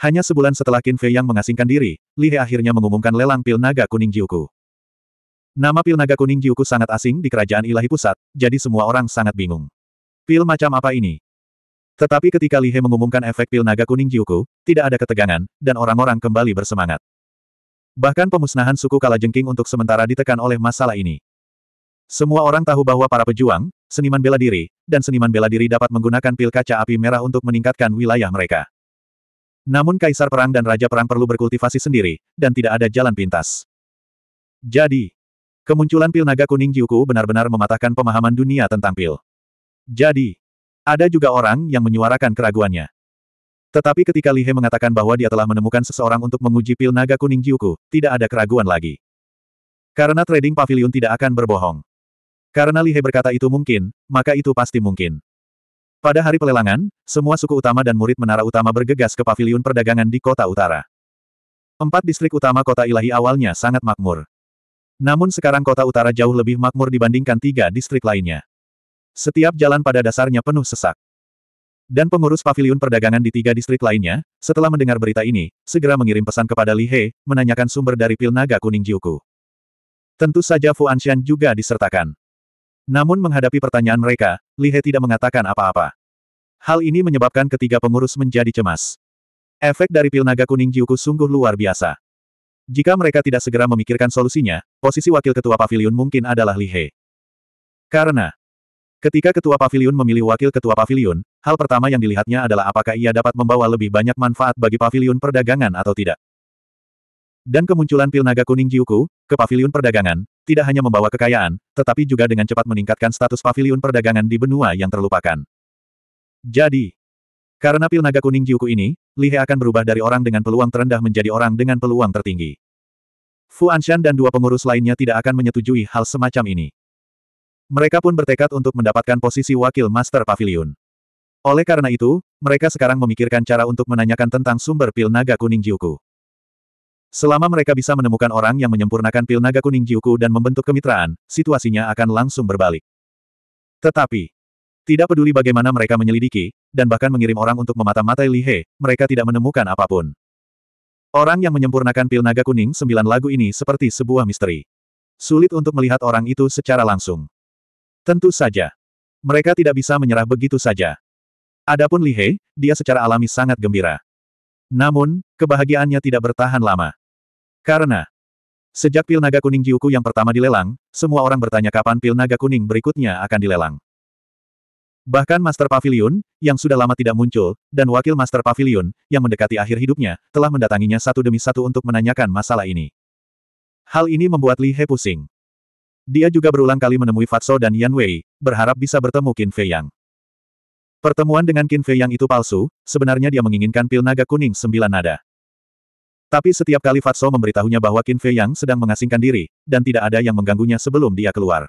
Hanya sebulan setelah Qin Fei yang mengasingkan diri, Li He akhirnya mengumumkan lelang pil naga kuning Jiuku. Nama pil naga kuning Jiuku sangat asing di kerajaan ilahi pusat, jadi semua orang sangat bingung. Pil macam apa ini? Tetapi ketika Li He mengumumkan efek pil naga kuning Jiuku, tidak ada ketegangan, dan orang-orang kembali bersemangat. Bahkan pemusnahan suku Kalajengking untuk sementara ditekan oleh masalah ini. Semua orang tahu bahwa para pejuang, seniman bela diri, dan seniman bela diri dapat menggunakan pil kaca api merah untuk meningkatkan wilayah mereka. Namun kaisar perang dan raja perang perlu berkultivasi sendiri, dan tidak ada jalan pintas. Jadi, kemunculan pil naga kuning Jiuku benar-benar mematahkan pemahaman dunia tentang pil. Jadi, ada juga orang yang menyuarakan keraguannya. Tetapi ketika Lihe mengatakan bahwa dia telah menemukan seseorang untuk menguji pil naga kuning Jiuku, tidak ada keraguan lagi. Karena trading pavilion tidak akan berbohong. Karena Lihe berkata itu mungkin, maka itu pasti mungkin. Pada hari pelelangan, semua suku utama dan murid menara utama bergegas ke paviliun perdagangan di kota utara. Empat distrik utama kota ilahi awalnya sangat makmur. Namun sekarang kota utara jauh lebih makmur dibandingkan tiga distrik lainnya. Setiap jalan pada dasarnya penuh sesak. Dan pengurus paviliun perdagangan di tiga distrik lainnya, setelah mendengar berita ini, segera mengirim pesan kepada Li He, menanyakan sumber dari pil naga kuning Jiuku. Tentu saja Fu Anshan juga disertakan. Namun menghadapi pertanyaan mereka, Lihe tidak mengatakan apa-apa. Hal ini menyebabkan ketiga pengurus menjadi cemas. Efek dari pil naga kuning Jiuku sungguh luar biasa. Jika mereka tidak segera memikirkan solusinya, posisi wakil ketua pavilion mungkin adalah Lihe. Karena, ketika ketua pavilion memilih wakil ketua pavilion, hal pertama yang dilihatnya adalah apakah ia dapat membawa lebih banyak manfaat bagi pavilion perdagangan atau tidak. Dan kemunculan pil naga kuning Jiuku, ke pavilion perdagangan, tidak hanya membawa kekayaan, tetapi juga dengan cepat meningkatkan status pavilion perdagangan di benua yang terlupakan. Jadi, karena pil naga kuning Jiuku ini, Li akan berubah dari orang dengan peluang terendah menjadi orang dengan peluang tertinggi. Fu Anshan dan dua pengurus lainnya tidak akan menyetujui hal semacam ini. Mereka pun bertekad untuk mendapatkan posisi wakil Master Pavilion. Oleh karena itu, mereka sekarang memikirkan cara untuk menanyakan tentang sumber pil naga kuning Jiuku. Selama mereka bisa menemukan orang yang menyempurnakan pil naga kuning Jiuku dan membentuk kemitraan, situasinya akan langsung berbalik. Tetapi, tidak peduli bagaimana mereka menyelidiki, dan bahkan mengirim orang untuk memata-matai Li He, mereka tidak menemukan apapun. Orang yang menyempurnakan pil naga kuning sembilan lagu ini seperti sebuah misteri. Sulit untuk melihat orang itu secara langsung. Tentu saja. Mereka tidak bisa menyerah begitu saja. Adapun Li He, dia secara alami sangat gembira. Namun, kebahagiaannya tidak bertahan lama. Karena sejak pil naga kuning Jiuku yang pertama dilelang, semua orang bertanya kapan pil naga kuning berikutnya akan dilelang. Bahkan Master Pavilion, yang sudah lama tidak muncul, dan Wakil Master Pavilion, yang mendekati akhir hidupnya, telah mendatanginya satu demi satu untuk menanyakan masalah ini. Hal ini membuat Li He pusing. Dia juga berulang kali menemui Fatso dan Yan Wei, berharap bisa bertemu Qin Fei Yang. Pertemuan dengan Qin Fei Yang itu palsu, sebenarnya dia menginginkan pil naga kuning sembilan nada. Tapi setiap kali Fatso memberitahunya bahwa Qin Fei Yang sedang mengasingkan diri, dan tidak ada yang mengganggunya sebelum dia keluar.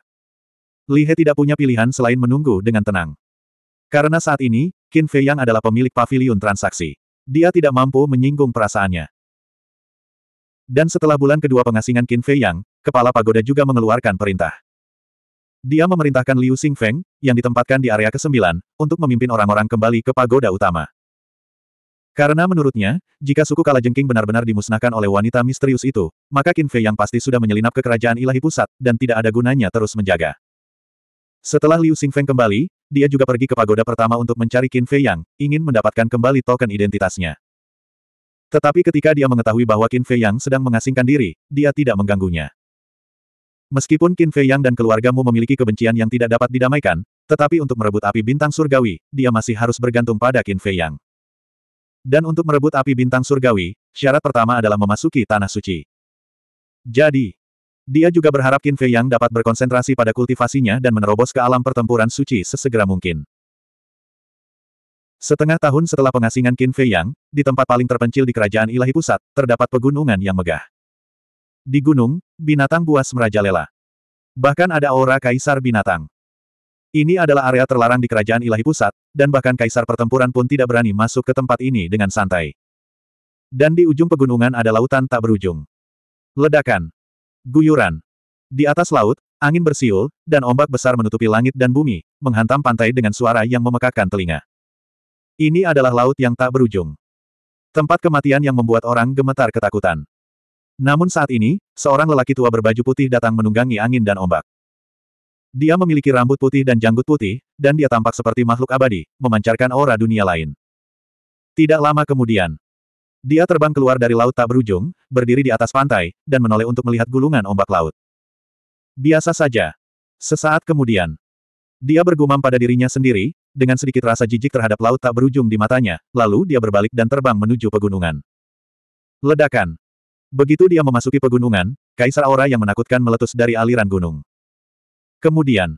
Li He tidak punya pilihan selain menunggu dengan tenang. Karena saat ini, Qin Fei Yang adalah pemilik pavilion transaksi. Dia tidak mampu menyinggung perasaannya. Dan setelah bulan kedua pengasingan Qin Fei Yang, kepala pagoda juga mengeluarkan perintah. Dia memerintahkan Liu Xingfeng, yang ditempatkan di area ke-9, untuk memimpin orang-orang kembali ke pagoda utama. Karena menurutnya, jika suku Kalajengking benar-benar dimusnahkan oleh wanita misterius itu, maka Qin Fei yang pasti sudah menyelinap ke kerajaan ilahi pusat, dan tidak ada gunanya terus menjaga. Setelah Liu Xingfeng kembali, dia juga pergi ke pagoda pertama untuk mencari Qin Fei Yang, ingin mendapatkan kembali token identitasnya. Tetapi ketika dia mengetahui bahwa Qin Fei Yang sedang mengasingkan diri, dia tidak mengganggunya. Meskipun Qin Fei Yang dan keluargamu memiliki kebencian yang tidak dapat didamaikan, tetapi untuk merebut api bintang surgawi, dia masih harus bergantung pada Qin Fei Yang. Dan untuk merebut api bintang surgawi, syarat pertama adalah memasuki tanah suci. Jadi, dia juga berharap Qin Fei Yang dapat berkonsentrasi pada kultivasinya dan menerobos ke alam pertempuran suci sesegera mungkin. Setengah tahun setelah pengasingan Qin Fei Yang, di tempat paling terpencil di kerajaan ilahi pusat, terdapat pegunungan yang megah. Di gunung, binatang buas merajalela. Bahkan ada aura kaisar binatang. Ini adalah area terlarang di kerajaan ilahi pusat, dan bahkan kaisar pertempuran pun tidak berani masuk ke tempat ini dengan santai. Dan di ujung pegunungan ada lautan tak berujung. Ledakan. Guyuran. Di atas laut, angin bersiul, dan ombak besar menutupi langit dan bumi, menghantam pantai dengan suara yang memekakkan telinga. Ini adalah laut yang tak berujung. Tempat kematian yang membuat orang gemetar ketakutan. Namun saat ini, seorang lelaki tua berbaju putih datang menunggangi angin dan ombak. Dia memiliki rambut putih dan janggut putih, dan dia tampak seperti makhluk abadi, memancarkan aura dunia lain. Tidak lama kemudian, dia terbang keluar dari laut tak berujung, berdiri di atas pantai, dan menoleh untuk melihat gulungan ombak laut. Biasa saja. Sesaat kemudian, dia bergumam pada dirinya sendiri, dengan sedikit rasa jijik terhadap laut tak berujung di matanya, lalu dia berbalik dan terbang menuju pegunungan. Ledakan. Begitu dia memasuki pegunungan, kaisar aura yang menakutkan meletus dari aliran gunung. Kemudian,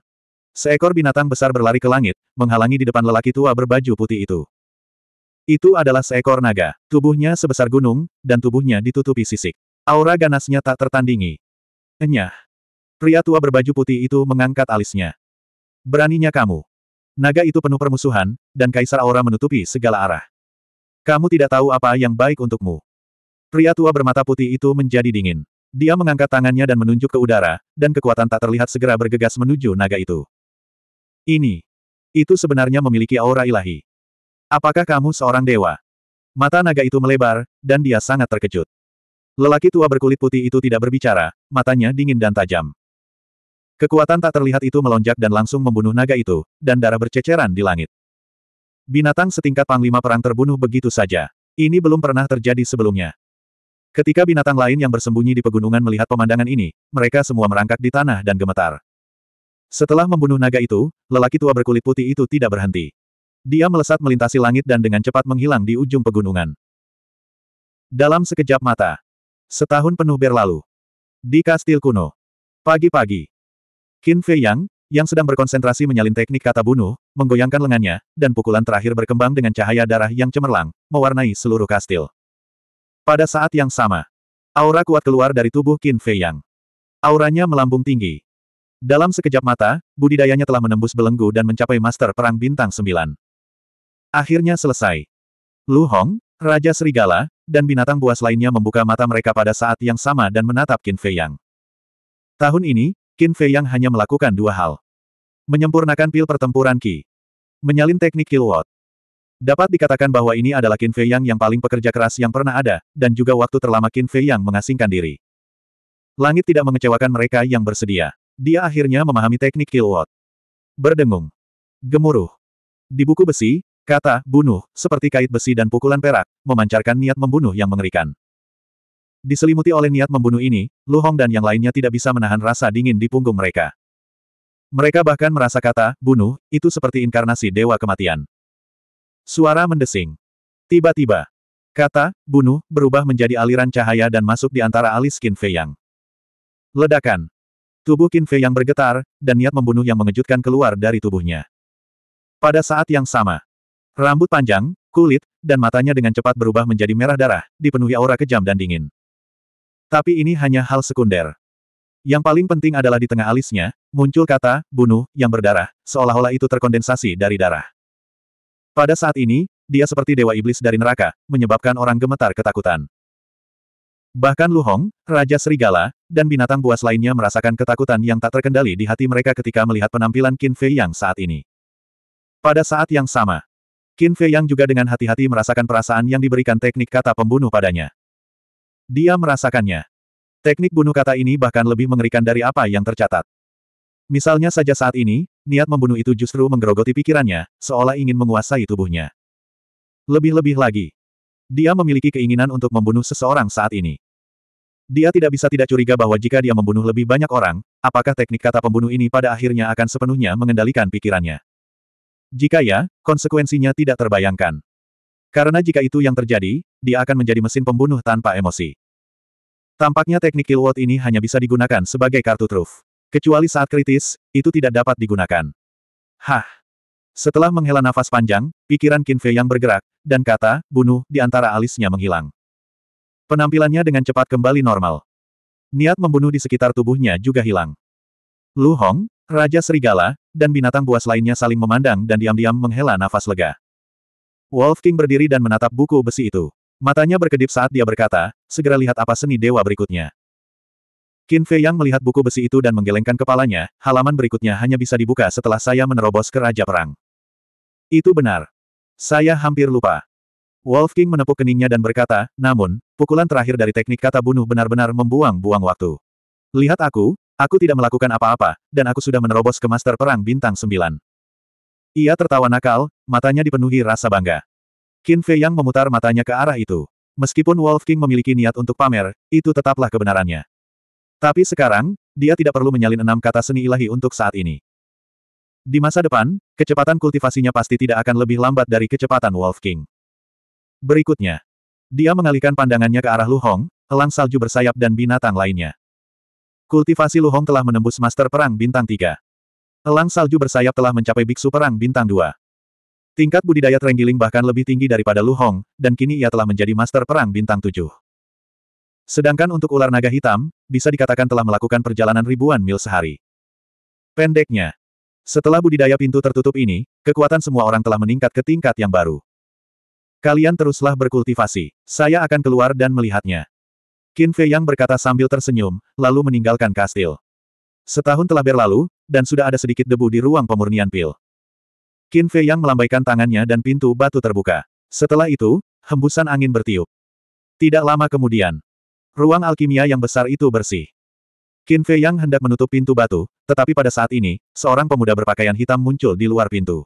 Seekor binatang besar berlari ke langit, menghalangi di depan lelaki tua berbaju putih itu. Itu adalah seekor naga, tubuhnya sebesar gunung, dan tubuhnya ditutupi sisik. Aura ganasnya tak tertandingi. Enyah. Pria tua berbaju putih itu mengangkat alisnya. Beraninya kamu. Naga itu penuh permusuhan, dan kaisar aura menutupi segala arah. Kamu tidak tahu apa yang baik untukmu. Pria tua bermata putih itu menjadi dingin. Dia mengangkat tangannya dan menunjuk ke udara, dan kekuatan tak terlihat segera bergegas menuju naga itu. Ini. Itu sebenarnya memiliki aura ilahi. Apakah kamu seorang dewa? Mata naga itu melebar, dan dia sangat terkejut. Lelaki tua berkulit putih itu tidak berbicara, matanya dingin dan tajam. Kekuatan tak terlihat itu melonjak dan langsung membunuh naga itu, dan darah berceceran di langit. Binatang setingkat panglima perang terbunuh begitu saja. Ini belum pernah terjadi sebelumnya. Ketika binatang lain yang bersembunyi di pegunungan melihat pemandangan ini, mereka semua merangkak di tanah dan gemetar. Setelah membunuh naga itu, lelaki tua berkulit putih itu tidak berhenti. Dia melesat melintasi langit dan dengan cepat menghilang di ujung pegunungan. Dalam sekejap mata. Setahun penuh berlalu. Di kastil kuno. Pagi-pagi. Qin Fei Yang, yang sedang berkonsentrasi menyalin teknik kata bunuh, menggoyangkan lengannya, dan pukulan terakhir berkembang dengan cahaya darah yang cemerlang, mewarnai seluruh kastil. Pada saat yang sama, aura kuat keluar dari tubuh Qin Fei Yang. Auranya melambung tinggi. Dalam sekejap mata, budidayanya telah menembus belenggu dan mencapai master perang bintang sembilan. Akhirnya selesai. Lu Hong, Raja Serigala, dan binatang buas lainnya membuka mata mereka pada saat yang sama dan menatap Qin Fei Yang. Tahun ini, Qin Fei Yang hanya melakukan dua hal. Menyempurnakan pil pertempuran Qi. Menyalin teknik kilowatt. Dapat dikatakan bahwa ini adalah Qin Fei Yang yang paling pekerja keras yang pernah ada, dan juga waktu terlama Qin Fei Yang mengasingkan diri. Langit tidak mengecewakan mereka yang bersedia. Dia akhirnya memahami teknik Kilowatt. Berdengung. Gemuruh. Di buku besi, kata bunuh, seperti kait besi dan pukulan perak, memancarkan niat membunuh yang mengerikan. Diselimuti oleh niat membunuh ini, Lu Hong dan yang lainnya tidak bisa menahan rasa dingin di punggung mereka. Mereka bahkan merasa kata, bunuh, itu seperti inkarnasi dewa kematian. Suara mendesing. Tiba-tiba, kata, bunuh, berubah menjadi aliran cahaya dan masuk di antara alis Qin Fei Yang. Ledakan, Tubuh Qin Fei yang bergetar, dan niat membunuh yang mengejutkan keluar dari tubuhnya. Pada saat yang sama, rambut panjang, kulit, dan matanya dengan cepat berubah menjadi merah darah, dipenuhi aura kejam dan dingin. Tapi ini hanya hal sekunder. Yang paling penting adalah di tengah alisnya, muncul kata, bunuh, yang berdarah, seolah-olah itu terkondensasi dari darah. Pada saat ini, dia seperti dewa iblis dari neraka, menyebabkan orang gemetar ketakutan. Bahkan Lu Hong, Raja Serigala, dan binatang buas lainnya merasakan ketakutan yang tak terkendali di hati mereka ketika melihat penampilan Qin Fei Yang saat ini. Pada saat yang sama, Qin Fei Yang juga dengan hati-hati merasakan perasaan yang diberikan teknik kata pembunuh padanya. Dia merasakannya. Teknik bunuh kata ini bahkan lebih mengerikan dari apa yang tercatat. Misalnya saja saat ini, niat membunuh itu justru menggerogoti pikirannya, seolah ingin menguasai tubuhnya. Lebih-lebih lagi, dia memiliki keinginan untuk membunuh seseorang saat ini. Dia tidak bisa tidak curiga bahwa jika dia membunuh lebih banyak orang, apakah teknik kata pembunuh ini pada akhirnya akan sepenuhnya mengendalikan pikirannya. Jika ya, konsekuensinya tidak terbayangkan. Karena jika itu yang terjadi, dia akan menjadi mesin pembunuh tanpa emosi. Tampaknya teknik killword ini hanya bisa digunakan sebagai kartu truf. Kecuali saat kritis, itu tidak dapat digunakan. Hah! Setelah menghela nafas panjang, pikiran Qin Fei yang bergerak, dan kata, bunuh, di antara alisnya menghilang. Penampilannya dengan cepat kembali normal. Niat membunuh di sekitar tubuhnya juga hilang. Lu Hong, Raja Serigala, dan binatang buas lainnya saling memandang dan diam-diam menghela nafas lega. Wolf King berdiri dan menatap buku besi itu. Matanya berkedip saat dia berkata, segera lihat apa seni dewa berikutnya. Qin Fei Yang melihat buku besi itu dan menggelengkan kepalanya, halaman berikutnya hanya bisa dibuka setelah saya menerobos ke Raja Perang. Itu benar. Saya hampir lupa. Wolf King menepuk keningnya dan berkata, namun, pukulan terakhir dari teknik kata bunuh benar-benar membuang-buang waktu. Lihat aku, aku tidak melakukan apa-apa, dan aku sudah menerobos ke Master Perang Bintang Sembilan." Ia tertawa nakal, matanya dipenuhi rasa bangga. Qin Fei Yang memutar matanya ke arah itu. Meskipun Wolf King memiliki niat untuk pamer, itu tetaplah kebenarannya. Tapi sekarang, dia tidak perlu menyalin enam kata seni ilahi untuk saat ini. Di masa depan, kecepatan kultivasinya pasti tidak akan lebih lambat dari kecepatan Wolf King. Berikutnya, dia mengalihkan pandangannya ke arah Lu Hong, elang salju bersayap dan binatang lainnya. Kultivasi Lu Hong telah menembus master perang bintang 3. Elang salju bersayap telah mencapai biksu perang bintang 2. Tingkat budidaya Trenggiling bahkan lebih tinggi daripada Lu Hong, dan kini ia telah menjadi master perang bintang 7. Sedangkan untuk ular naga hitam, bisa dikatakan telah melakukan perjalanan ribuan mil sehari. Pendeknya, setelah budidaya pintu tertutup ini, kekuatan semua orang telah meningkat ke tingkat yang baru. Kalian teruslah berkultivasi. Saya akan keluar dan melihatnya. Qin Fei Yang berkata sambil tersenyum, lalu meninggalkan kastil. Setahun telah berlalu, dan sudah ada sedikit debu di ruang pemurnian pil. Qin Fei Yang melambaikan tangannya dan pintu batu terbuka. Setelah itu, hembusan angin bertiup. Tidak lama kemudian, ruang alkimia yang besar itu bersih. Qin Fei Yang hendak menutup pintu batu, tetapi pada saat ini, seorang pemuda berpakaian hitam muncul di luar pintu.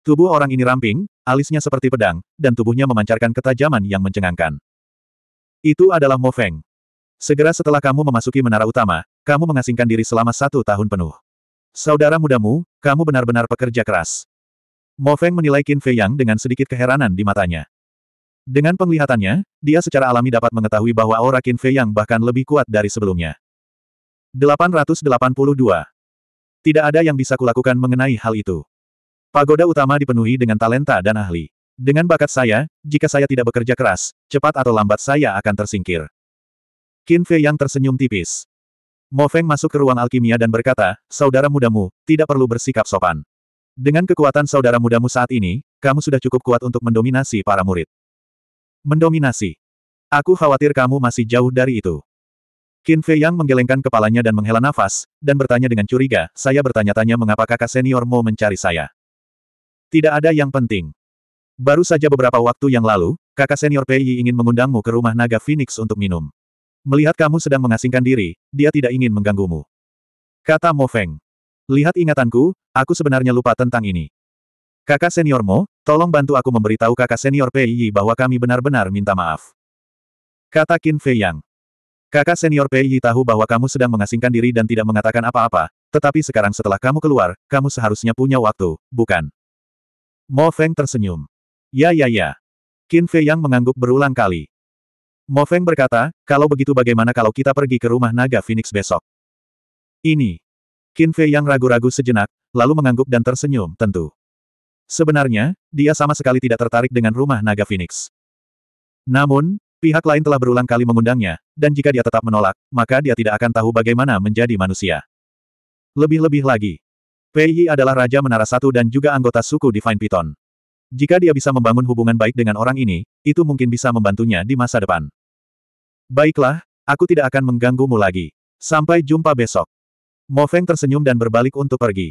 Tubuh orang ini ramping, alisnya seperti pedang, dan tubuhnya memancarkan ketajaman yang mencengangkan. Itu adalah Mo Feng. Segera setelah kamu memasuki menara utama, kamu mengasingkan diri selama satu tahun penuh. Saudara mudamu, kamu benar-benar pekerja keras. Mo Feng menilai Qin Fei Yang dengan sedikit keheranan di matanya. Dengan penglihatannya, dia secara alami dapat mengetahui bahwa aura Qin Fei Yang bahkan lebih kuat dari sebelumnya. 882. Tidak ada yang bisa kulakukan mengenai hal itu. Pagoda utama dipenuhi dengan talenta dan ahli. Dengan bakat saya, jika saya tidak bekerja keras, cepat atau lambat saya akan tersingkir. Qin Fei yang tersenyum tipis. Mo Feng masuk ke ruang alkimia dan berkata, saudara mudamu, tidak perlu bersikap sopan. Dengan kekuatan saudara mudamu saat ini, kamu sudah cukup kuat untuk mendominasi para murid. Mendominasi. Aku khawatir kamu masih jauh dari itu. Qin Fei Yang menggelengkan kepalanya dan menghela nafas, dan bertanya dengan curiga, saya bertanya-tanya mengapa kakak senior Mo mencari saya. Tidak ada yang penting. Baru saja beberapa waktu yang lalu, kakak senior Pei Yi ingin mengundangmu ke rumah naga Phoenix untuk minum. Melihat kamu sedang mengasingkan diri, dia tidak ingin mengganggumu. Kata Mo Feng. Lihat ingatanku, aku sebenarnya lupa tentang ini. Kakak senior Mo, tolong bantu aku memberitahu kakak senior Pei Yi bahwa kami benar-benar minta maaf. Kata Qin Fei Yang. Kakak senior Pei Yi tahu bahwa kamu sedang mengasingkan diri dan tidak mengatakan apa-apa, tetapi sekarang setelah kamu keluar, kamu seharusnya punya waktu, bukan? Mo Feng tersenyum. Ya ya ya. Qin Fei Yang mengangguk berulang kali. Mo Feng berkata, kalau begitu bagaimana kalau kita pergi ke rumah naga Phoenix besok? Ini. Qin Fei yang ragu-ragu sejenak, lalu mengangguk dan tersenyum, tentu. Sebenarnya, dia sama sekali tidak tertarik dengan rumah naga Phoenix. Namun, Pihak lain telah berulang kali mengundangnya, dan jika dia tetap menolak, maka dia tidak akan tahu bagaimana menjadi manusia. Lebih-lebih lagi, Pei adalah Raja Menara Satu dan juga anggota suku Divine Python. Jika dia bisa membangun hubungan baik dengan orang ini, itu mungkin bisa membantunya di masa depan. Baiklah, aku tidak akan mengganggumu lagi. Sampai jumpa besok. Mo Feng tersenyum dan berbalik untuk pergi.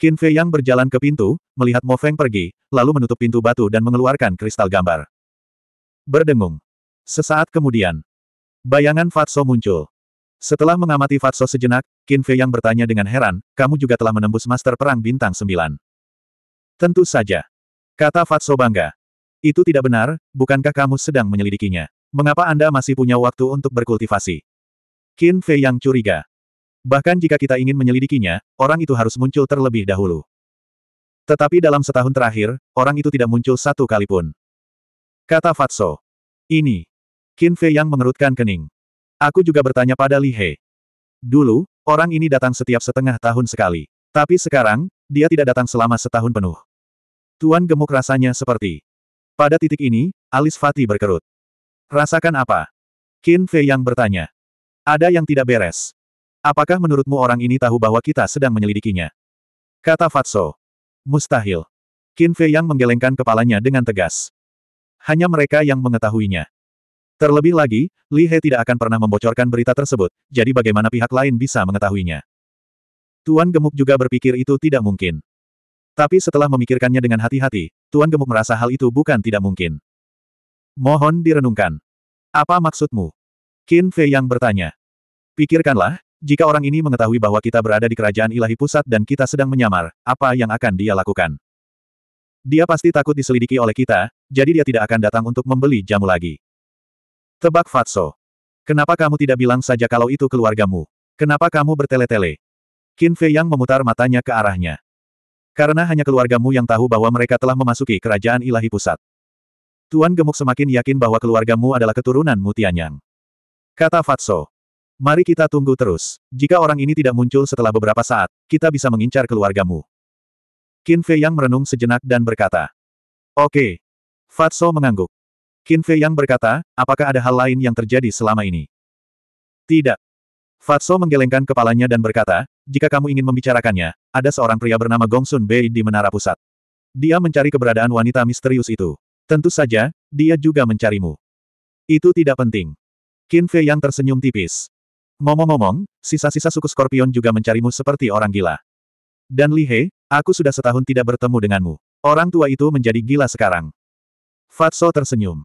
Qin Fei Yang berjalan ke pintu, melihat Mo Feng pergi, lalu menutup pintu batu dan mengeluarkan kristal gambar. Berdengung. Sesaat kemudian, bayangan Fatso muncul. Setelah mengamati Fatso sejenak, Qin Fei yang bertanya dengan heran, kamu juga telah menembus Master Perang Bintang Sembilan? Tentu saja. Kata Fatso bangga. Itu tidak benar, bukankah kamu sedang menyelidikinya? Mengapa Anda masih punya waktu untuk berkultivasi? Qin Fei yang curiga. Bahkan jika kita ingin menyelidikinya, orang itu harus muncul terlebih dahulu. Tetapi dalam setahun terakhir, orang itu tidak muncul satu kali pun. Kata Fatso. Ini, Qin Fei yang mengerutkan kening. Aku juga bertanya pada Li He. Dulu, orang ini datang setiap setengah tahun sekali. Tapi sekarang, dia tidak datang selama setahun penuh. Tuan gemuk rasanya seperti. Pada titik ini, alis Fatih berkerut. Rasakan apa? Qin Fei yang bertanya. Ada yang tidak beres. Apakah menurutmu orang ini tahu bahwa kita sedang menyelidikinya? Kata Fatso. Mustahil. Qin Fei yang menggelengkan kepalanya dengan tegas. Hanya mereka yang mengetahuinya. Terlebih lagi, Li He tidak akan pernah membocorkan berita tersebut, jadi bagaimana pihak lain bisa mengetahuinya. Tuan Gemuk juga berpikir itu tidak mungkin. Tapi setelah memikirkannya dengan hati-hati, Tuan Gemuk merasa hal itu bukan tidak mungkin. Mohon direnungkan. Apa maksudmu? Qin Fei yang bertanya. Pikirkanlah, jika orang ini mengetahui bahwa kita berada di kerajaan ilahi pusat dan kita sedang menyamar, apa yang akan dia lakukan? Dia pasti takut diselidiki oleh kita, jadi dia tidak akan datang untuk membeli jamu lagi. Tebak Fatso. Kenapa kamu tidak bilang saja kalau itu keluargamu? Kenapa kamu bertele-tele? Qin Fei Yang memutar matanya ke arahnya. Karena hanya keluargamu yang tahu bahwa mereka telah memasuki kerajaan ilahi pusat. Tuan Gemuk semakin yakin bahwa keluargamu adalah keturunan Mutianyang. Kata Fatso. Mari kita tunggu terus. Jika orang ini tidak muncul setelah beberapa saat, kita bisa mengincar keluargamu. Qin Fei Yang merenung sejenak dan berkata. Oke. Fatso mengangguk. Qin Fei Yang berkata, apakah ada hal lain yang terjadi selama ini? Tidak. Fatso menggelengkan kepalanya dan berkata, jika kamu ingin membicarakannya, ada seorang pria bernama Gong Sun Bei di menara pusat. Dia mencari keberadaan wanita misterius itu. Tentu saja, dia juga mencarimu. Itu tidak penting. Qin Fei Yang tersenyum tipis. Ngomong-ngomong, sisa-sisa suku Skorpion juga mencarimu seperti orang gila. Dan Li He, aku sudah setahun tidak bertemu denganmu. Orang tua itu menjadi gila sekarang. Fatso tersenyum.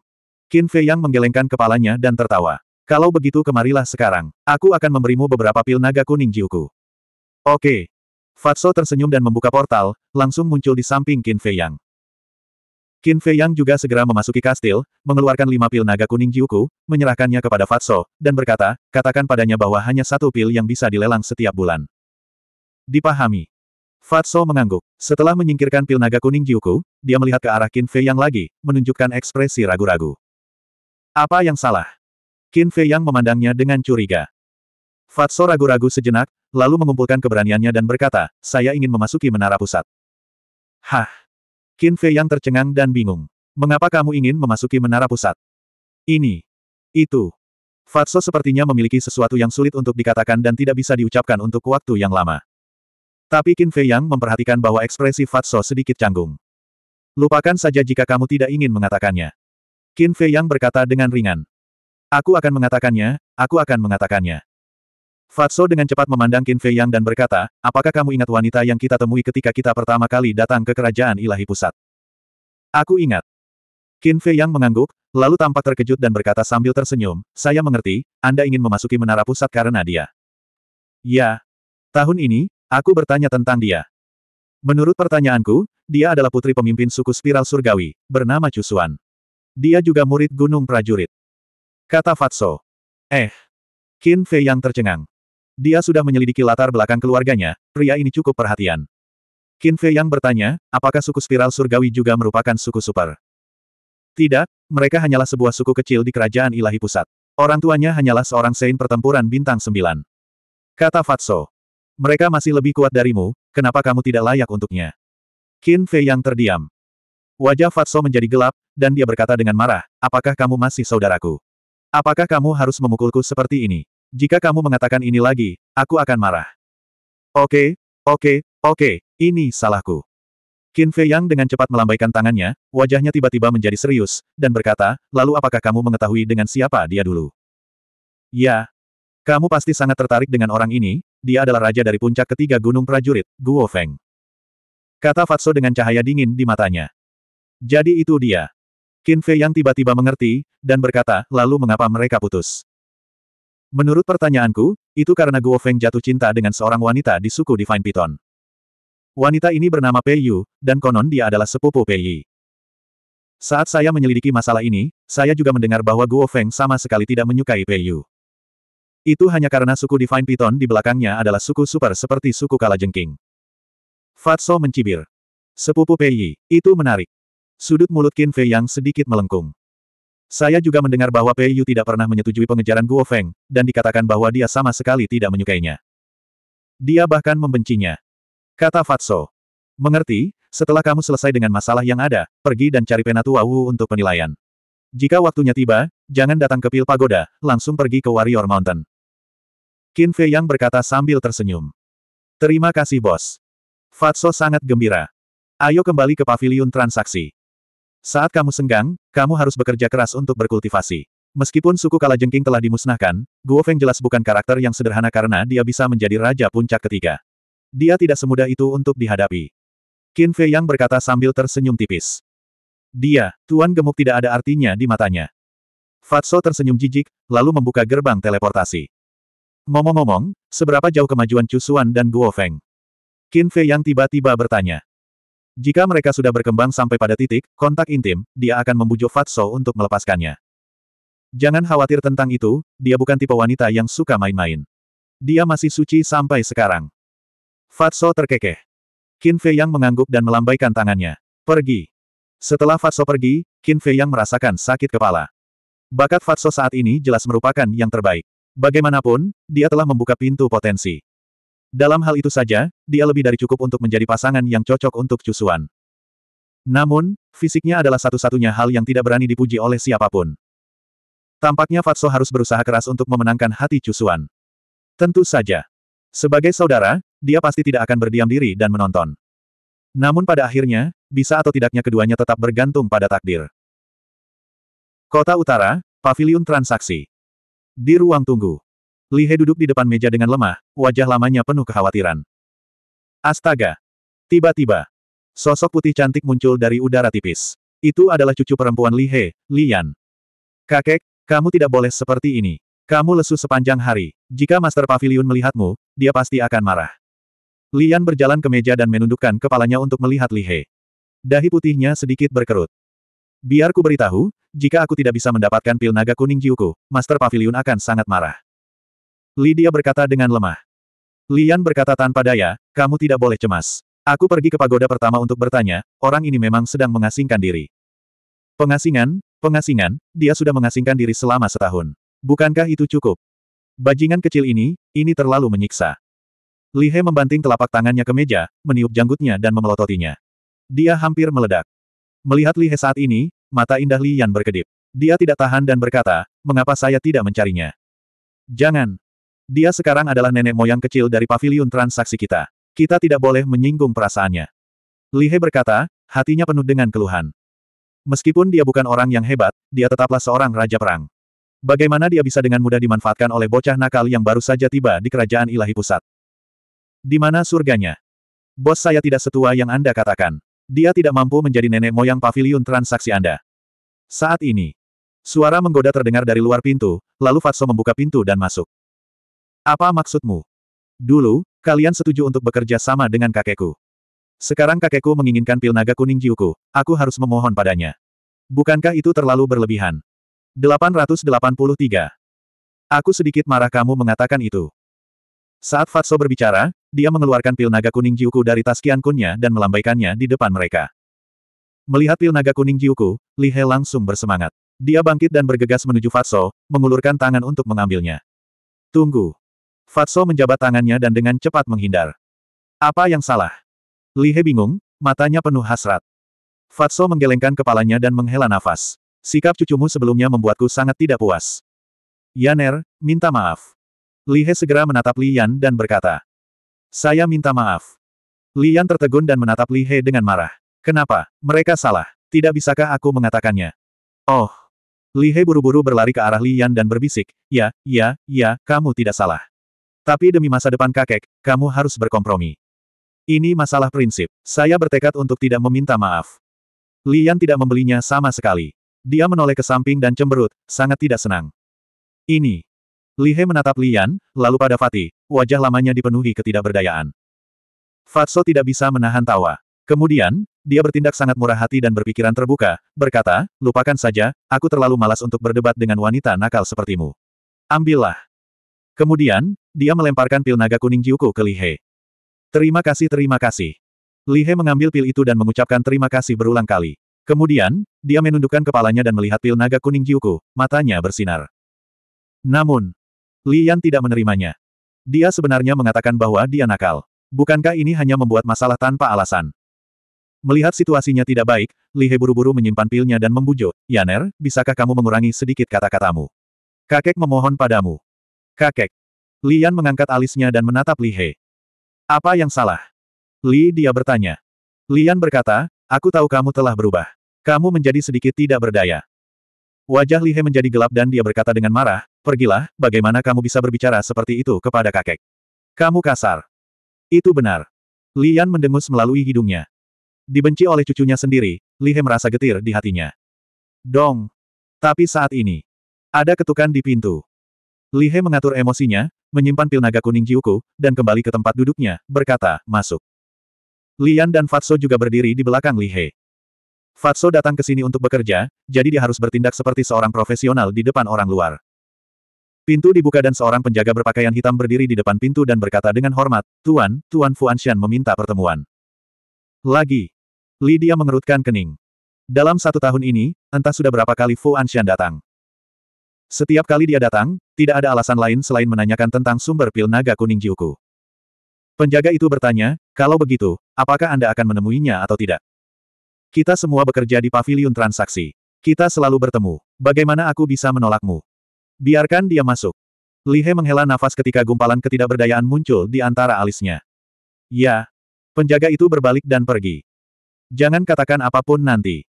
Qin Fei Yang menggelengkan kepalanya dan tertawa. Kalau begitu kemarilah sekarang, aku akan memberimu beberapa pil naga kuning jiuku. Oke. Fatso tersenyum dan membuka portal, langsung muncul di samping Qin Fei Yang. Qin Fei Yang juga segera memasuki kastil, mengeluarkan lima pil naga kuning Jiuku, menyerahkannya kepada Fatso, dan berkata, katakan padanya bahwa hanya satu pil yang bisa dilelang setiap bulan. Dipahami. Fatso mengangguk. Setelah menyingkirkan pil naga kuning Jiuku, dia melihat ke arah Qin Fei Yang lagi, menunjukkan ekspresi ragu-ragu. Apa yang salah? Qin Fei yang memandangnya dengan curiga. Fatso ragu-ragu sejenak, lalu mengumpulkan keberaniannya dan berkata, saya ingin memasuki menara pusat. Hah! Qin Fei yang tercengang dan bingung. Mengapa kamu ingin memasuki menara pusat? Ini. Itu. Fatso sepertinya memiliki sesuatu yang sulit untuk dikatakan dan tidak bisa diucapkan untuk waktu yang lama. Tapi Qin Fei Yang memperhatikan bahwa ekspresi Fatso sedikit canggung. Lupakan saja jika kamu tidak ingin mengatakannya. Qin Fei Yang berkata dengan ringan. Aku akan mengatakannya, aku akan mengatakannya. Fatso dengan cepat memandang Qin Fei Yang dan berkata, apakah kamu ingat wanita yang kita temui ketika kita pertama kali datang ke kerajaan ilahi pusat? Aku ingat. Qin Fei Yang mengangguk, lalu tampak terkejut dan berkata sambil tersenyum, saya mengerti, Anda ingin memasuki menara pusat karena dia. Ya. Tahun ini, aku bertanya tentang dia. Menurut pertanyaanku, dia adalah putri pemimpin suku spiral surgawi, bernama Cusuan. Dia juga murid Gunung Prajurit. Kata Fatso. Eh. Qin Fei yang tercengang. Dia sudah menyelidiki latar belakang keluarganya, pria ini cukup perhatian. Qin Fei yang bertanya, apakah suku spiral surgawi juga merupakan suku super? Tidak, mereka hanyalah sebuah suku kecil di kerajaan ilahi pusat. Orang tuanya hanyalah seorang sein pertempuran bintang sembilan. Kata Fatso. Mereka masih lebih kuat darimu, kenapa kamu tidak layak untuknya? Qin Fei yang terdiam. Wajah Fatso menjadi gelap, dan dia berkata dengan marah, apakah kamu masih saudaraku? Apakah kamu harus memukulku seperti ini? Jika kamu mengatakan ini lagi, aku akan marah. Oke, oke, oke, ini salahku. Qin Fei Yang dengan cepat melambaikan tangannya, wajahnya tiba-tiba menjadi serius, dan berkata, lalu apakah kamu mengetahui dengan siapa dia dulu? Ya. Kamu pasti sangat tertarik dengan orang ini, dia adalah raja dari puncak ketiga gunung prajurit, Guo Feng. Kata Fatso dengan cahaya dingin di matanya. Jadi itu dia. Qin Fei yang tiba-tiba mengerti, dan berkata, lalu mengapa mereka putus? Menurut pertanyaanku, itu karena Guo Feng jatuh cinta dengan seorang wanita di suku Divine Python. Wanita ini bernama Pei Yu, dan konon dia adalah sepupu Pei Yi. Saat saya menyelidiki masalah ini, saya juga mendengar bahwa Guo Feng sama sekali tidak menyukai Pei Yu. Itu hanya karena suku Divine Python di belakangnya adalah suku super seperti suku Kalajengking. Fatso mencibir. Sepupu Pei Yi, itu menarik. Sudut mulut Qin Fei yang sedikit melengkung. Saya juga mendengar bahwa Pei Yu tidak pernah menyetujui pengejaran Guo Feng, dan dikatakan bahwa dia sama sekali tidak menyukainya. Dia bahkan membencinya. Kata Fatso. Mengerti, setelah kamu selesai dengan masalah yang ada, pergi dan cari Penatua Wu untuk penilaian. Jika waktunya tiba, jangan datang ke Pil Pagoda, langsung pergi ke Warrior Mountain. Qin Fei Yang berkata sambil tersenyum. Terima kasih bos. Fatso sangat gembira. Ayo kembali ke pavilion transaksi. Saat kamu senggang, kamu harus bekerja keras untuk berkultivasi. Meskipun suku Kalajengking telah dimusnahkan, Guo Feng jelas bukan karakter yang sederhana karena dia bisa menjadi raja puncak ketiga. Dia tidak semudah itu untuk dihadapi. Qin Fei Yang berkata sambil tersenyum tipis. Dia, Tuan Gemuk tidak ada artinya di matanya. Fatso tersenyum jijik, lalu membuka gerbang teleportasi. Ngomong-ngomong, seberapa jauh kemajuan Cusuan dan Guo Feng? Qin Fei Yang tiba-tiba bertanya. Jika mereka sudah berkembang sampai pada titik kontak intim, dia akan membujuk Fatso untuk melepaskannya. Jangan khawatir tentang itu, dia bukan tipe wanita yang suka main-main. Dia masih suci sampai sekarang. Fatso terkekeh. Qin Fei Yang mengangguk dan melambaikan tangannya. Pergi. Setelah Fatso pergi, Qin Fei Yang merasakan sakit kepala. Bakat Fatso saat ini jelas merupakan yang terbaik. Bagaimanapun, dia telah membuka pintu potensi. Dalam hal itu saja, dia lebih dari cukup untuk menjadi pasangan yang cocok untuk Cusuan. Namun, fisiknya adalah satu-satunya hal yang tidak berani dipuji oleh siapapun. Tampaknya Fatso harus berusaha keras untuk memenangkan hati Cusuan. Tentu saja. Sebagai saudara, dia pasti tidak akan berdiam diri dan menonton. Namun pada akhirnya, bisa atau tidaknya keduanya tetap bergantung pada takdir. Kota Utara, Paviliun Transaksi. Di ruang tunggu, Li He duduk di depan meja dengan lemah, wajah lamanya penuh kekhawatiran. Astaga! Tiba-tiba, sosok putih cantik muncul dari udara tipis. Itu adalah cucu perempuan Li He, Lian. Kakek, kamu tidak boleh seperti ini. Kamu lesu sepanjang hari. Jika Master Pavilion melihatmu, dia pasti akan marah. Lian berjalan ke meja dan menundukkan kepalanya untuk melihat Li He. Dahi putihnya sedikit berkerut. Biar ku beritahu, jika aku tidak bisa mendapatkan pil naga kuning jiuku, Master Pavilion akan sangat marah. Lydia berkata dengan lemah. Lian berkata tanpa daya, kamu tidak boleh cemas. Aku pergi ke pagoda pertama untuk bertanya, orang ini memang sedang mengasingkan diri. Pengasingan, pengasingan, dia sudah mengasingkan diri selama setahun. Bukankah itu cukup? Bajingan kecil ini, ini terlalu menyiksa. Li He membanting telapak tangannya ke meja, meniup janggutnya dan memelototinya. Dia hampir meledak. Melihat Li He saat ini, mata indah Li Yan berkedip. Dia tidak tahan dan berkata, mengapa saya tidak mencarinya? Jangan, dia sekarang adalah nenek moyang kecil dari pavilion transaksi kita. Kita tidak boleh menyinggung perasaannya. Lihe berkata, hatinya penuh dengan keluhan. Meskipun dia bukan orang yang hebat, dia tetaplah seorang raja perang. Bagaimana dia bisa dengan mudah dimanfaatkan oleh bocah nakal yang baru saja tiba di kerajaan ilahi pusat? Di mana surganya? Bos saya tidak setua yang Anda katakan. Dia tidak mampu menjadi nenek moyang pavilion transaksi Anda. Saat ini, suara menggoda terdengar dari luar pintu, lalu Fatso membuka pintu dan masuk. Apa maksudmu? Dulu, kalian setuju untuk bekerja sama dengan kakekku. Sekarang kakekku menginginkan pil naga kuning Jiuku, aku harus memohon padanya. Bukankah itu terlalu berlebihan? 883. Aku sedikit marah kamu mengatakan itu. Saat Fatso berbicara, dia mengeluarkan pil naga kuning Jiuku dari tas Kian dan melambaikannya di depan mereka. Melihat pil naga kuning Jiuku, Li He langsung bersemangat. Dia bangkit dan bergegas menuju Fatso, mengulurkan tangan untuk mengambilnya. Tunggu. Fatso menjabat tangannya dan dengan cepat menghindar. Apa yang salah? Li He bingung, matanya penuh hasrat. Fatso menggelengkan kepalanya dan menghela nafas. Sikap cucumu sebelumnya membuatku sangat tidak puas. Yaner, minta maaf. Li He segera menatap Li Yan dan berkata. Saya minta maaf. Li Yan tertegun dan menatap Li He dengan marah. Kenapa? Mereka salah. Tidak bisakah aku mengatakannya? Oh. Li He buru-buru berlari ke arah Li Yan dan berbisik, Ya, ya, ya, kamu tidak salah. Tapi demi masa depan kakek, kamu harus berkompromi. Ini masalah prinsip. Saya bertekad untuk tidak meminta maaf. Lian tidak membelinya sama sekali. Dia menoleh ke samping dan cemberut, sangat tidak senang. Ini. Li He menatap Lian, lalu pada Fatih, wajah lamanya dipenuhi ketidakberdayaan. Fatso tidak bisa menahan tawa. Kemudian, dia bertindak sangat murah hati dan berpikiran terbuka, berkata, lupakan saja, aku terlalu malas untuk berdebat dengan wanita nakal sepertimu. Ambillah. Kemudian, dia melemparkan pil naga kuning Jiuku ke Lihe. Terima kasih terima kasih. Lihe mengambil pil itu dan mengucapkan terima kasih berulang kali. Kemudian, dia menundukkan kepalanya dan melihat pil naga kuning Jiuku, matanya bersinar. Namun, Li tidak menerimanya. Dia sebenarnya mengatakan bahwa dia nakal. Bukankah ini hanya membuat masalah tanpa alasan? Melihat situasinya tidak baik, Lihe buru-buru menyimpan pilnya dan membujuk, Yaner, bisakah kamu mengurangi sedikit kata-katamu? Kakek memohon padamu. Kakek. Lian mengangkat alisnya dan menatap Li He. Apa yang salah? Li dia bertanya. Lian berkata, aku tahu kamu telah berubah. Kamu menjadi sedikit tidak berdaya. Wajah Li He menjadi gelap dan dia berkata dengan marah, pergilah, bagaimana kamu bisa berbicara seperti itu kepada kakek? Kamu kasar. Itu benar. Lian mendengus melalui hidungnya. Dibenci oleh cucunya sendiri, Li He merasa getir di hatinya. Dong! Tapi saat ini, ada ketukan di pintu. Li He mengatur emosinya, menyimpan pil naga kuning Jiuku, dan kembali ke tempat duduknya, berkata, masuk. Lian dan Fatso juga berdiri di belakang Li He. Fatso datang ke sini untuk bekerja, jadi dia harus bertindak seperti seorang profesional di depan orang luar. Pintu dibuka dan seorang penjaga berpakaian hitam berdiri di depan pintu dan berkata dengan hormat, Tuan, Tuan Fuanshan meminta pertemuan. Lagi. Li dia mengerutkan kening. Dalam satu tahun ini, entah sudah berapa kali Fu datang. Setiap kali dia datang, tidak ada alasan lain selain menanyakan tentang sumber pil naga kuning Jiuku. Penjaga itu bertanya, kalau begitu, apakah Anda akan menemuinya atau tidak? Kita semua bekerja di pavilion transaksi. Kita selalu bertemu. Bagaimana aku bisa menolakmu? Biarkan dia masuk. Lihe menghela nafas ketika gumpalan ketidakberdayaan muncul di antara alisnya. Ya. Penjaga itu berbalik dan pergi. Jangan katakan apapun nanti.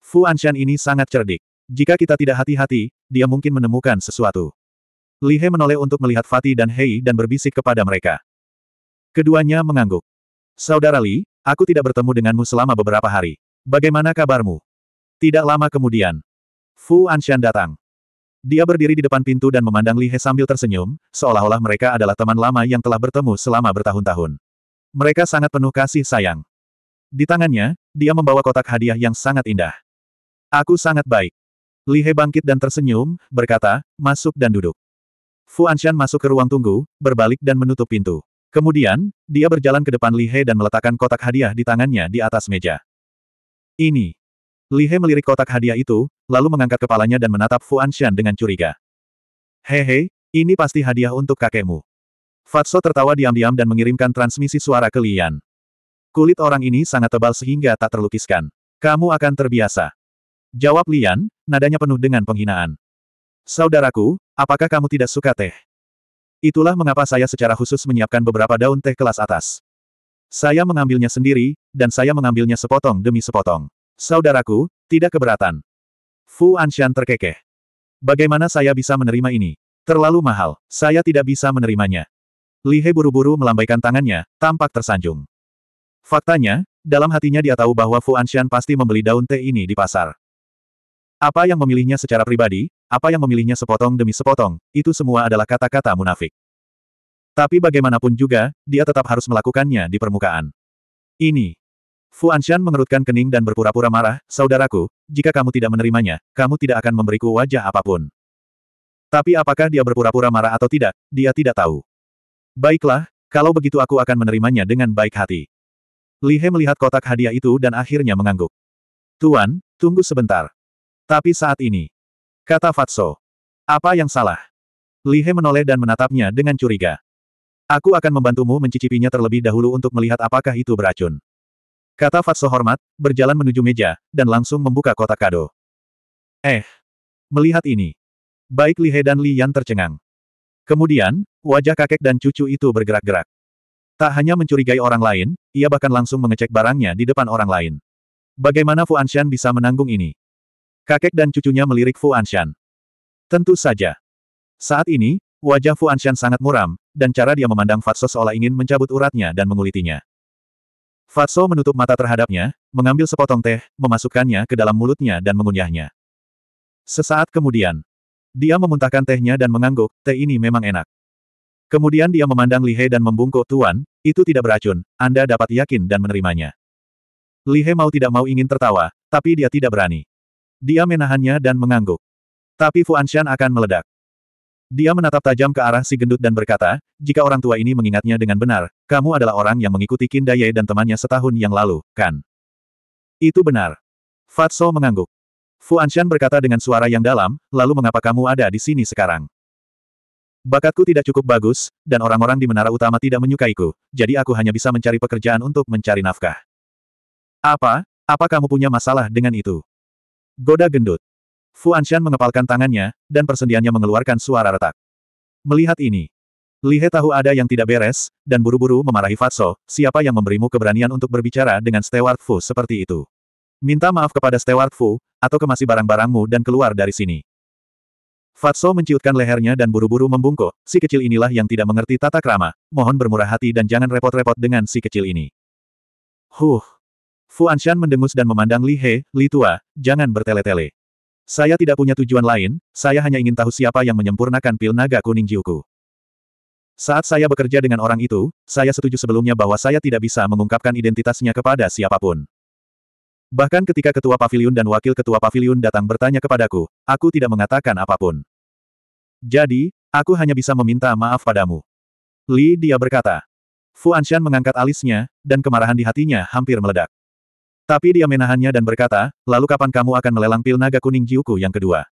Fu Anshan ini sangat cerdik. Jika kita tidak hati-hati, dia mungkin menemukan sesuatu. Li He menoleh untuk melihat Fatih dan Hei dan berbisik kepada mereka. Keduanya mengangguk. Saudara Li, aku tidak bertemu denganmu selama beberapa hari. Bagaimana kabarmu? Tidak lama kemudian, Fu Anshan datang. Dia berdiri di depan pintu dan memandang Li He sambil tersenyum, seolah-olah mereka adalah teman lama yang telah bertemu selama bertahun-tahun. Mereka sangat penuh kasih sayang. Di tangannya, dia membawa kotak hadiah yang sangat indah. Aku sangat baik. Lihe bangkit dan tersenyum, berkata, masuk dan duduk. Fu Anshan masuk ke ruang tunggu, berbalik dan menutup pintu. Kemudian, dia berjalan ke depan Lihe dan meletakkan kotak hadiah di tangannya di atas meja. Ini. Lihe melirik kotak hadiah itu, lalu mengangkat kepalanya dan menatap Fu Anshan dengan curiga. Hehe, ini pasti hadiah untuk kakekmu. Fatso tertawa diam-diam dan mengirimkan transmisi suara ke Lian. Kulit orang ini sangat tebal sehingga tak terlukiskan. Kamu akan terbiasa. Jawab Lian, nadanya penuh dengan penghinaan. Saudaraku, apakah kamu tidak suka teh? Itulah mengapa saya secara khusus menyiapkan beberapa daun teh kelas atas. Saya mengambilnya sendiri, dan saya mengambilnya sepotong demi sepotong. Saudaraku, tidak keberatan. Fu Anshan terkekeh. Bagaimana saya bisa menerima ini? Terlalu mahal, saya tidak bisa menerimanya. Lihe buru-buru melambaikan tangannya, tampak tersanjung. Faktanya, dalam hatinya dia tahu bahwa Fu Anshan pasti membeli daun teh ini di pasar. Apa yang memilihnya secara pribadi, apa yang memilihnya sepotong demi sepotong, itu semua adalah kata-kata munafik. Tapi bagaimanapun juga, dia tetap harus melakukannya di permukaan. Ini. Fu Anshan mengerutkan kening dan berpura-pura marah, saudaraku, jika kamu tidak menerimanya, kamu tidak akan memberiku wajah apapun. Tapi apakah dia berpura-pura marah atau tidak, dia tidak tahu. Baiklah, kalau begitu aku akan menerimanya dengan baik hati. Li He melihat kotak hadiah itu dan akhirnya mengangguk. Tuan, tunggu sebentar. Tapi saat ini. Kata Fatso. Apa yang salah? Lihe menoleh dan menatapnya dengan curiga. Aku akan membantumu mencicipinya terlebih dahulu untuk melihat apakah itu beracun. Kata Fatso hormat, berjalan menuju meja, dan langsung membuka kotak kado. Eh. Melihat ini. Baik Lihe dan Yan tercengang. Kemudian, wajah kakek dan cucu itu bergerak-gerak. Tak hanya mencurigai orang lain, ia bahkan langsung mengecek barangnya di depan orang lain. Bagaimana Fu Anshan bisa menanggung ini? Kakek dan cucunya melirik Fu Anshan. Tentu saja. Saat ini, wajah Fu Anshan sangat muram, dan cara dia memandang Fatso seolah ingin mencabut uratnya dan mengulitinya. Fatso menutup mata terhadapnya, mengambil sepotong teh, memasukkannya ke dalam mulutnya dan mengunyahnya. Sesaat kemudian, dia memuntahkan tehnya dan mengangguk, teh ini memang enak. Kemudian dia memandang Lihe dan membungkuk, Tuan, itu tidak beracun, Anda dapat yakin dan menerimanya. Lihe mau tidak mau ingin tertawa, tapi dia tidak berani. Dia menahannya dan mengangguk. Tapi Fuanshan akan meledak. Dia menatap tajam ke arah si gendut dan berkata, jika orang tua ini mengingatnya dengan benar, kamu adalah orang yang mengikuti Daye dan temannya setahun yang lalu, kan? Itu benar. Fatso mengangguk. Fu Anshan berkata dengan suara yang dalam, lalu mengapa kamu ada di sini sekarang? Bakatku tidak cukup bagus, dan orang-orang di menara utama tidak menyukaiku, jadi aku hanya bisa mencari pekerjaan untuk mencari nafkah. Apa? Apa kamu punya masalah dengan itu? Goda gendut. Fu Anshan mengepalkan tangannya, dan persendiannya mengeluarkan suara retak. Melihat ini, Lihe tahu ada yang tidak beres, dan buru-buru memarahi Fatso, siapa yang memberimu keberanian untuk berbicara dengan Steward Fu seperti itu. Minta maaf kepada Steward Fu, atau kemasi barang-barangmu dan keluar dari sini. Fatso menciutkan lehernya dan buru-buru membungkuk, si kecil inilah yang tidak mengerti tata krama, mohon bermurah hati dan jangan repot-repot dengan si kecil ini. Huh, Fu Anshan mendengus dan memandang Li He, Li Tua, jangan bertele-tele. Saya tidak punya tujuan lain, saya hanya ingin tahu siapa yang menyempurnakan pil naga kuning jiuku. Saat saya bekerja dengan orang itu, saya setuju sebelumnya bahwa saya tidak bisa mengungkapkan identitasnya kepada siapapun. Bahkan ketika ketua pavilion dan wakil ketua pavilion datang bertanya kepadaku, aku tidak mengatakan apapun. Jadi, aku hanya bisa meminta maaf padamu. Li dia berkata. Fu Anshan mengangkat alisnya, dan kemarahan di hatinya hampir meledak. Tapi dia menahannya dan berkata, lalu kapan kamu akan melelang pil naga kuning Jiuku yang kedua?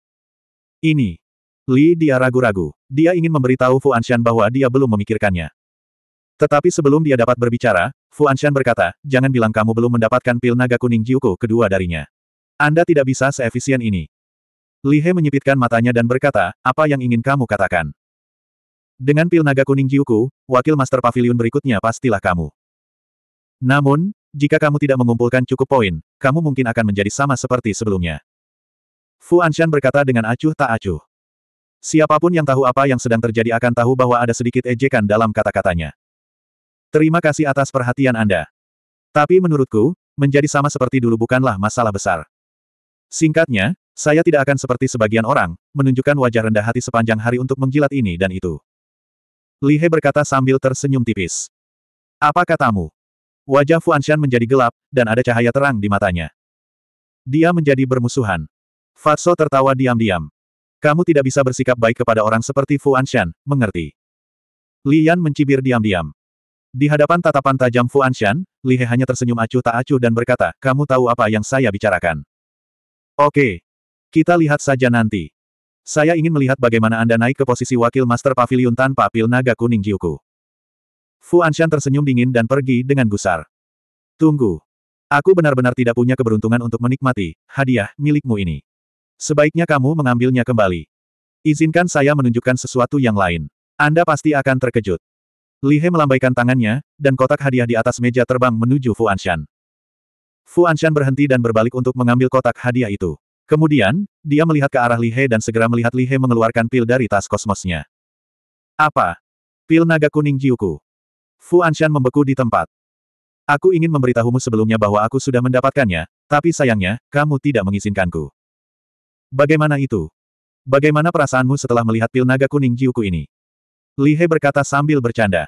Ini. Li dia ragu-ragu. Dia ingin memberitahu Fu Anshan bahwa dia belum memikirkannya. Tetapi sebelum dia dapat berbicara, Fu Anshan berkata, jangan bilang kamu belum mendapatkan pil naga kuning Jiuku kedua darinya. Anda tidak bisa seefisien ini. Li He menyipitkan matanya dan berkata, apa yang ingin kamu katakan? Dengan pil naga kuning Jiuku, wakil master pavilion berikutnya pastilah kamu. Namun, jika kamu tidak mengumpulkan cukup poin, kamu mungkin akan menjadi sama seperti sebelumnya. Fu Anshan berkata dengan acuh tak acuh. Siapapun yang tahu apa yang sedang terjadi akan tahu bahwa ada sedikit ejekan dalam kata-katanya. Terima kasih atas perhatian Anda. Tapi menurutku, menjadi sama seperti dulu bukanlah masalah besar. Singkatnya, saya tidak akan seperti sebagian orang, menunjukkan wajah rendah hati sepanjang hari untuk menjilat ini dan itu. Lihe berkata sambil tersenyum tipis. Apa katamu? Wajah Fuanshan menjadi gelap, dan ada cahaya terang di matanya. Dia menjadi bermusuhan. Fatso tertawa diam-diam. Kamu tidak bisa bersikap baik kepada orang seperti Fuanshan, mengerti? Lian mencibir diam-diam. Di hadapan tatapan tajam Fuanshan, Li He hanya tersenyum acuh tak acuh dan berkata, kamu tahu apa yang saya bicarakan. Oke. Kita lihat saja nanti. Saya ingin melihat bagaimana Anda naik ke posisi wakil Master Pavilion tanpa pil naga kuning Jiuku. Fu Anshan tersenyum dingin dan pergi dengan gusar. Tunggu. Aku benar-benar tidak punya keberuntungan untuk menikmati hadiah milikmu ini. Sebaiknya kamu mengambilnya kembali. Izinkan saya menunjukkan sesuatu yang lain. Anda pasti akan terkejut. Li He melambaikan tangannya, dan kotak hadiah di atas meja terbang menuju Fu Anshan. Fu Anshan berhenti dan berbalik untuk mengambil kotak hadiah itu. Kemudian, dia melihat ke arah Li He dan segera melihat Li He mengeluarkan pil dari tas kosmosnya. Apa? Pil naga kuning Jiuku. Fu Anshan membeku di tempat. Aku ingin memberitahumu sebelumnya bahwa aku sudah mendapatkannya, tapi sayangnya, kamu tidak mengizinkanku. Bagaimana itu? Bagaimana perasaanmu setelah melihat pil naga kuning Jiuku ini? Li He berkata sambil bercanda.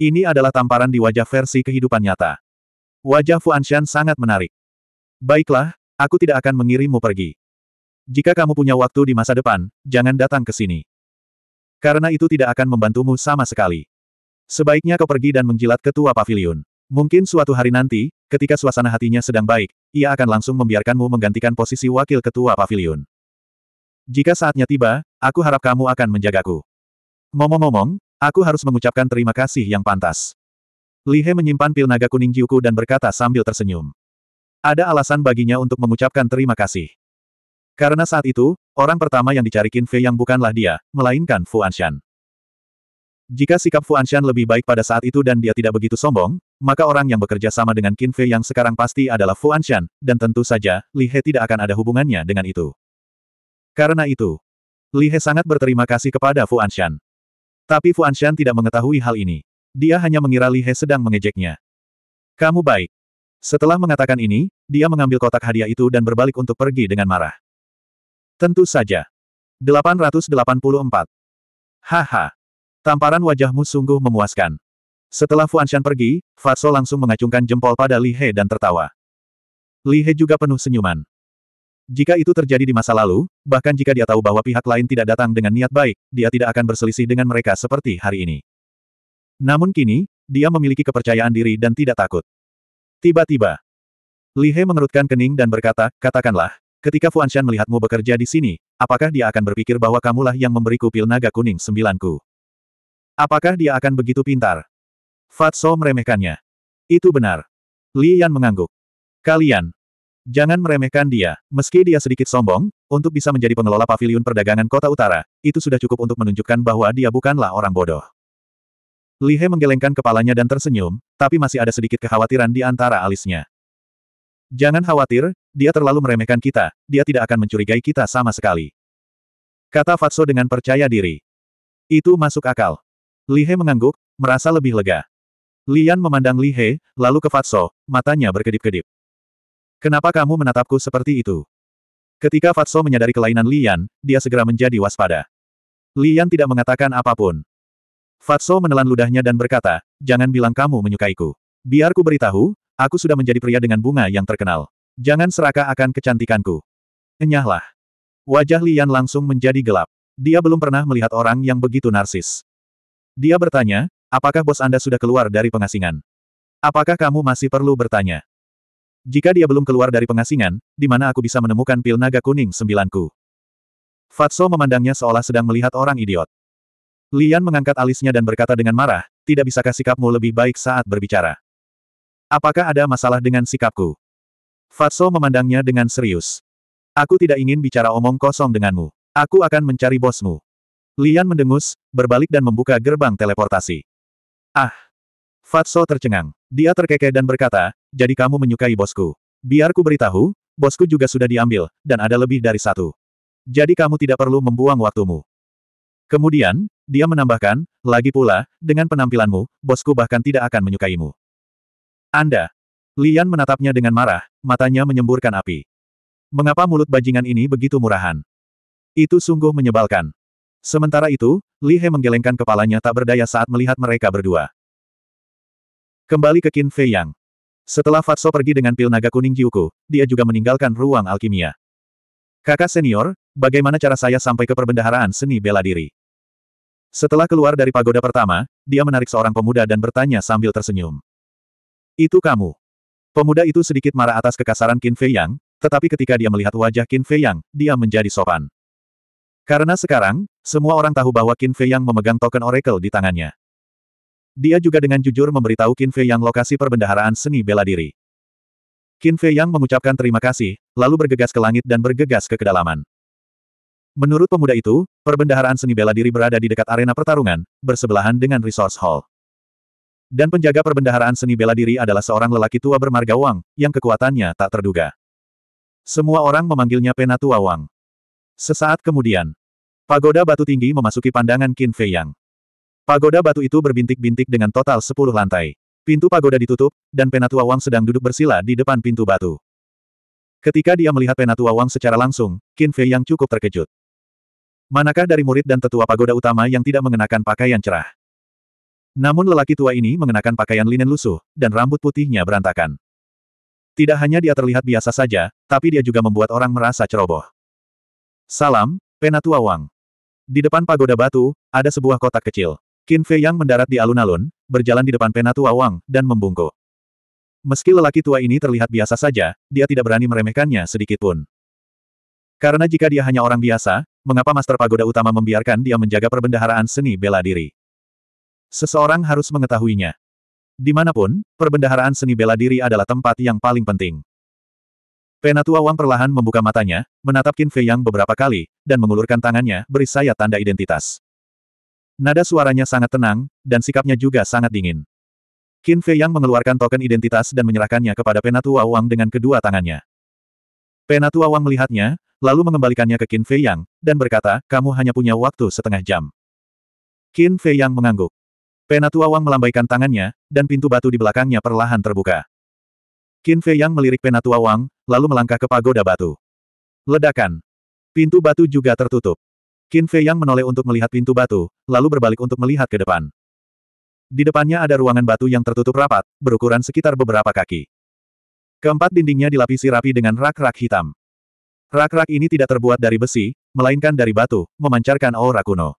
Ini adalah tamparan di wajah versi kehidupan nyata. Wajah Fu Anshan sangat menarik. Baiklah, aku tidak akan mengirimmu pergi. Jika kamu punya waktu di masa depan, jangan datang ke sini. Karena itu tidak akan membantumu sama sekali. Sebaiknya kau pergi dan menjilat ketua pavilion. Mungkin suatu hari nanti, ketika suasana hatinya sedang baik, ia akan langsung membiarkanmu menggantikan posisi wakil ketua pavilion. Jika saatnya tiba, aku harap kamu akan menjagaku. momong momong aku harus mengucapkan terima kasih yang pantas. Lihe menyimpan pil naga kuning Jiuku dan berkata sambil tersenyum. Ada alasan baginya untuk mengucapkan terima kasih. Karena saat itu, orang pertama yang dicari Qin Fei yang bukanlah dia, melainkan Fu Anshan. Jika sikap Fu Anshan lebih baik pada saat itu dan dia tidak begitu sombong, maka orang yang bekerja sama dengan Qin Fei yang sekarang pasti adalah Fu Anshan, dan tentu saja, Li He tidak akan ada hubungannya dengan itu. Karena itu, Li He sangat berterima kasih kepada Fu Anshan. Tapi Fu Anshan tidak mengetahui hal ini. Dia hanya mengira Li He sedang mengejeknya. Kamu baik. Setelah mengatakan ini, dia mengambil kotak hadiah itu dan berbalik untuk pergi dengan marah. Tentu saja. 884. Haha. Tamparan wajahmu sungguh memuaskan. Setelah Fuanshan pergi, Fatso langsung mengacungkan jempol pada Li He dan tertawa. Li He juga penuh senyuman. Jika itu terjadi di masa lalu, bahkan jika dia tahu bahwa pihak lain tidak datang dengan niat baik, dia tidak akan berselisih dengan mereka seperti hari ini. Namun kini, dia memiliki kepercayaan diri dan tidak takut. Tiba-tiba, Li He mengerutkan kening dan berkata, katakanlah, ketika Fuanshan melihatmu bekerja di sini, apakah dia akan berpikir bahwa kamulah yang memberiku pil naga kuning sembilanku? Apakah dia akan begitu pintar? Fatso meremehkannya. Itu benar. Li Yan mengangguk. Kalian. Jangan meremehkan dia. Meski dia sedikit sombong, untuk bisa menjadi pengelola paviliun perdagangan kota utara, itu sudah cukup untuk menunjukkan bahwa dia bukanlah orang bodoh. Li He menggelengkan kepalanya dan tersenyum, tapi masih ada sedikit kekhawatiran di antara alisnya. Jangan khawatir, dia terlalu meremehkan kita, dia tidak akan mencurigai kita sama sekali. Kata Fatso dengan percaya diri. Itu masuk akal. Li He mengangguk, merasa lebih lega. Lian memandang Li He, lalu ke Fatso, matanya berkedip-kedip. Kenapa kamu menatapku seperti itu? Ketika Fatso menyadari kelainan Lian, dia segera menjadi waspada. Lian tidak mengatakan apapun. Fatso menelan ludahnya dan berkata, jangan bilang kamu menyukaiku. Biar ku beritahu, aku sudah menjadi pria dengan bunga yang terkenal. Jangan serakah akan kecantikanku. Enyahlah. Wajah Lian langsung menjadi gelap. Dia belum pernah melihat orang yang begitu narsis. Dia bertanya, apakah bos Anda sudah keluar dari pengasingan? Apakah kamu masih perlu bertanya? Jika dia belum keluar dari pengasingan, di mana aku bisa menemukan pil naga kuning sembilanku? Fatso memandangnya seolah sedang melihat orang idiot. Lian mengangkat alisnya dan berkata dengan marah, tidak bisakah sikapmu lebih baik saat berbicara? Apakah ada masalah dengan sikapku? Fatso memandangnya dengan serius. Aku tidak ingin bicara omong kosong denganmu. Aku akan mencari bosmu. Lian mendengus, berbalik dan membuka gerbang teleportasi. Ah! Fatso tercengang. Dia terkekeh dan berkata, jadi kamu menyukai bosku. Biarku beritahu, bosku juga sudah diambil, dan ada lebih dari satu. Jadi kamu tidak perlu membuang waktumu. Kemudian, dia menambahkan, lagi pula, dengan penampilanmu, bosku bahkan tidak akan menyukaimu. Anda. Lian menatapnya dengan marah, matanya menyemburkan api. Mengapa mulut bajingan ini begitu murahan? Itu sungguh menyebalkan. Sementara itu, Li He menggelengkan kepalanya tak berdaya saat melihat mereka berdua. Kembali ke Qin Fei Yang. Setelah Fatso pergi dengan pil naga kuning Jiuku, dia juga meninggalkan ruang alkimia. Kakak senior, bagaimana cara saya sampai ke perbendaharaan seni bela diri? Setelah keluar dari pagoda pertama, dia menarik seorang pemuda dan bertanya sambil tersenyum. Itu kamu. Pemuda itu sedikit marah atas kekasaran Qin Fei Yang, tetapi ketika dia melihat wajah Qin Fei Yang, dia menjadi sopan. Karena sekarang, semua orang tahu bahwa Qin Fei yang memegang token Oracle di tangannya. Dia juga dengan jujur memberitahu Qin Fei yang lokasi perbendaharaan seni bela diri. Qin Fei yang mengucapkan terima kasih, lalu bergegas ke langit dan bergegas ke kedalaman. Menurut pemuda itu, perbendaharaan seni bela diri berada di dekat arena pertarungan, bersebelahan dengan resource hall. Dan penjaga perbendaharaan seni bela diri adalah seorang lelaki tua bermarga Wang, yang kekuatannya tak terduga. Semua orang memanggilnya Penatua Wang. Sesaat kemudian, Pagoda batu tinggi memasuki pandangan Qin Fei Yang. Pagoda batu itu berbintik-bintik dengan total sepuluh lantai. Pintu pagoda ditutup, dan Penatua Wang sedang duduk bersila di depan pintu batu. Ketika dia melihat Penatua Wang secara langsung, Qin Fei Yang cukup terkejut. Manakah dari murid dan tetua pagoda utama yang tidak mengenakan pakaian cerah? Namun lelaki tua ini mengenakan pakaian linen lusuh, dan rambut putihnya berantakan. Tidak hanya dia terlihat biasa saja, tapi dia juga membuat orang merasa ceroboh. Salam, Penatua Wang. Di depan pagoda batu, ada sebuah kotak kecil. Qin Fei Yang mendarat di alun-alun, berjalan di depan Penatua Wang, dan membungkuk. Meski lelaki tua ini terlihat biasa saja, dia tidak berani meremehkannya sedikitpun. Karena jika dia hanya orang biasa, mengapa Master Pagoda Utama membiarkan dia menjaga perbendaharaan seni bela diri? Seseorang harus mengetahuinya. Dimanapun, perbendaharaan seni bela diri adalah tempat yang paling penting. Penatua Wang perlahan membuka matanya, menatap Qin Fei Yang beberapa kali, dan mengulurkan tangannya, beri saya tanda identitas. Nada suaranya sangat tenang, dan sikapnya juga sangat dingin. Qin Fei Yang mengeluarkan token identitas dan menyerahkannya kepada Penatua Wang dengan kedua tangannya. Penatua Wang melihatnya, lalu mengembalikannya ke Qin Fei Yang, dan berkata, kamu hanya punya waktu setengah jam. Qin Fei Yang mengangguk. Penatua Wang melambaikan tangannya, dan pintu batu di belakangnya perlahan terbuka. Qin Fei Yang melirik Penatua Wang, lalu melangkah ke pagoda batu. Ledakan. Pintu batu juga tertutup. Qin Fei Yang menoleh untuk melihat pintu batu, lalu berbalik untuk melihat ke depan. Di depannya ada ruangan batu yang tertutup rapat, berukuran sekitar beberapa kaki. Keempat dindingnya dilapisi rapi dengan rak-rak hitam. Rak-rak ini tidak terbuat dari besi, melainkan dari batu, memancarkan aura kuno.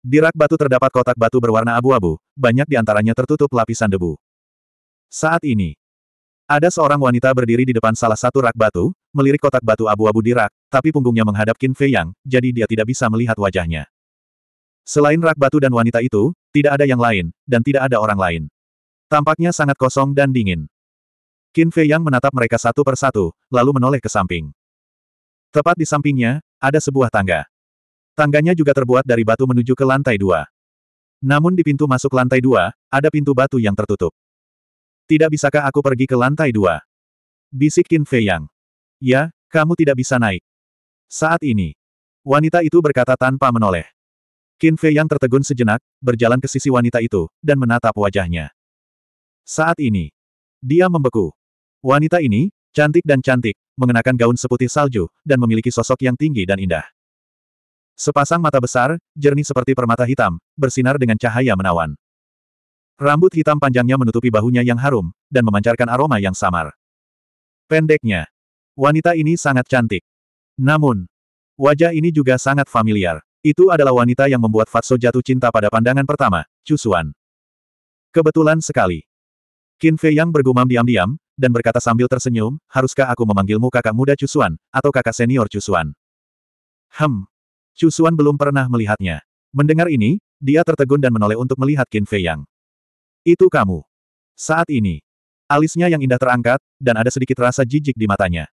Di rak batu terdapat kotak batu berwarna abu-abu, banyak di antaranya tertutup lapisan debu. Saat ini, ada seorang wanita berdiri di depan salah satu rak batu, melirik kotak batu abu-abu di rak, tapi punggungnya menghadap Qin Fei Yang, jadi dia tidak bisa melihat wajahnya. Selain rak batu dan wanita itu, tidak ada yang lain, dan tidak ada orang lain. Tampaknya sangat kosong dan dingin. Qin Fei Yang menatap mereka satu per satu, lalu menoleh ke samping. Tepat di sampingnya, ada sebuah tangga. Tangganya juga terbuat dari batu menuju ke lantai dua. Namun di pintu masuk lantai dua, ada pintu batu yang tertutup. Tidak bisakah aku pergi ke lantai dua? Bisik Qin Fei Yang. Ya, kamu tidak bisa naik. Saat ini. Wanita itu berkata tanpa menoleh. Qin Fei Yang tertegun sejenak, berjalan ke sisi wanita itu, dan menatap wajahnya. Saat ini. Dia membeku. Wanita ini, cantik dan cantik, mengenakan gaun seputih salju, dan memiliki sosok yang tinggi dan indah. Sepasang mata besar, jernih seperti permata hitam, bersinar dengan cahaya menawan. Rambut hitam panjangnya menutupi bahunya yang harum, dan memancarkan aroma yang samar. Pendeknya, wanita ini sangat cantik. Namun, wajah ini juga sangat familiar. Itu adalah wanita yang membuat Fatso jatuh cinta pada pandangan pertama, Cusuan. Kebetulan sekali. Qin Fei yang bergumam diam-diam, dan berkata sambil tersenyum, haruskah aku memanggilmu kakak muda Cusuan, atau kakak senior Cusuan? Hem. Cusuan belum pernah melihatnya. Mendengar ini, dia tertegun dan menoleh untuk melihat Qin Fei Yang. Itu kamu. Saat ini. Alisnya yang indah terangkat, dan ada sedikit rasa jijik di matanya.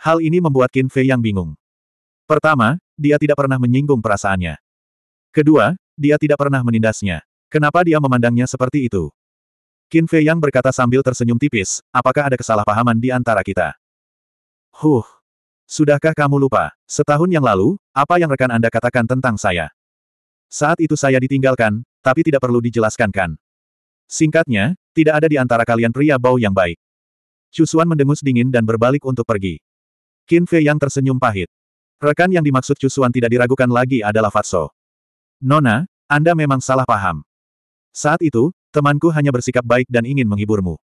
Hal ini membuat Qin Fei yang bingung. Pertama, dia tidak pernah menyinggung perasaannya. Kedua, dia tidak pernah menindasnya. Kenapa dia memandangnya seperti itu? Qin Fei yang berkata sambil tersenyum tipis, apakah ada kesalahpahaman di antara kita? Huh. Sudahkah kamu lupa, setahun yang lalu, apa yang rekan Anda katakan tentang saya? Saat itu saya ditinggalkan, tapi tidak perlu dijelaskan kan. Singkatnya, tidak ada di antara kalian pria bau yang baik. Cusuan mendengus dingin dan berbalik untuk pergi. Qin Fei yang tersenyum pahit. Rekan yang dimaksud Cusuan tidak diragukan lagi adalah Fatso. Nona, Anda memang salah paham. Saat itu, temanku hanya bersikap baik dan ingin menghiburmu.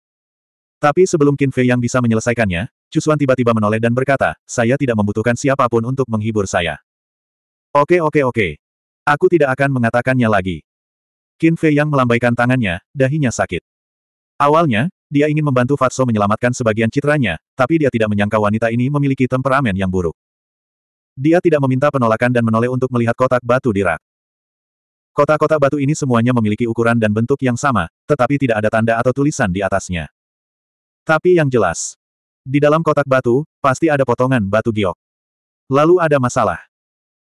Tapi sebelum Qin Fei yang bisa menyelesaikannya, Cusuan tiba-tiba menoleh dan berkata, saya tidak membutuhkan siapapun untuk menghibur saya. Oke oke oke. Aku tidak akan mengatakannya lagi. Qin Fei yang melambaikan tangannya, dahinya sakit. Awalnya, dia ingin membantu Fatso menyelamatkan sebagian citranya, tapi dia tidak menyangka wanita ini memiliki temperamen yang buruk. Dia tidak meminta penolakan dan menoleh untuk melihat kotak batu di rak. Kotak-kotak batu ini semuanya memiliki ukuran dan bentuk yang sama, tetapi tidak ada tanda atau tulisan di atasnya. Tapi yang jelas, di dalam kotak batu, pasti ada potongan batu giok. Lalu ada masalah.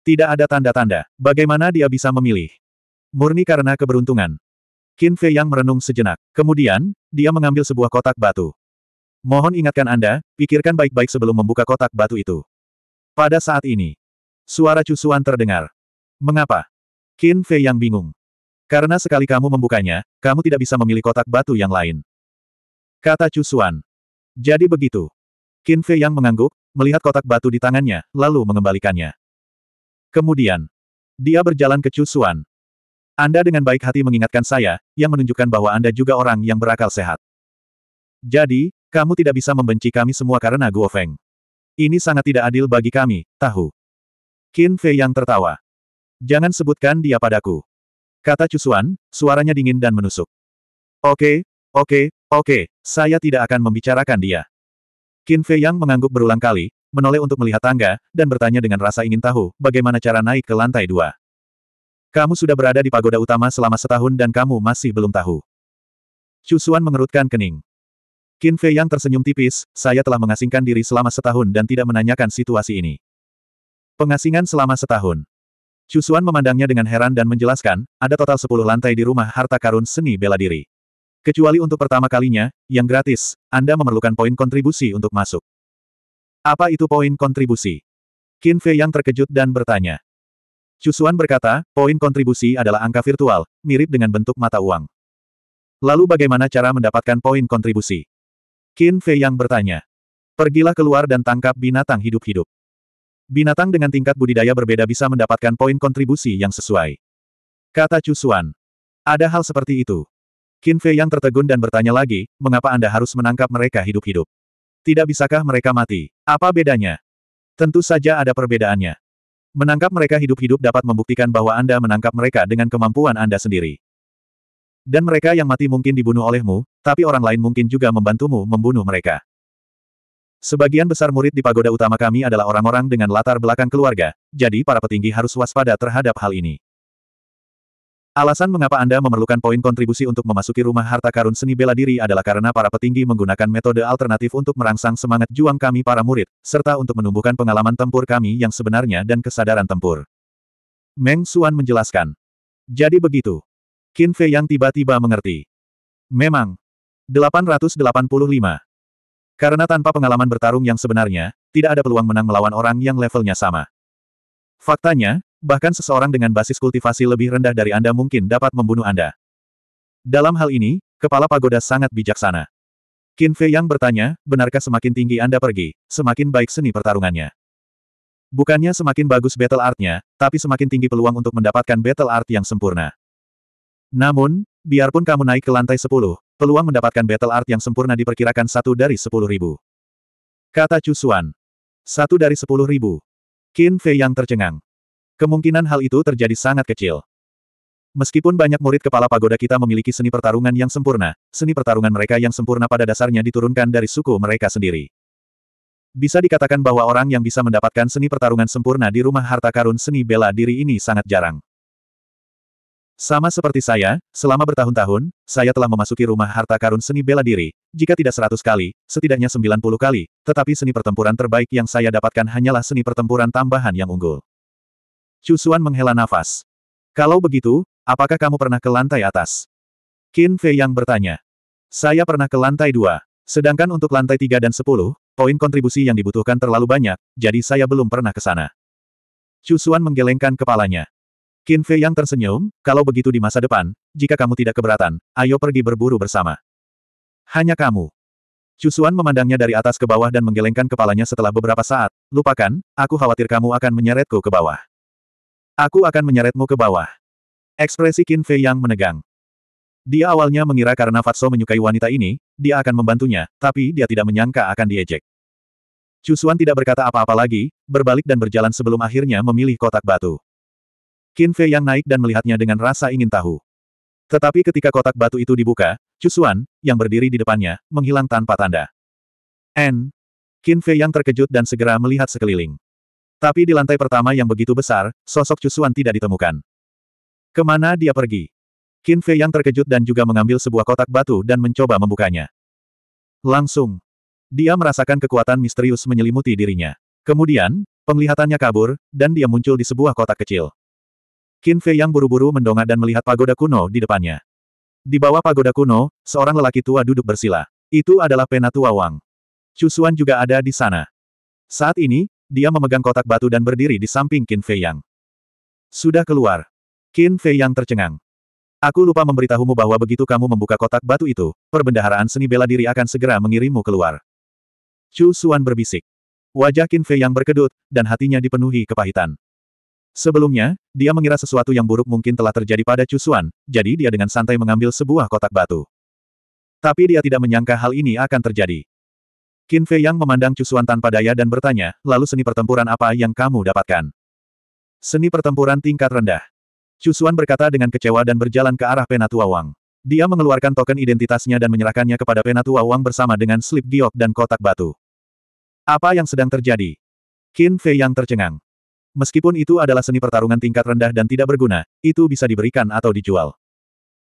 Tidak ada tanda-tanda. Bagaimana dia bisa memilih? Murni karena keberuntungan. Qin Fei Yang merenung sejenak. Kemudian, dia mengambil sebuah kotak batu. Mohon ingatkan Anda, pikirkan baik-baik sebelum membuka kotak batu itu. Pada saat ini, suara cusuan terdengar. Mengapa? Qin Fei Yang bingung. Karena sekali kamu membukanya, kamu tidak bisa memilih kotak batu yang lain. Kata cusuan. Jadi begitu. Qin Fei Yang mengangguk, melihat kotak batu di tangannya, lalu mengembalikannya. Kemudian, dia berjalan ke cusuan. Anda dengan baik hati mengingatkan saya, yang menunjukkan bahwa Anda juga orang yang berakal sehat. Jadi, kamu tidak bisa membenci kami semua karena Guo Feng. Ini sangat tidak adil bagi kami, tahu. Qin Fei yang tertawa. Jangan sebutkan dia padaku. Kata Cusuan, suaranya dingin dan menusuk. Oke, oke, oke, saya tidak akan membicarakan dia. Qin Fei yang mengangguk berulang kali, menoleh untuk melihat tangga, dan bertanya dengan rasa ingin tahu, bagaimana cara naik ke lantai dua. Kamu sudah berada di pagoda utama selama setahun dan kamu masih belum tahu. Chusuan mengerutkan kening. Qin Fei yang tersenyum tipis, saya telah mengasingkan diri selama setahun dan tidak menanyakan situasi ini. Pengasingan selama setahun. Chusuan memandangnya dengan heran dan menjelaskan, ada total 10 lantai di rumah harta karun seni bela diri. Kecuali untuk pertama kalinya, yang gratis, Anda memerlukan poin kontribusi untuk masuk. Apa itu poin kontribusi? Qin Fei yang terkejut dan bertanya. Cusuan berkata, poin kontribusi adalah angka virtual, mirip dengan bentuk mata uang. Lalu bagaimana cara mendapatkan poin kontribusi? Qin Fei yang bertanya. Pergilah keluar dan tangkap binatang hidup-hidup. Binatang dengan tingkat budidaya berbeda bisa mendapatkan poin kontribusi yang sesuai. Kata Cusuan. Ada hal seperti itu. Qin Fei yang tertegun dan bertanya lagi, mengapa Anda harus menangkap mereka hidup-hidup? Tidak bisakah mereka mati? Apa bedanya? Tentu saja ada perbedaannya. Menangkap mereka hidup-hidup dapat membuktikan bahwa Anda menangkap mereka dengan kemampuan Anda sendiri. Dan mereka yang mati mungkin dibunuh olehmu, tapi orang lain mungkin juga membantumu membunuh mereka. Sebagian besar murid di pagoda utama kami adalah orang-orang dengan latar belakang keluarga, jadi para petinggi harus waspada terhadap hal ini. Alasan mengapa Anda memerlukan poin kontribusi untuk memasuki rumah harta karun seni bela diri adalah karena para petinggi menggunakan metode alternatif untuk merangsang semangat juang kami para murid, serta untuk menumbuhkan pengalaman tempur kami yang sebenarnya dan kesadaran tempur. Meng Xuan menjelaskan. Jadi begitu. Qin Fei yang tiba-tiba mengerti. Memang. 885. Karena tanpa pengalaman bertarung yang sebenarnya, tidak ada peluang menang melawan orang yang levelnya sama. Faktanya, bahkan seseorang dengan basis kultivasi lebih rendah dari Anda mungkin dapat membunuh Anda. Dalam hal ini, kepala pagoda sangat bijaksana. Qin Fei yang bertanya, benarkah semakin tinggi Anda pergi, semakin baik seni pertarungannya? Bukannya semakin bagus battle artnya tapi semakin tinggi peluang untuk mendapatkan battle art yang sempurna. Namun, biarpun kamu naik ke lantai 10, peluang mendapatkan battle art yang sempurna diperkirakan satu dari sepuluh ribu Kata Cusuan. Satu dari 10.000. Qin Fei yang tercengang. Kemungkinan hal itu terjadi sangat kecil. Meskipun banyak murid kepala pagoda kita memiliki seni pertarungan yang sempurna, seni pertarungan mereka yang sempurna pada dasarnya diturunkan dari suku mereka sendiri. Bisa dikatakan bahwa orang yang bisa mendapatkan seni pertarungan sempurna di rumah harta karun seni bela diri ini sangat jarang. Sama seperti saya, selama bertahun-tahun, saya telah memasuki rumah harta karun seni bela diri, jika tidak seratus kali, setidaknya sembilan puluh kali, tetapi seni pertempuran terbaik yang saya dapatkan hanyalah seni pertempuran tambahan yang unggul. Chusuan menghela nafas. Kalau begitu, apakah kamu pernah ke lantai atas? Qin Fei yang bertanya. Saya pernah ke lantai dua. Sedangkan untuk lantai tiga dan sepuluh, poin kontribusi yang dibutuhkan terlalu banyak, jadi saya belum pernah ke sana. Chusuan menggelengkan kepalanya. Qin Fei yang tersenyum, kalau begitu di masa depan, jika kamu tidak keberatan, ayo pergi berburu bersama. Hanya kamu. Chusuan memandangnya dari atas ke bawah dan menggelengkan kepalanya setelah beberapa saat, lupakan, aku khawatir kamu akan menyeretku ke bawah. Aku akan menyeretmu ke bawah. Ekspresi Qin Fei yang menegang. Dia awalnya mengira karena Fatso menyukai wanita ini, dia akan membantunya, tapi dia tidak menyangka akan diejek. Chusuan tidak berkata apa-apa lagi, berbalik dan berjalan sebelum akhirnya memilih kotak batu. Qin Fei yang naik dan melihatnya dengan rasa ingin tahu. Tetapi ketika kotak batu itu dibuka, Chusuan yang berdiri di depannya, menghilang tanpa tanda. N. Qin Fei yang terkejut dan segera melihat sekeliling. Tapi di lantai pertama yang begitu besar, sosok Cusuan tidak ditemukan. Kemana dia pergi? Qin Fei yang terkejut dan juga mengambil sebuah kotak batu dan mencoba membukanya. Langsung. Dia merasakan kekuatan misterius menyelimuti dirinya. Kemudian, penglihatannya kabur, dan dia muncul di sebuah kotak kecil. Qin Fei yang buru-buru mendongak dan melihat pagoda kuno di depannya. Di bawah pagoda kuno, seorang lelaki tua duduk bersila. Itu adalah Penatua Wang. Cusuan juga ada di sana. Saat ini, dia memegang kotak batu dan berdiri di samping Qin Fei Yang. Sudah keluar. Qin Fei Yang tercengang. Aku lupa memberitahumu bahwa begitu kamu membuka kotak batu itu, perbendaharaan seni bela diri akan segera mengirimmu keluar. Chu Xuan berbisik. Wajah Qin Fei Yang berkedut, dan hatinya dipenuhi kepahitan. Sebelumnya, dia mengira sesuatu yang buruk mungkin telah terjadi pada Chu Cusuan, jadi dia dengan santai mengambil sebuah kotak batu. Tapi dia tidak menyangka hal ini akan terjadi. Qin Fei Yang memandang Cusuan tanpa daya dan bertanya, lalu seni pertempuran apa yang kamu dapatkan? Seni pertempuran tingkat rendah. Cusuan berkata dengan kecewa dan berjalan ke arah Penatua Wang. Dia mengeluarkan token identitasnya dan menyerahkannya kepada Penatua Wang bersama dengan slip giok dan kotak batu. Apa yang sedang terjadi? Qin Fei Yang tercengang. Meskipun itu adalah seni pertarungan tingkat rendah dan tidak berguna, itu bisa diberikan atau dijual.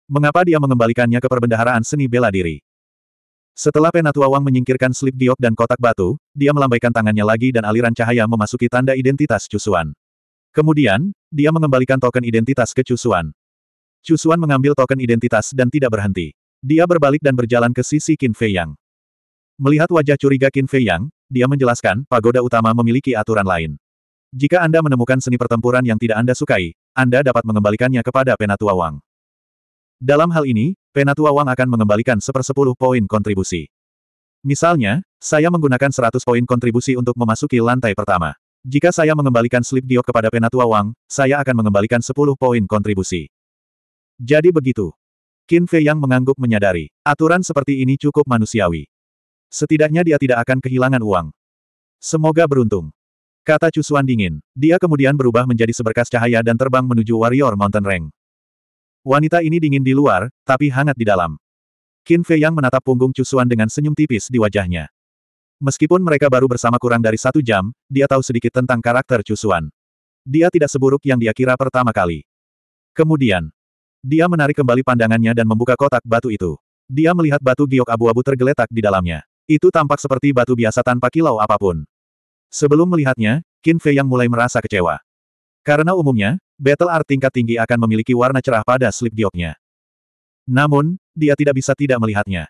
Mengapa dia mengembalikannya ke perbendaharaan seni bela diri? Setelah Penatua Wang menyingkirkan slip giok dan kotak batu, dia melambaikan tangannya lagi dan aliran cahaya memasuki tanda identitas Cusuan. Kemudian, dia mengembalikan token identitas ke Cusuan. Cusuan mengambil token identitas dan tidak berhenti. Dia berbalik dan berjalan ke sisi Qin Fei Yang. Melihat wajah curiga Qin Fei Yang, dia menjelaskan, pagoda utama memiliki aturan lain. Jika Anda menemukan seni pertempuran yang tidak Anda sukai, Anda dapat mengembalikannya kepada Penatua Wang. Dalam hal ini, Penatua Wang akan mengembalikan sepersepuluh poin kontribusi. Misalnya, saya menggunakan seratus poin kontribusi untuk memasuki lantai pertama. Jika saya mengembalikan slip diok kepada Penatua Wang, saya akan mengembalikan sepuluh poin kontribusi. Jadi begitu. Qin Fei yang mengangguk menyadari, aturan seperti ini cukup manusiawi. Setidaknya dia tidak akan kehilangan uang. Semoga beruntung. Kata Cusuan dingin. Dia kemudian berubah menjadi seberkas cahaya dan terbang menuju Warrior Mountain Range. Wanita ini dingin di luar, tapi hangat di dalam. Qin Fei Yang menatap punggung Cusuan dengan senyum tipis di wajahnya. Meskipun mereka baru bersama kurang dari satu jam, dia tahu sedikit tentang karakter Cusuan. Dia tidak seburuk yang dia kira pertama kali. Kemudian, dia menarik kembali pandangannya dan membuka kotak batu itu. Dia melihat batu giok abu-abu tergeletak di dalamnya. Itu tampak seperti batu biasa tanpa kilau apapun. Sebelum melihatnya, Qin Fei yang mulai merasa kecewa. Karena umumnya, Battle Art tingkat tinggi akan memiliki warna cerah pada slip gioknya. Namun, dia tidak bisa tidak melihatnya.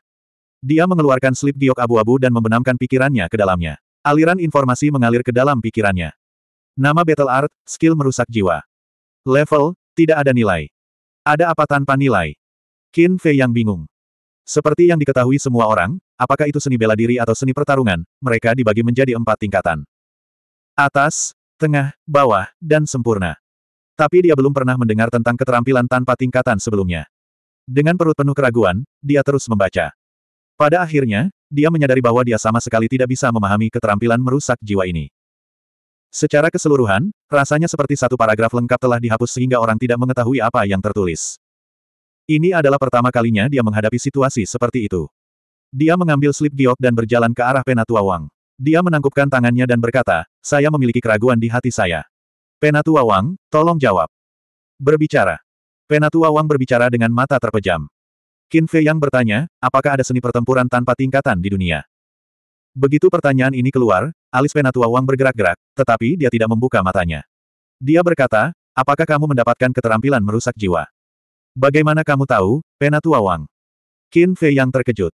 Dia mengeluarkan slip giok abu-abu dan membenamkan pikirannya ke dalamnya. Aliran informasi mengalir ke dalam pikirannya. Nama Battle Art, skill merusak jiwa. Level, tidak ada nilai. Ada apa tanpa nilai? Qin Fei yang bingung. Seperti yang diketahui semua orang, apakah itu seni bela diri atau seni pertarungan, mereka dibagi menjadi empat tingkatan. Atas, tengah, bawah, dan sempurna. Tapi dia belum pernah mendengar tentang keterampilan tanpa tingkatan sebelumnya. Dengan perut penuh keraguan, dia terus membaca. Pada akhirnya, dia menyadari bahwa dia sama sekali tidak bisa memahami keterampilan merusak jiwa ini. Secara keseluruhan, rasanya seperti satu paragraf lengkap telah dihapus sehingga orang tidak mengetahui apa yang tertulis. Ini adalah pertama kalinya dia menghadapi situasi seperti itu. Dia mengambil slip giok dan berjalan ke arah Penatua Wang. Dia menangkupkan tangannya dan berkata, saya memiliki keraguan di hati saya. Penatua Wang, tolong jawab. Berbicara. Penatua Wang berbicara dengan mata terpejam. Qin Fei Yang bertanya, apakah ada seni pertempuran tanpa tingkatan di dunia? Begitu pertanyaan ini keluar, alis Penatua Wang bergerak-gerak, tetapi dia tidak membuka matanya. Dia berkata, apakah kamu mendapatkan keterampilan merusak jiwa? Bagaimana kamu tahu, Penatua Wang? Qin Fei Yang terkejut.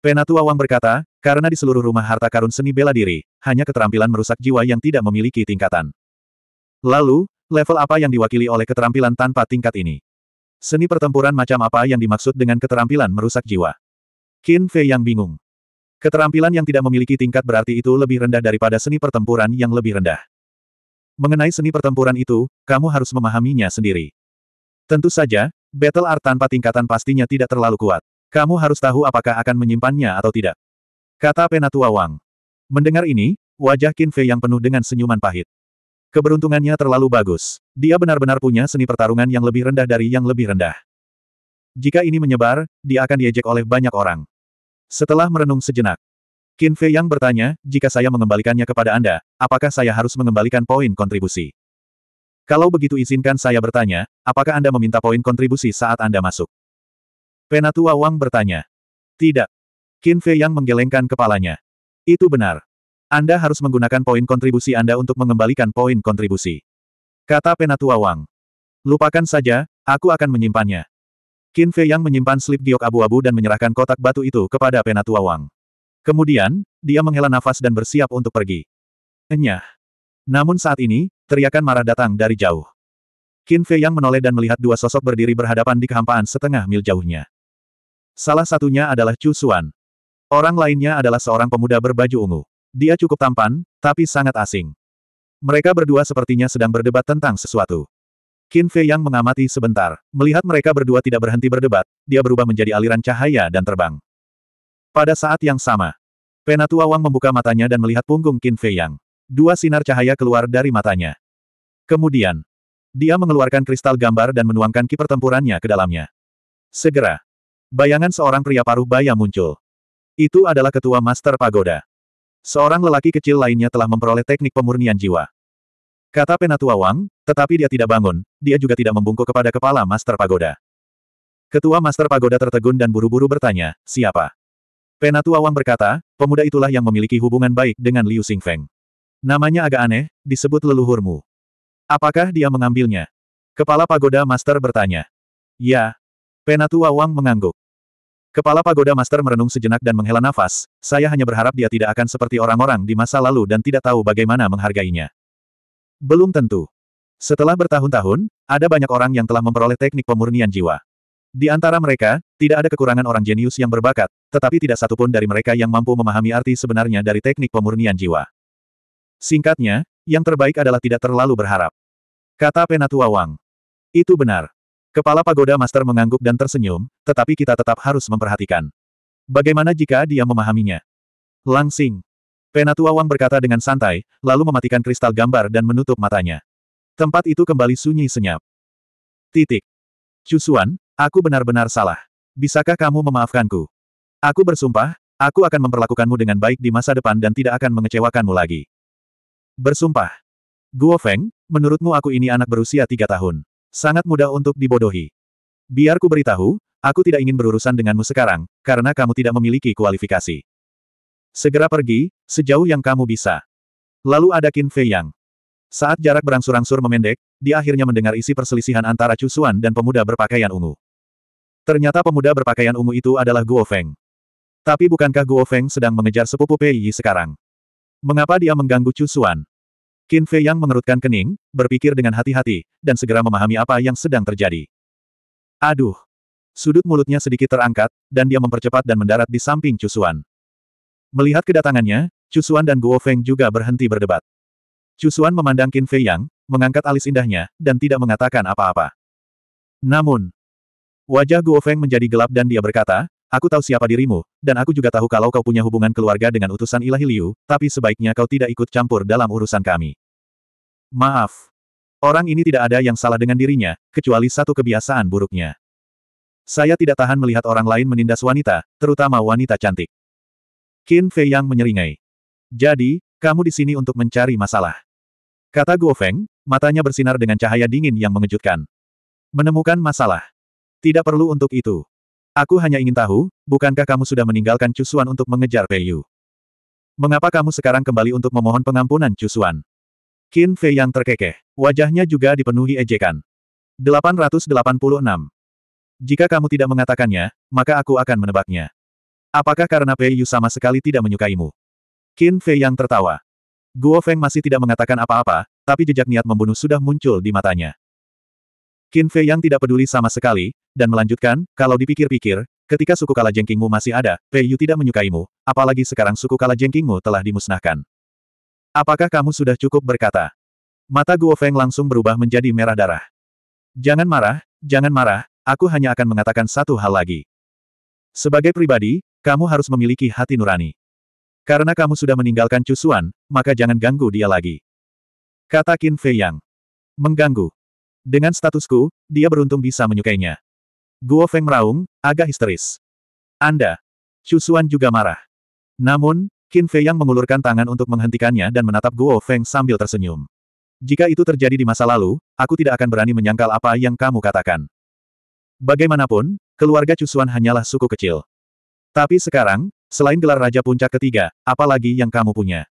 Penatua Wang berkata, karena di seluruh rumah harta karun seni bela diri, hanya keterampilan merusak jiwa yang tidak memiliki tingkatan. Lalu, level apa yang diwakili oleh keterampilan tanpa tingkat ini? Seni pertempuran macam apa yang dimaksud dengan keterampilan merusak jiwa? Qin Fei yang bingung. Keterampilan yang tidak memiliki tingkat berarti itu lebih rendah daripada seni pertempuran yang lebih rendah. Mengenai seni pertempuran itu, kamu harus memahaminya sendiri. Tentu saja, battle art tanpa tingkatan pastinya tidak terlalu kuat. Kamu harus tahu apakah akan menyimpannya atau tidak. Kata Penatua Wang. Mendengar ini, wajah Qin Fei yang penuh dengan senyuman pahit. Keberuntungannya terlalu bagus. Dia benar-benar punya seni pertarungan yang lebih rendah dari yang lebih rendah. Jika ini menyebar, dia akan diejek oleh banyak orang. Setelah merenung sejenak, Qin Fei yang bertanya, jika saya mengembalikannya kepada Anda, apakah saya harus mengembalikan poin kontribusi? Kalau begitu izinkan saya bertanya, apakah Anda meminta poin kontribusi saat Anda masuk? Penatua Wang bertanya. Tidak, Qin Fei yang menggelengkan kepalanya. Itu benar. Anda harus menggunakan poin kontribusi Anda untuk mengembalikan poin kontribusi. Kata Penatua Wang. Lupakan saja, aku akan menyimpannya. Qin Fei yang menyimpan slip giok abu-abu dan menyerahkan kotak batu itu kepada Penatua Wang. Kemudian, dia menghela nafas dan bersiap untuk pergi. Enyah. Namun saat ini, teriakan marah datang dari jauh. Qin Fei yang menoleh dan melihat dua sosok berdiri berhadapan di kehampaan setengah mil jauhnya. Salah satunya adalah Chu Xuan. Orang lainnya adalah seorang pemuda berbaju ungu. Dia cukup tampan, tapi sangat asing. Mereka berdua sepertinya sedang berdebat tentang sesuatu. Qin Fei yang mengamati sebentar, melihat mereka berdua tidak berhenti berdebat, dia berubah menjadi aliran cahaya dan terbang. Pada saat yang sama, Penatua Wang membuka matanya dan melihat punggung Qin Fei Yang. Dua sinar cahaya keluar dari matanya. Kemudian, dia mengeluarkan kristal gambar dan menuangkan ki pertempurannya ke dalamnya. Segera, bayangan seorang pria paruh baya muncul. Itu adalah ketua Master Pagoda. Seorang lelaki kecil lainnya telah memperoleh teknik pemurnian jiwa. Kata Penatua Wang, tetapi dia tidak bangun, dia juga tidak membungkuk kepada kepala Master Pagoda. Ketua Master Pagoda tertegun dan buru-buru bertanya, siapa? Penatua Wang berkata, pemuda itulah yang memiliki hubungan baik dengan Liu Xingfeng. Namanya agak aneh, disebut leluhurmu. Apakah dia mengambilnya? Kepala Pagoda Master bertanya. Ya. Penatua Wang mengangguk. Kepala pagoda master merenung sejenak dan menghela nafas, saya hanya berharap dia tidak akan seperti orang-orang di masa lalu dan tidak tahu bagaimana menghargainya. Belum tentu. Setelah bertahun-tahun, ada banyak orang yang telah memperoleh teknik pemurnian jiwa. Di antara mereka, tidak ada kekurangan orang jenius yang berbakat, tetapi tidak satupun dari mereka yang mampu memahami arti sebenarnya dari teknik pemurnian jiwa. Singkatnya, yang terbaik adalah tidak terlalu berharap. Kata Penatua Wang. Itu benar. Kepala pagoda master mengangguk dan tersenyum, tetapi kita tetap harus memperhatikan. Bagaimana jika dia memahaminya? Langsing. Penatua Wang berkata dengan santai, lalu mematikan kristal gambar dan menutup matanya. Tempat itu kembali sunyi senyap. Titik. Cusuan, aku benar-benar salah. Bisakah kamu memaafkanku? Aku bersumpah, aku akan memperlakukanmu dengan baik di masa depan dan tidak akan mengecewakanmu lagi. Bersumpah. Guo Feng, menurutmu aku ini anak berusia tiga tahun. Sangat mudah untuk dibodohi. Biar ku beritahu, aku tidak ingin berurusan denganmu sekarang, karena kamu tidak memiliki kualifikasi. Segera pergi, sejauh yang kamu bisa. Lalu ada Qin Fei Yang. Saat jarak berangsur-angsur memendek, dia akhirnya mendengar isi perselisihan antara Cusuan dan pemuda berpakaian ungu. Ternyata pemuda berpakaian ungu itu adalah Guo Feng. Tapi bukankah Guo Feng sedang mengejar sepupu Pei Yi sekarang? Mengapa dia mengganggu Cusuan? Qin Fei yang mengerutkan kening, berpikir dengan hati-hati, dan segera memahami apa yang sedang terjadi. Aduh! Sudut mulutnya sedikit terangkat, dan dia mempercepat dan mendarat di samping Cusuan. Melihat kedatangannya, Cusuan dan Guo Feng juga berhenti berdebat. Cusuan memandang Qin Fei Yang, mengangkat alis indahnya, dan tidak mengatakan apa-apa. Namun, wajah Guo Feng menjadi gelap dan dia berkata, Aku tahu siapa dirimu, dan aku juga tahu kalau kau punya hubungan keluarga dengan utusan ilahi Liu, tapi sebaiknya kau tidak ikut campur dalam urusan kami. Maaf. Orang ini tidak ada yang salah dengan dirinya, kecuali satu kebiasaan buruknya. Saya tidak tahan melihat orang lain menindas wanita, terutama wanita cantik. Qin Fei Yang menyeringai. Jadi, kamu di sini untuk mencari masalah. Kata Guo Feng, matanya bersinar dengan cahaya dingin yang mengejutkan. Menemukan masalah. Tidak perlu untuk itu. Aku hanya ingin tahu, bukankah kamu sudah meninggalkan Cusuan untuk mengejar Pei Yu? Mengapa kamu sekarang kembali untuk memohon pengampunan Cusuan? Qin Fei yang terkekeh. Wajahnya juga dipenuhi ejekan. 886. Jika kamu tidak mengatakannya, maka aku akan menebaknya. Apakah karena Pei Yu sama sekali tidak menyukaimu? Qin Fei yang tertawa. Guo Feng masih tidak mengatakan apa-apa, tapi jejak niat membunuh sudah muncul di matanya. Qin Fei yang tidak peduli sama sekali, dan melanjutkan, kalau dipikir-pikir, ketika suku Kala Kalajengkingmu masih ada, Pei Yu tidak menyukaimu, apalagi sekarang suku Kala Kalajengkingmu telah dimusnahkan. Apakah kamu sudah cukup berkata? Mata Guo Feng langsung berubah menjadi merah darah. Jangan marah, jangan marah, aku hanya akan mengatakan satu hal lagi. Sebagai pribadi, kamu harus memiliki hati nurani. Karena kamu sudah meninggalkan Cusuan, maka jangan ganggu dia lagi. Kata Qin Fei Yang. Mengganggu. Dengan statusku, dia beruntung bisa menyukainya. Guo Feng meraung, agak histeris. Anda. Cusuan juga marah. Namun, Qin Fei Yang mengulurkan tangan untuk menghentikannya dan menatap Guo Feng sambil tersenyum. Jika itu terjadi di masa lalu, aku tidak akan berani menyangkal apa yang kamu katakan. Bagaimanapun, keluarga Cusuan hanyalah suku kecil. Tapi sekarang, selain gelar Raja Puncak ketiga, apalagi yang kamu punya?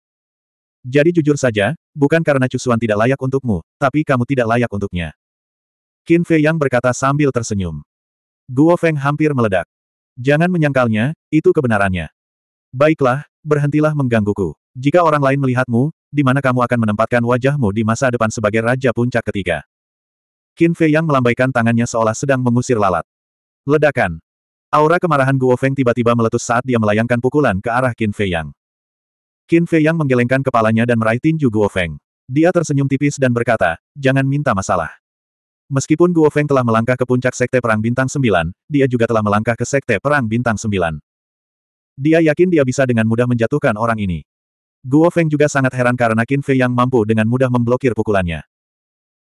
Jadi jujur saja, bukan karena Cusuan tidak layak untukmu, tapi kamu tidak layak untuknya. Qin Fei Yang berkata sambil tersenyum. Guo Feng hampir meledak. Jangan menyangkalnya, itu kebenarannya. Baiklah, berhentilah menggangguku. Jika orang lain melihatmu, di mana kamu akan menempatkan wajahmu di masa depan sebagai Raja Puncak ketiga. Qin Fei yang melambaikan tangannya seolah sedang mengusir lalat. Ledakan. Aura kemarahan Guo Feng tiba-tiba meletus saat dia melayangkan pukulan ke arah Qin Fei Yang. Qin Fei Yang menggelengkan kepalanya dan meraih tinju Guo Feng. Dia tersenyum tipis dan berkata, jangan minta masalah. Meskipun Guo Feng telah melangkah ke puncak Sekte Perang Bintang 9, dia juga telah melangkah ke Sekte Perang Bintang 9. Dia yakin dia bisa dengan mudah menjatuhkan orang ini. Guo Feng juga sangat heran karena Qin Fei Yang mampu dengan mudah memblokir pukulannya.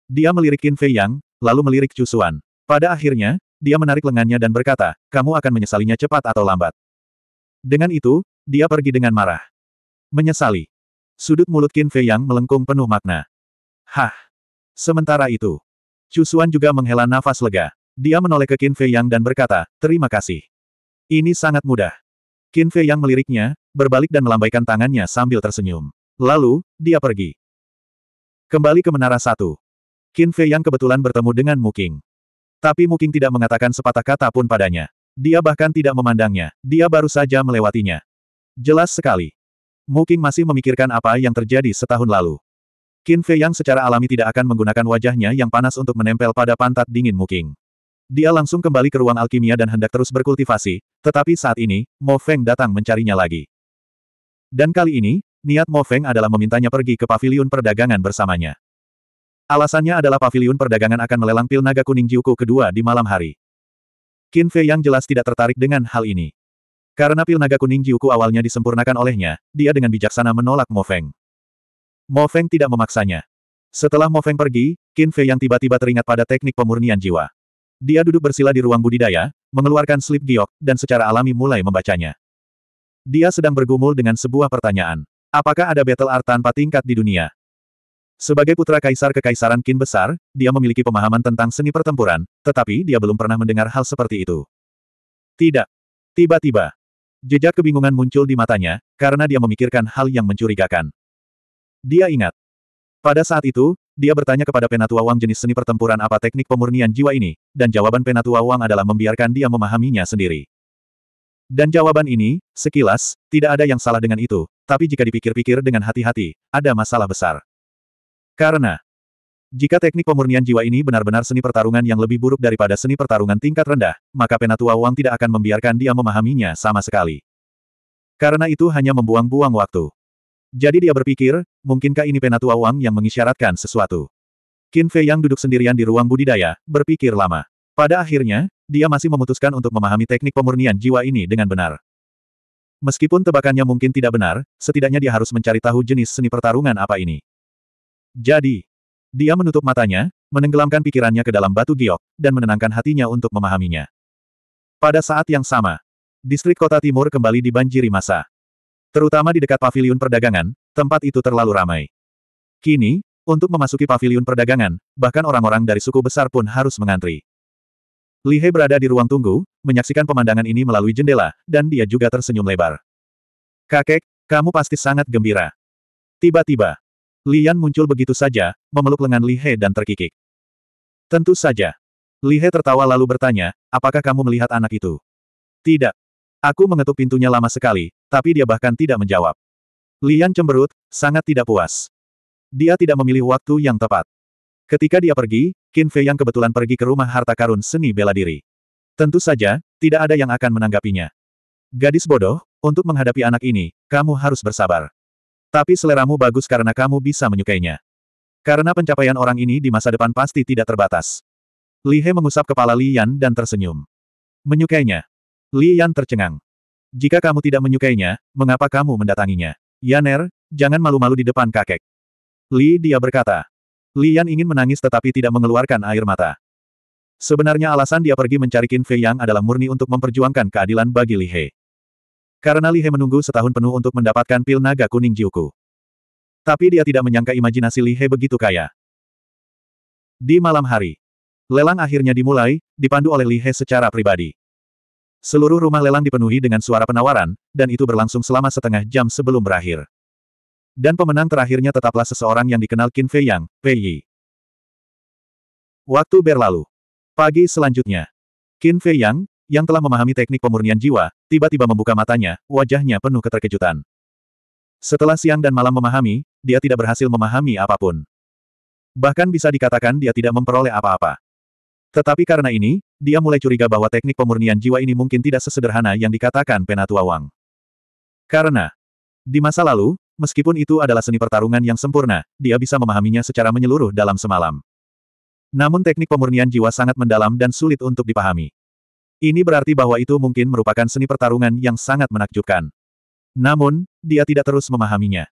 Dia melirik Qin Fei Yang, lalu melirik Chu Xuan. Pada akhirnya, dia menarik lengannya dan berkata, kamu akan menyesalinya cepat atau lambat. Dengan itu, dia pergi dengan marah. Menyesali. Sudut mulut Qin Fei Yang melengkung penuh makna. Hah. Sementara itu, Chu Xuan juga menghela nafas lega. Dia menoleh ke Qin Fei Yang dan berkata, terima kasih. Ini sangat mudah. Qin Fei yang meliriknya, berbalik dan melambaikan tangannya sambil tersenyum. Lalu, dia pergi. Kembali ke Menara Satu. Qin Fei yang kebetulan bertemu dengan Muking. Tapi Muking tidak mengatakan sepatah kata pun padanya. Dia bahkan tidak memandangnya, dia baru saja melewatinya. Jelas sekali. Muking masih memikirkan apa yang terjadi setahun lalu. Qin Fei yang secara alami tidak akan menggunakan wajahnya yang panas untuk menempel pada pantat dingin Muking. Dia langsung kembali ke ruang alkimia dan hendak terus berkultivasi, tetapi saat ini, Mo Feng datang mencarinya lagi. Dan kali ini, niat Mo Feng adalah memintanya pergi ke Pavilion perdagangan bersamanya. Alasannya adalah Pavilion perdagangan akan melelang pil naga kuning Jiuku kedua di malam hari. Qin Fei yang jelas tidak tertarik dengan hal ini. Karena pil naga kuning Jiuku awalnya disempurnakan olehnya, dia dengan bijaksana menolak Mo Feng. Mo Feng tidak memaksanya. Setelah Mo Feng pergi, Qin Fei yang tiba-tiba teringat pada teknik pemurnian jiwa. Dia duduk bersila di ruang budidaya, mengeluarkan slip giok, dan secara alami mulai membacanya. Dia sedang bergumul dengan sebuah pertanyaan. Apakah ada battle art tanpa tingkat di dunia? Sebagai putra kaisar kekaisaran Qin besar, dia memiliki pemahaman tentang seni pertempuran, tetapi dia belum pernah mendengar hal seperti itu. Tidak. Tiba-tiba. Jejak kebingungan muncul di matanya, karena dia memikirkan hal yang mencurigakan. Dia ingat. Pada saat itu, dia bertanya kepada Penatua Wang jenis seni pertempuran apa teknik pemurnian jiwa ini, dan jawaban Penatua Wang adalah membiarkan dia memahaminya sendiri. Dan jawaban ini, sekilas, tidak ada yang salah dengan itu, tapi jika dipikir-pikir dengan hati-hati, ada masalah besar. Karena, jika teknik pemurnian jiwa ini benar-benar seni pertarungan yang lebih buruk daripada seni pertarungan tingkat rendah, maka Penatua Wang tidak akan membiarkan dia memahaminya sama sekali. Karena itu hanya membuang-buang waktu. Jadi dia berpikir, mungkinkah ini penatua Wang yang mengisyaratkan sesuatu? Qin Fei yang duduk sendirian di ruang budidaya, berpikir lama. Pada akhirnya, dia masih memutuskan untuk memahami teknik pemurnian jiwa ini dengan benar. Meskipun tebakannya mungkin tidak benar, setidaknya dia harus mencari tahu jenis seni pertarungan apa ini. Jadi, dia menutup matanya, menenggelamkan pikirannya ke dalam batu giok, dan menenangkan hatinya untuk memahaminya. Pada saat yang sama, distrik kota timur kembali dibanjiri masa. Terutama di dekat paviliun perdagangan, tempat itu terlalu ramai. Kini, untuk memasuki paviliun perdagangan, bahkan orang-orang dari suku besar pun harus mengantri. Lihe berada di ruang tunggu, menyaksikan pemandangan ini melalui jendela, dan dia juga tersenyum lebar. Kakek, kamu pasti sangat gembira. Tiba-tiba, Lian muncul begitu saja, memeluk lengan Lihe dan terkikik. Tentu saja. Lihe tertawa lalu bertanya, apakah kamu melihat anak itu? Tidak. Aku mengetuk pintunya lama sekali, tapi dia bahkan tidak menjawab. Lian cemberut, sangat tidak puas. Dia tidak memilih waktu yang tepat. Ketika dia pergi, Qin Fei yang kebetulan pergi ke rumah harta karun seni bela diri. Tentu saja, tidak ada yang akan menanggapinya. Gadis bodoh, untuk menghadapi anak ini, kamu harus bersabar. Tapi seleramu bagus karena kamu bisa menyukainya. Karena pencapaian orang ini di masa depan pasti tidak terbatas. Li He mengusap kepala Li Yan dan tersenyum. Menyukainya. Li Yan tercengang. Jika kamu tidak menyukainya, mengapa kamu mendatanginya? Yaner, jangan malu-malu di depan kakek. Li dia berkata. Li Yan ingin menangis tetapi tidak mengeluarkan air mata. Sebenarnya alasan dia pergi mencari Qin Fei Yang adalah murni untuk memperjuangkan keadilan bagi Li He. Karena Li He menunggu setahun penuh untuk mendapatkan pil naga kuning Jiuku. Tapi dia tidak menyangka imajinasi Li He begitu kaya. Di malam hari, lelang akhirnya dimulai, dipandu oleh Li He secara pribadi. Seluruh rumah lelang dipenuhi dengan suara penawaran, dan itu berlangsung selama setengah jam sebelum berakhir. Dan pemenang terakhirnya tetaplah seseorang yang dikenal Qin Fei Yang, Pei Yi. Waktu berlalu. Pagi selanjutnya. Qin Fei Yang, yang telah memahami teknik pemurnian jiwa, tiba-tiba membuka matanya, wajahnya penuh keterkejutan. Setelah siang dan malam memahami, dia tidak berhasil memahami apapun. Bahkan bisa dikatakan dia tidak memperoleh apa-apa. Tetapi karena ini, dia mulai curiga bahwa teknik pemurnian jiwa ini mungkin tidak sesederhana yang dikatakan Penatua Wang. Karena, di masa lalu, meskipun itu adalah seni pertarungan yang sempurna, dia bisa memahaminya secara menyeluruh dalam semalam. Namun teknik pemurnian jiwa sangat mendalam dan sulit untuk dipahami. Ini berarti bahwa itu mungkin merupakan seni pertarungan yang sangat menakjubkan. Namun, dia tidak terus memahaminya.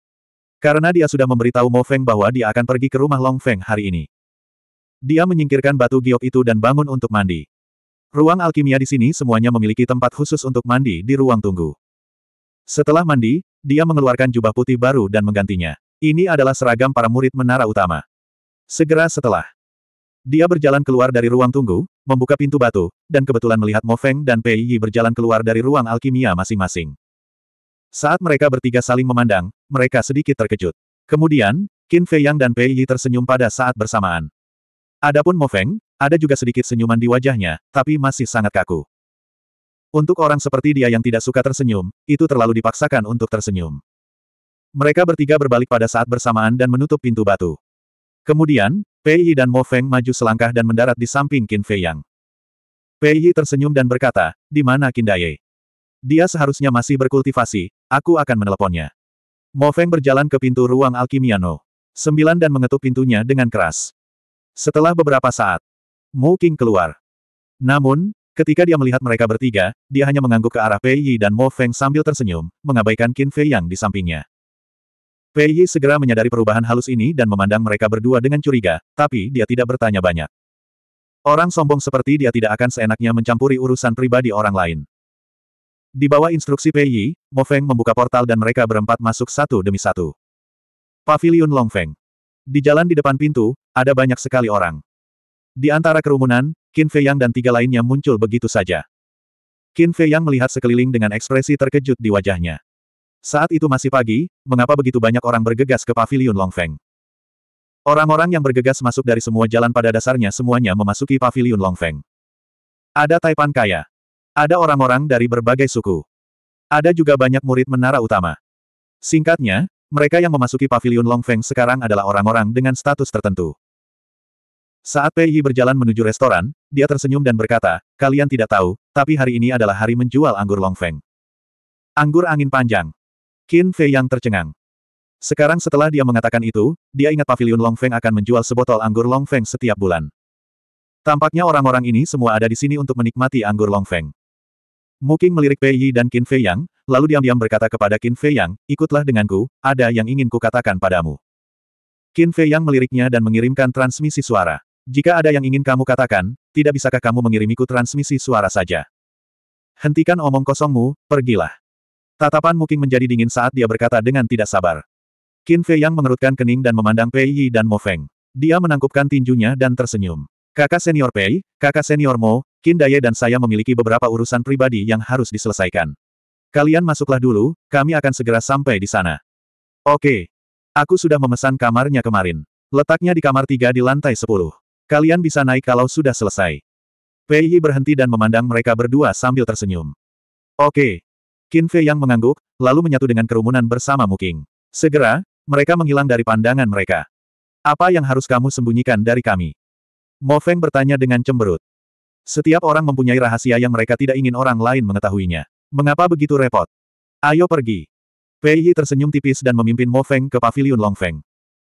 Karena dia sudah memberitahu Mo Feng bahwa dia akan pergi ke rumah Long Feng hari ini. Dia menyingkirkan batu giok itu dan bangun untuk mandi. Ruang alkimia di sini semuanya memiliki tempat khusus untuk mandi di ruang tunggu. Setelah mandi, dia mengeluarkan jubah putih baru dan menggantinya. Ini adalah seragam para murid menara utama. Segera setelah, dia berjalan keluar dari ruang tunggu, membuka pintu batu, dan kebetulan melihat Mo Feng dan Pei Yi berjalan keluar dari ruang alkimia masing-masing. Saat mereka bertiga saling memandang, mereka sedikit terkejut. Kemudian, Qin Fei Yang dan Pei Yi tersenyum pada saat bersamaan. Adapun Mo Feng, ada juga sedikit senyuman di wajahnya, tapi masih sangat kaku. Untuk orang seperti dia yang tidak suka tersenyum, itu terlalu dipaksakan untuk tersenyum. Mereka bertiga berbalik pada saat bersamaan dan menutup pintu batu. Kemudian, Pei Yi dan Mo Feng maju selangkah dan mendarat di samping Qin Fei Yang. Pei Yi tersenyum dan berkata, di mana Qin Daye? Dia seharusnya masih berkultivasi, aku akan meneleponnya. Mo Feng berjalan ke pintu ruang alkimiano. Sembilan dan mengetuk pintunya dengan keras. Setelah beberapa saat, Mo King keluar. Namun, ketika dia melihat mereka bertiga, dia hanya mengangguk ke arah Pei Yi dan Mo Feng sambil tersenyum, mengabaikan Qin Fei yang di sampingnya. Pei Yi segera menyadari perubahan halus ini dan memandang mereka berdua dengan curiga, tapi dia tidak bertanya banyak. Orang sombong seperti dia tidak akan seenaknya mencampuri urusan pribadi orang lain. Di bawah instruksi Pei Yi, Mo Feng membuka portal dan mereka berempat masuk satu demi satu. Pavilion Long Feng. Di jalan di depan pintu, ada banyak sekali orang. Di antara kerumunan, Qin Fei Yang dan tiga lainnya muncul begitu saja. Qin Fei Yang melihat sekeliling dengan ekspresi terkejut di wajahnya. Saat itu masih pagi, mengapa begitu banyak orang bergegas ke pavilion Feng? Orang-orang yang bergegas masuk dari semua jalan pada dasarnya semuanya memasuki pavilion Feng. Ada Taipan kaya. Ada orang-orang dari berbagai suku. Ada juga banyak murid menara utama. Singkatnya, mereka yang memasuki pavilion Feng sekarang adalah orang-orang dengan status tertentu. Saat Pei Yi berjalan menuju restoran, dia tersenyum dan berkata, kalian tidak tahu, tapi hari ini adalah hari menjual anggur longfeng. Anggur angin panjang. Qin Fei yang tercengang. Sekarang setelah dia mengatakan itu, dia ingat pavilion longfeng akan menjual sebotol anggur longfeng setiap bulan. Tampaknya orang-orang ini semua ada di sini untuk menikmati anggur longfeng. Muking melirik Pei Yi dan Qin Fei Yang, lalu diam-diam berkata kepada Qin Fei Yang, ikutlah denganku, ada yang ingin kukatakan padamu. Qin Fei Yang meliriknya dan mengirimkan transmisi suara. Jika ada yang ingin kamu katakan, tidak bisakah kamu mengirimiku transmisi suara saja? Hentikan omong kosongmu, pergilah. Tatapan Muking menjadi dingin saat dia berkata dengan tidak sabar. Qin Fei Yang mengerutkan kening dan memandang Pei Yi dan Mo Feng. Dia menangkupkan tinjunya dan tersenyum. Kakak senior Pei, kakak senior Mo, Qin Daye dan saya memiliki beberapa urusan pribadi yang harus diselesaikan. Kalian masuklah dulu, kami akan segera sampai di sana. Oke. Aku sudah memesan kamarnya kemarin. Letaknya di kamar tiga di lantai sepuluh. Kalian bisa naik kalau sudah selesai. Pei Yi berhenti dan memandang mereka berdua sambil tersenyum. Oke. Qin Fei yang mengangguk, lalu menyatu dengan kerumunan bersama Muking. Segera, mereka menghilang dari pandangan mereka. Apa yang harus kamu sembunyikan dari kami? Mo Feng bertanya dengan cemberut. Setiap orang mempunyai rahasia yang mereka tidak ingin orang lain mengetahuinya. Mengapa begitu repot? Ayo pergi. Pei Yi tersenyum tipis dan memimpin Mo Feng ke paviliun Long Feng.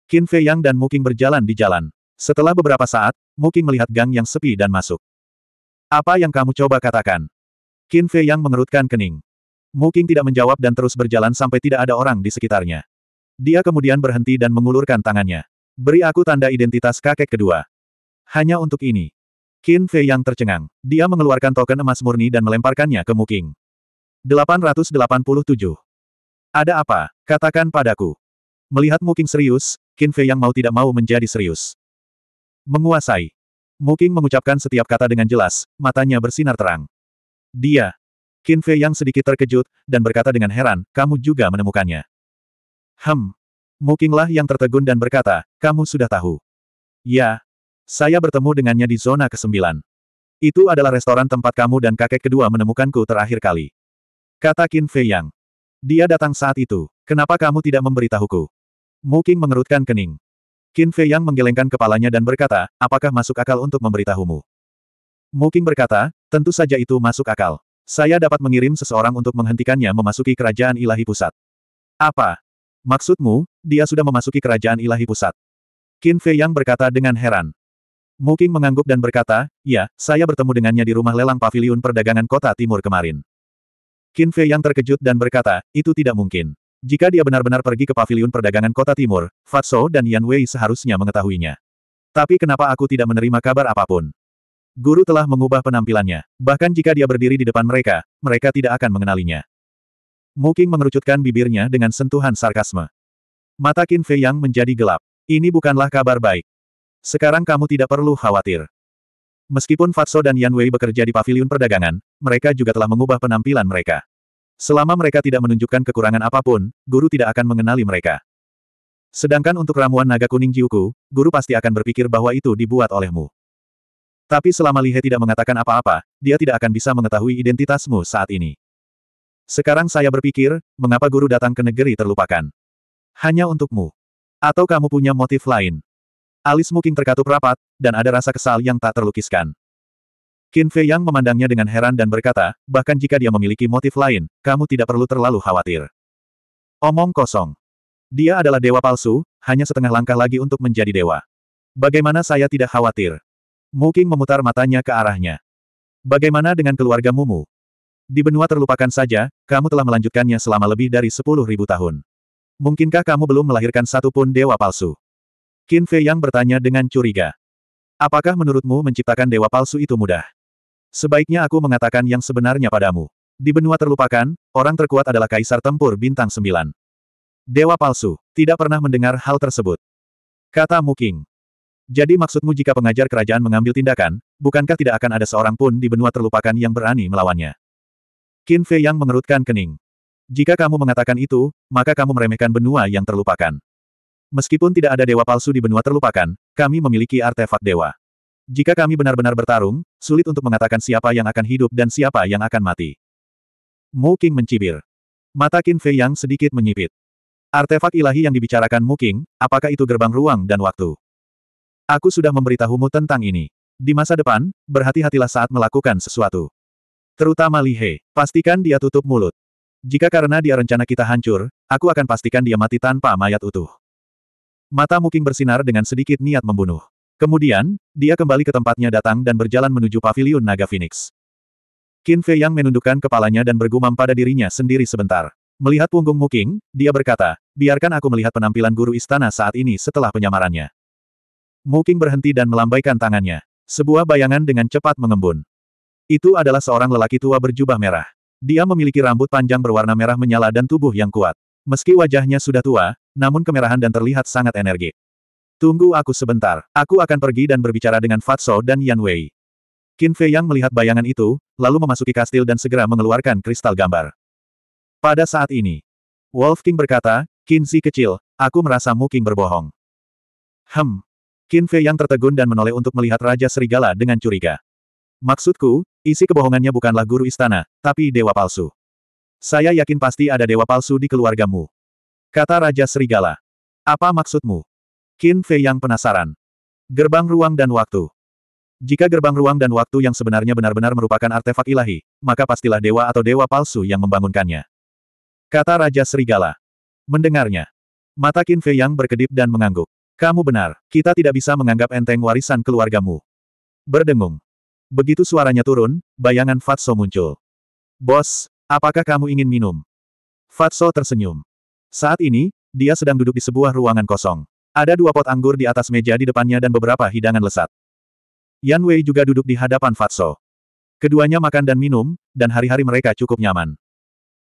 Qin Fei Yang dan Muking berjalan di jalan. Setelah beberapa saat, Muking melihat gang yang sepi dan masuk. Apa yang kamu coba katakan? Qin Fei yang mengerutkan kening. Muking tidak menjawab dan terus berjalan sampai tidak ada orang di sekitarnya. Dia kemudian berhenti dan mengulurkan tangannya. Beri aku tanda identitas kakek kedua. Hanya untuk ini. Qin Fei yang tercengang. Dia mengeluarkan token emas murni dan melemparkannya ke Muking. 887. Ada apa? Katakan padaku. Melihat Muking serius, Qin Fei yang mau tidak mau menjadi serius. Menguasai. Muking mengucapkan setiap kata dengan jelas, matanya bersinar terang. Dia. Qin Fei yang sedikit terkejut, dan berkata dengan heran, kamu juga menemukannya. Hem. Mukinglah yang tertegun dan berkata, kamu sudah tahu. Ya. Saya bertemu dengannya di zona ke-9. Itu adalah restoran tempat kamu dan kakek kedua menemukanku terakhir kali. Kata Qin Fei Yang. Dia datang saat itu. Kenapa kamu tidak memberitahuku? Muking mengerutkan kening. Qin Fei Yang menggelengkan kepalanya dan berkata, apakah masuk akal untuk memberitahumu? Qing berkata, tentu saja itu masuk akal. Saya dapat mengirim seseorang untuk menghentikannya memasuki kerajaan ilahi pusat. Apa? Maksudmu, dia sudah memasuki kerajaan ilahi pusat? Qin Fei Yang berkata dengan heran. Qing mengangguk dan berkata, ya, saya bertemu dengannya di rumah lelang paviliun perdagangan kota timur kemarin. Qin Fei Yang terkejut dan berkata, itu tidak mungkin. Jika dia benar-benar pergi ke Pavilion perdagangan kota timur, Fatso dan Yan Wei seharusnya mengetahuinya. Tapi kenapa aku tidak menerima kabar apapun? Guru telah mengubah penampilannya. Bahkan jika dia berdiri di depan mereka, mereka tidak akan mengenalinya. Muking mengerucutkan bibirnya dengan sentuhan sarkasme. Mata Qin Fei Yang menjadi gelap. Ini bukanlah kabar baik. Sekarang kamu tidak perlu khawatir. Meskipun Fatso dan Yan Wei bekerja di Pavilion perdagangan, mereka juga telah mengubah penampilan mereka. Selama mereka tidak menunjukkan kekurangan apapun, guru tidak akan mengenali mereka. Sedangkan untuk ramuan naga kuning Jiuku, guru pasti akan berpikir bahwa itu dibuat olehmu. Tapi selama Lihe tidak mengatakan apa-apa, dia tidak akan bisa mengetahui identitasmu saat ini. Sekarang saya berpikir, mengapa guru datang ke negeri terlupakan? Hanya untukmu. Atau kamu punya motif lain? Alis muking terkatup rapat, dan ada rasa kesal yang tak terlukiskan. Qin Fei Yang memandangnya dengan heran dan berkata, bahkan jika dia memiliki motif lain, kamu tidak perlu terlalu khawatir. Omong kosong. Dia adalah dewa palsu, hanya setengah langkah lagi untuk menjadi dewa. Bagaimana saya tidak khawatir? Mungkin memutar matanya ke arahnya. Bagaimana dengan keluarga Mumu? Di benua terlupakan saja, kamu telah melanjutkannya selama lebih dari sepuluh ribu tahun. Mungkinkah kamu belum melahirkan satu pun dewa palsu? Qin Fei Yang bertanya dengan curiga. Apakah menurutmu menciptakan dewa palsu itu mudah? Sebaiknya aku mengatakan yang sebenarnya padamu. Di benua terlupakan, orang terkuat adalah Kaisar Tempur Bintang sembilan. Dewa palsu, tidak pernah mendengar hal tersebut. Kata Muking. Jadi maksudmu jika pengajar kerajaan mengambil tindakan, bukankah tidak akan ada seorang pun di benua terlupakan yang berani melawannya? Qin Fei yang mengerutkan kening. Jika kamu mengatakan itu, maka kamu meremehkan benua yang terlupakan. Meskipun tidak ada dewa palsu di benua terlupakan, kami memiliki artefak dewa. Jika kami benar-benar bertarung, sulit untuk mengatakan siapa yang akan hidup dan siapa yang akan mati. Mu Qing mencibir. Mata Qin Fei yang sedikit menyipit. Artefak ilahi yang dibicarakan Mu Qing, apakah itu gerbang ruang dan waktu? Aku sudah memberitahumu tentang ini. Di masa depan, berhati-hatilah saat melakukan sesuatu. Terutama Li He, pastikan dia tutup mulut. Jika karena dia rencana kita hancur, aku akan pastikan dia mati tanpa mayat utuh. Mata Qing bersinar dengan sedikit niat membunuh. Kemudian, dia kembali ke tempatnya datang dan berjalan menuju paviliun naga Phoenix. Qin Fei Yang menundukkan kepalanya dan bergumam pada dirinya sendiri sebentar. Melihat punggung Muking, dia berkata, biarkan aku melihat penampilan guru istana saat ini setelah penyamarannya. Muking berhenti dan melambaikan tangannya. Sebuah bayangan dengan cepat mengembun. Itu adalah seorang lelaki tua berjubah merah. Dia memiliki rambut panjang berwarna merah menyala dan tubuh yang kuat. Meski wajahnya sudah tua, namun kemerahan dan terlihat sangat energik. Tunggu aku sebentar, aku akan pergi dan berbicara dengan Fatso dan Yan Wei. Qin Fei Yang melihat bayangan itu, lalu memasuki kastil dan segera mengeluarkan kristal gambar. Pada saat ini, Wolf King berkata, Qin si kecil, aku merasa mungkin berbohong. Hem. Qin Fei Yang tertegun dan menoleh untuk melihat Raja Serigala dengan curiga. Maksudku, isi kebohongannya bukanlah guru istana, tapi dewa palsu. Saya yakin pasti ada dewa palsu di keluargamu. Kata Raja Serigala. Apa maksudmu? Qin Fei yang penasaran. Gerbang ruang dan waktu. Jika gerbang ruang dan waktu yang sebenarnya benar-benar merupakan artefak ilahi, maka pastilah dewa atau dewa palsu yang membangunkannya. Kata Raja Serigala. Mendengarnya. Mata Qin Fei yang berkedip dan mengangguk. Kamu benar, kita tidak bisa menganggap enteng warisan keluargamu. Berdengung. Begitu suaranya turun, bayangan Fatso muncul. Bos, apakah kamu ingin minum? Fatso tersenyum. Saat ini, dia sedang duduk di sebuah ruangan kosong. Ada dua pot anggur di atas meja di depannya dan beberapa hidangan lesat. Yan Wei juga duduk di hadapan Fatso. Keduanya makan dan minum, dan hari-hari mereka cukup nyaman.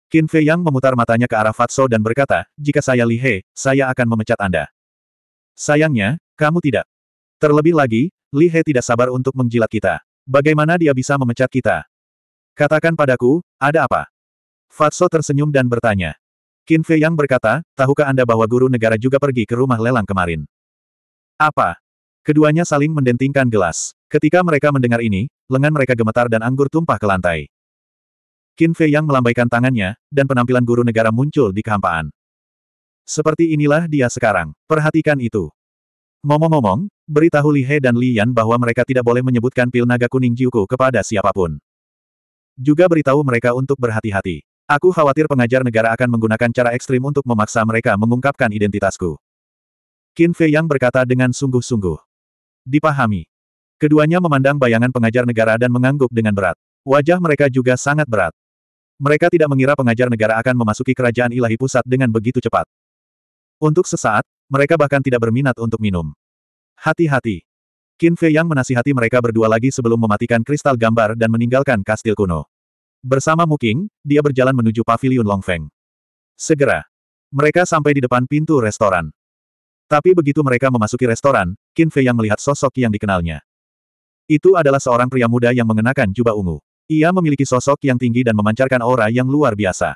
Qin Fei Yang memutar matanya ke arah Fatso dan berkata, jika saya Li He, saya akan memecat Anda. Sayangnya, kamu tidak. Terlebih lagi, Li He tidak sabar untuk menjilat kita. Bagaimana dia bisa memecat kita? Katakan padaku, ada apa? Fatso tersenyum dan bertanya. Qin Fei Yang berkata, tahukah Anda bahwa guru negara juga pergi ke rumah lelang kemarin? Apa? Keduanya saling mendentingkan gelas. Ketika mereka mendengar ini, lengan mereka gemetar dan anggur tumpah ke lantai. Qin Fei Yang melambaikan tangannya, dan penampilan guru negara muncul di kehampaan. Seperti inilah dia sekarang, perhatikan itu. Momong-momong, beritahu Li He dan Li Yan bahwa mereka tidak boleh menyebutkan pil naga kuning Jiuku kepada siapapun. Juga beritahu mereka untuk berhati-hati. Aku khawatir pengajar negara akan menggunakan cara ekstrim untuk memaksa mereka mengungkapkan identitasku. Qin Fei Yang berkata dengan sungguh-sungguh. Dipahami. Keduanya memandang bayangan pengajar negara dan mengangguk dengan berat. Wajah mereka juga sangat berat. Mereka tidak mengira pengajar negara akan memasuki kerajaan ilahi pusat dengan begitu cepat. Untuk sesaat, mereka bahkan tidak berminat untuk minum. Hati-hati. Qin Fei Yang menasihati mereka berdua lagi sebelum mematikan kristal gambar dan meninggalkan kastil kuno. Bersama Muking, dia berjalan menuju pavilion Longfeng. Segera. Mereka sampai di depan pintu restoran. Tapi begitu mereka memasuki restoran, Qin Fei yang melihat sosok yang dikenalnya. Itu adalah seorang pria muda yang mengenakan jubah ungu. Ia memiliki sosok yang tinggi dan memancarkan aura yang luar biasa.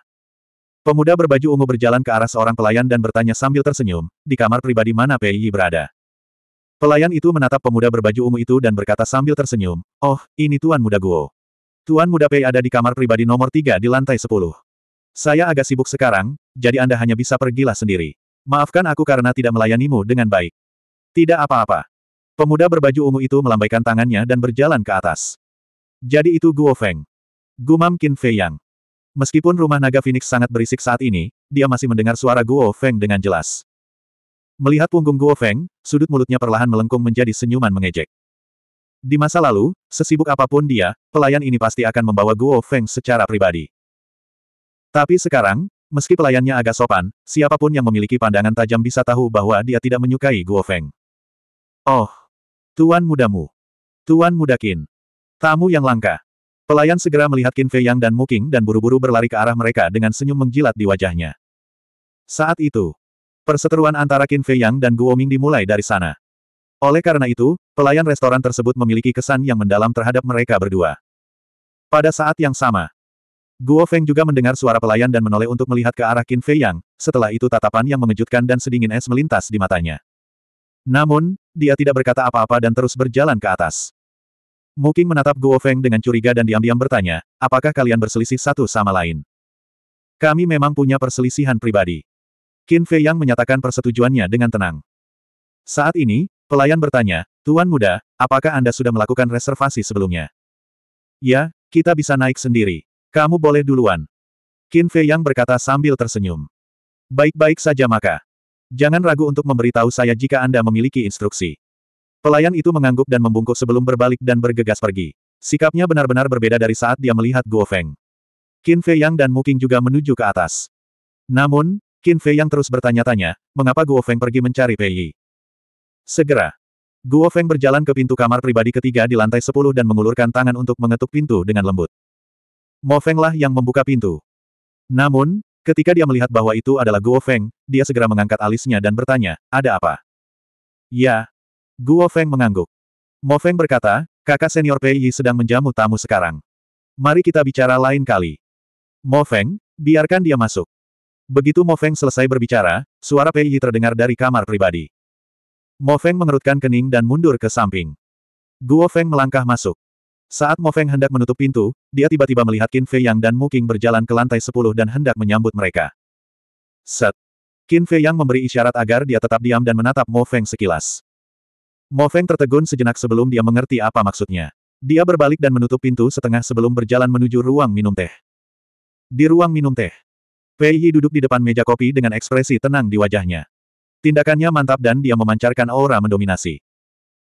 Pemuda berbaju ungu berjalan ke arah seorang pelayan dan bertanya sambil tersenyum, di kamar pribadi mana Pei Yi berada. Pelayan itu menatap pemuda berbaju ungu itu dan berkata sambil tersenyum, Oh, ini Tuan Muda Guo. Tuan Muda Pei ada di kamar pribadi nomor tiga di lantai sepuluh. Saya agak sibuk sekarang, jadi Anda hanya bisa pergilah sendiri. Maafkan aku karena tidak melayanimu dengan baik. Tidak apa-apa. Pemuda berbaju ungu itu melambaikan tangannya dan berjalan ke atas. Jadi itu Guo Feng. Gumam Qin Fei Yang. Meskipun rumah naga Phoenix sangat berisik saat ini, dia masih mendengar suara Guo Feng dengan jelas. Melihat punggung Guo Feng, sudut mulutnya perlahan melengkung menjadi senyuman mengejek. Di masa lalu, sesibuk apapun dia, pelayan ini pasti akan membawa Guo Feng secara pribadi. Tapi sekarang, meski pelayannya agak sopan, siapapun yang memiliki pandangan tajam bisa tahu bahwa dia tidak menyukai Guo Feng. Oh, Tuan mudamu. Tuan Mudakin. Tamu yang langka. Pelayan segera melihat Qin Fei Yang dan Muking dan buru-buru berlari ke arah mereka dengan senyum mengjilat di wajahnya. Saat itu, Perseteruan antara Qin Fei Yang dan Guo Ming dimulai dari sana. Oleh karena itu, pelayan restoran tersebut memiliki kesan yang mendalam terhadap mereka berdua. Pada saat yang sama, Guo Feng juga mendengar suara pelayan dan menoleh untuk melihat ke arah Qin Fei Yang, setelah itu tatapan yang mengejutkan dan sedingin es melintas di matanya. Namun, dia tidak berkata apa-apa dan terus berjalan ke atas. Muking menatap Guo Feng dengan curiga dan diam-diam bertanya, apakah kalian berselisih satu sama lain? Kami memang punya perselisihan pribadi. Qin Fei Yang menyatakan persetujuannya dengan tenang. Saat ini, Pelayan bertanya, Tuan Muda, apakah Anda sudah melakukan reservasi sebelumnya? Ya, kita bisa naik sendiri. Kamu boleh duluan. Qin Fei Yang berkata sambil tersenyum. Baik-baik saja maka. Jangan ragu untuk memberitahu saya jika Anda memiliki instruksi. Pelayan itu mengangguk dan membungkuk sebelum berbalik dan bergegas pergi. Sikapnya benar-benar berbeda dari saat dia melihat Guo Feng. Qin Fei Yang dan Mu Qing juga menuju ke atas. Namun, Qin Fei Yang terus bertanya-tanya, mengapa Guo Feng pergi mencari Pei Yi? Segera. Guo Feng berjalan ke pintu kamar pribadi ketiga di lantai sepuluh dan mengulurkan tangan untuk mengetuk pintu dengan lembut. Mo Feng lah yang membuka pintu. Namun, ketika dia melihat bahwa itu adalah Guo Feng, dia segera mengangkat alisnya dan bertanya, ada apa? Ya. Guo Feng mengangguk. Mo Feng berkata, kakak senior Pei Yi sedang menjamu tamu sekarang. Mari kita bicara lain kali. Mo Feng, biarkan dia masuk. Begitu Mo Feng selesai berbicara, suara Pei Yi terdengar dari kamar pribadi. Mo Feng mengerutkan kening dan mundur ke samping. Guo Feng melangkah masuk. Saat Mo Feng hendak menutup pintu, dia tiba-tiba melihat Qin Fei Yang dan Mu Qing berjalan ke lantai sepuluh dan hendak menyambut mereka. Set. Qin Fei Yang memberi isyarat agar dia tetap diam dan menatap Mo Feng sekilas. Mo Feng tertegun sejenak sebelum dia mengerti apa maksudnya. Dia berbalik dan menutup pintu setengah sebelum berjalan menuju ruang minum teh. Di ruang minum teh, Pei Yi duduk di depan meja kopi dengan ekspresi tenang di wajahnya. Tindakannya mantap dan dia memancarkan aura mendominasi.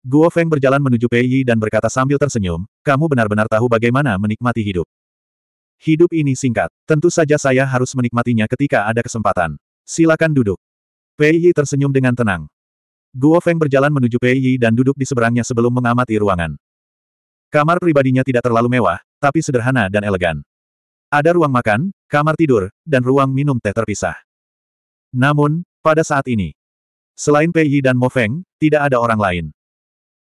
Guo Feng berjalan menuju Pei Yi dan berkata sambil tersenyum, kamu benar-benar tahu bagaimana menikmati hidup. Hidup ini singkat, tentu saja saya harus menikmatinya ketika ada kesempatan. Silakan duduk. Pei Yi tersenyum dengan tenang. Guo Feng berjalan menuju Pei Yi dan duduk di seberangnya sebelum mengamati ruangan. Kamar pribadinya tidak terlalu mewah, tapi sederhana dan elegan. Ada ruang makan, kamar tidur, dan ruang minum teh terpisah. Namun, pada saat ini, selain Pei Yi dan Mo Feng, tidak ada orang lain.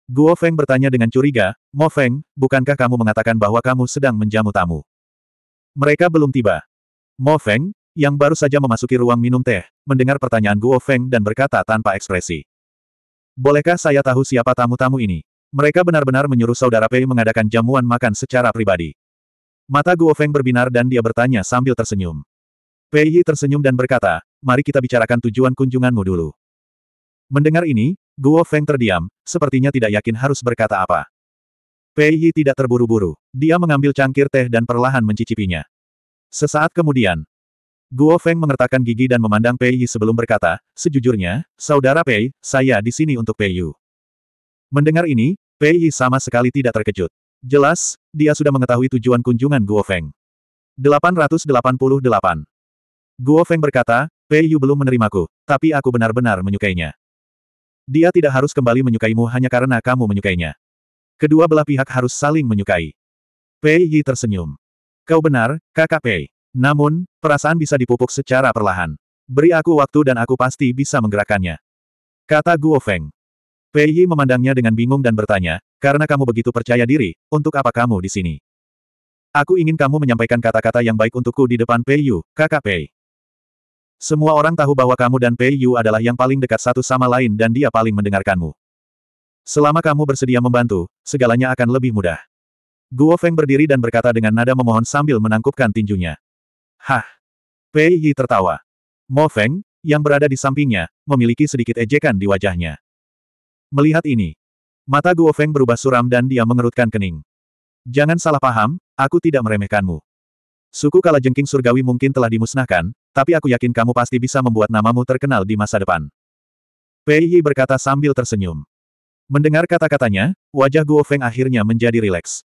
Guo Feng bertanya dengan curiga, Mo Feng, bukankah kamu mengatakan bahwa kamu sedang menjamu tamu? Mereka belum tiba. Mo Feng, yang baru saja memasuki ruang minum teh, mendengar pertanyaan Guo Feng dan berkata tanpa ekspresi. Bolehkah saya tahu siapa tamu-tamu ini? Mereka benar-benar menyuruh saudara Pei mengadakan jamuan makan secara pribadi. Mata Guo Feng berbinar dan dia bertanya sambil tersenyum. Pei Yi tersenyum dan berkata, mari kita bicarakan tujuan kunjunganmu dulu. Mendengar ini, Guo Feng terdiam, sepertinya tidak yakin harus berkata apa. Pei Yi tidak terburu-buru. Dia mengambil cangkir teh dan perlahan mencicipinya. Sesaat kemudian, Guo Feng mengertakkan gigi dan memandang Pei Yi sebelum berkata, sejujurnya, Saudara Pei, saya di sini untuk Pei Yu. Mendengar ini, Pei Yi sama sekali tidak terkejut. Jelas, dia sudah mengetahui tujuan kunjungan Guo Feng. 888. Guo Feng berkata, Pei Yu belum menerimaku, tapi aku benar-benar menyukainya. Dia tidak harus kembali menyukaimu hanya karena kamu menyukainya. Kedua belah pihak harus saling menyukai. Pei Yi tersenyum. Kau benar, kakak Pei. Namun, perasaan bisa dipupuk secara perlahan. Beri aku waktu dan aku pasti bisa menggerakkannya. Kata Guo Feng. Pei Yi memandangnya dengan bingung dan bertanya, karena kamu begitu percaya diri, untuk apa kamu di sini? Aku ingin kamu menyampaikan kata-kata yang baik untukku di depan Pei Yu, kakak Pei. Semua orang tahu bahwa kamu dan Pei Yu adalah yang paling dekat satu sama lain dan dia paling mendengarkanmu. Selama kamu bersedia membantu, segalanya akan lebih mudah. Guo Feng berdiri dan berkata dengan nada memohon sambil menangkupkan tinjunya. Hah! Pei Yi tertawa. Mo Feng, yang berada di sampingnya, memiliki sedikit ejekan di wajahnya. Melihat ini, mata Guo Feng berubah suram dan dia mengerutkan kening. Jangan salah paham, aku tidak meremehkanmu. Suku Kalajengking Surgawi mungkin telah dimusnahkan, tapi aku yakin kamu pasti bisa membuat namamu terkenal di masa depan. Pei Yi berkata sambil tersenyum. Mendengar kata-katanya, wajah Guo Feng akhirnya menjadi rileks.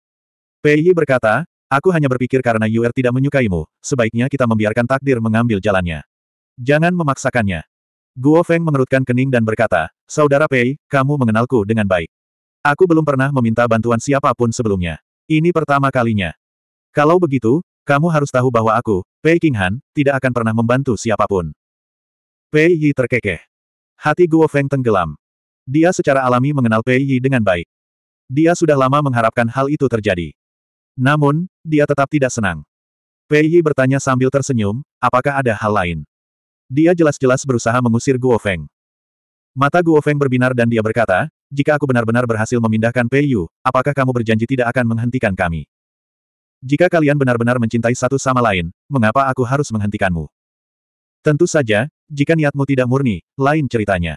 Pei Yi berkata, aku hanya berpikir karena Yuer tidak menyukaimu, sebaiknya kita membiarkan takdir mengambil jalannya. Jangan memaksakannya. Guo Feng mengerutkan kening dan berkata, Saudara Pei, kamu mengenalku dengan baik. Aku belum pernah meminta bantuan siapapun sebelumnya. Ini pertama kalinya. Kalau begitu, kamu harus tahu bahwa aku, Pei Qinghan, tidak akan pernah membantu siapapun. Pei Yi terkekeh. Hati Guo Feng tenggelam. Dia secara alami mengenal Pei Yi dengan baik. Dia sudah lama mengharapkan hal itu terjadi. Namun, dia tetap tidak senang. Pei Yi bertanya sambil tersenyum, apakah ada hal lain? Dia jelas-jelas berusaha mengusir Guo Feng. Mata Guo Feng berbinar dan dia berkata, jika aku benar-benar berhasil memindahkan Pei Yu, apakah kamu berjanji tidak akan menghentikan kami? Jika kalian benar-benar mencintai satu sama lain, mengapa aku harus menghentikanmu? Tentu saja, jika niatmu tidak murni, lain ceritanya.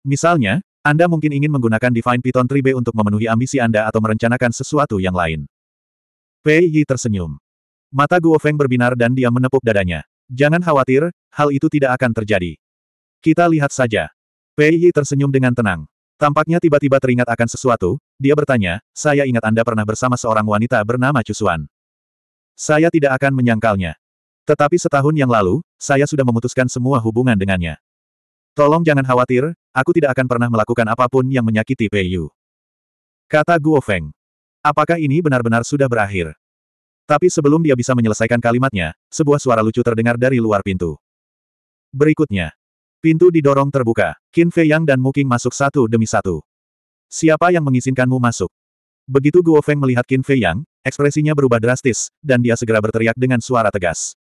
Misalnya, Anda mungkin ingin menggunakan Divine Python 3B untuk memenuhi ambisi Anda atau merencanakan sesuatu yang lain. Pei Yi tersenyum. Mata Guo Feng berbinar dan dia menepuk dadanya. Jangan khawatir, hal itu tidak akan terjadi. Kita lihat saja. Pei Yi tersenyum dengan tenang. Tampaknya tiba-tiba teringat akan sesuatu, dia bertanya, saya ingat Anda pernah bersama seorang wanita bernama Cusuan. Saya tidak akan menyangkalnya. Tetapi setahun yang lalu, saya sudah memutuskan semua hubungan dengannya. Tolong jangan khawatir, aku tidak akan pernah melakukan apapun yang menyakiti Pei Yu. Kata Guo Feng. Apakah ini benar-benar sudah berakhir? Tapi sebelum dia bisa menyelesaikan kalimatnya, sebuah suara lucu terdengar dari luar pintu. Berikutnya. Pintu didorong terbuka, Qin Fei Yang dan Muking masuk satu demi satu. Siapa yang mengizinkanmu masuk? Begitu Guo Feng melihat Qin Fei Yang, ekspresinya berubah drastis, dan dia segera berteriak dengan suara tegas.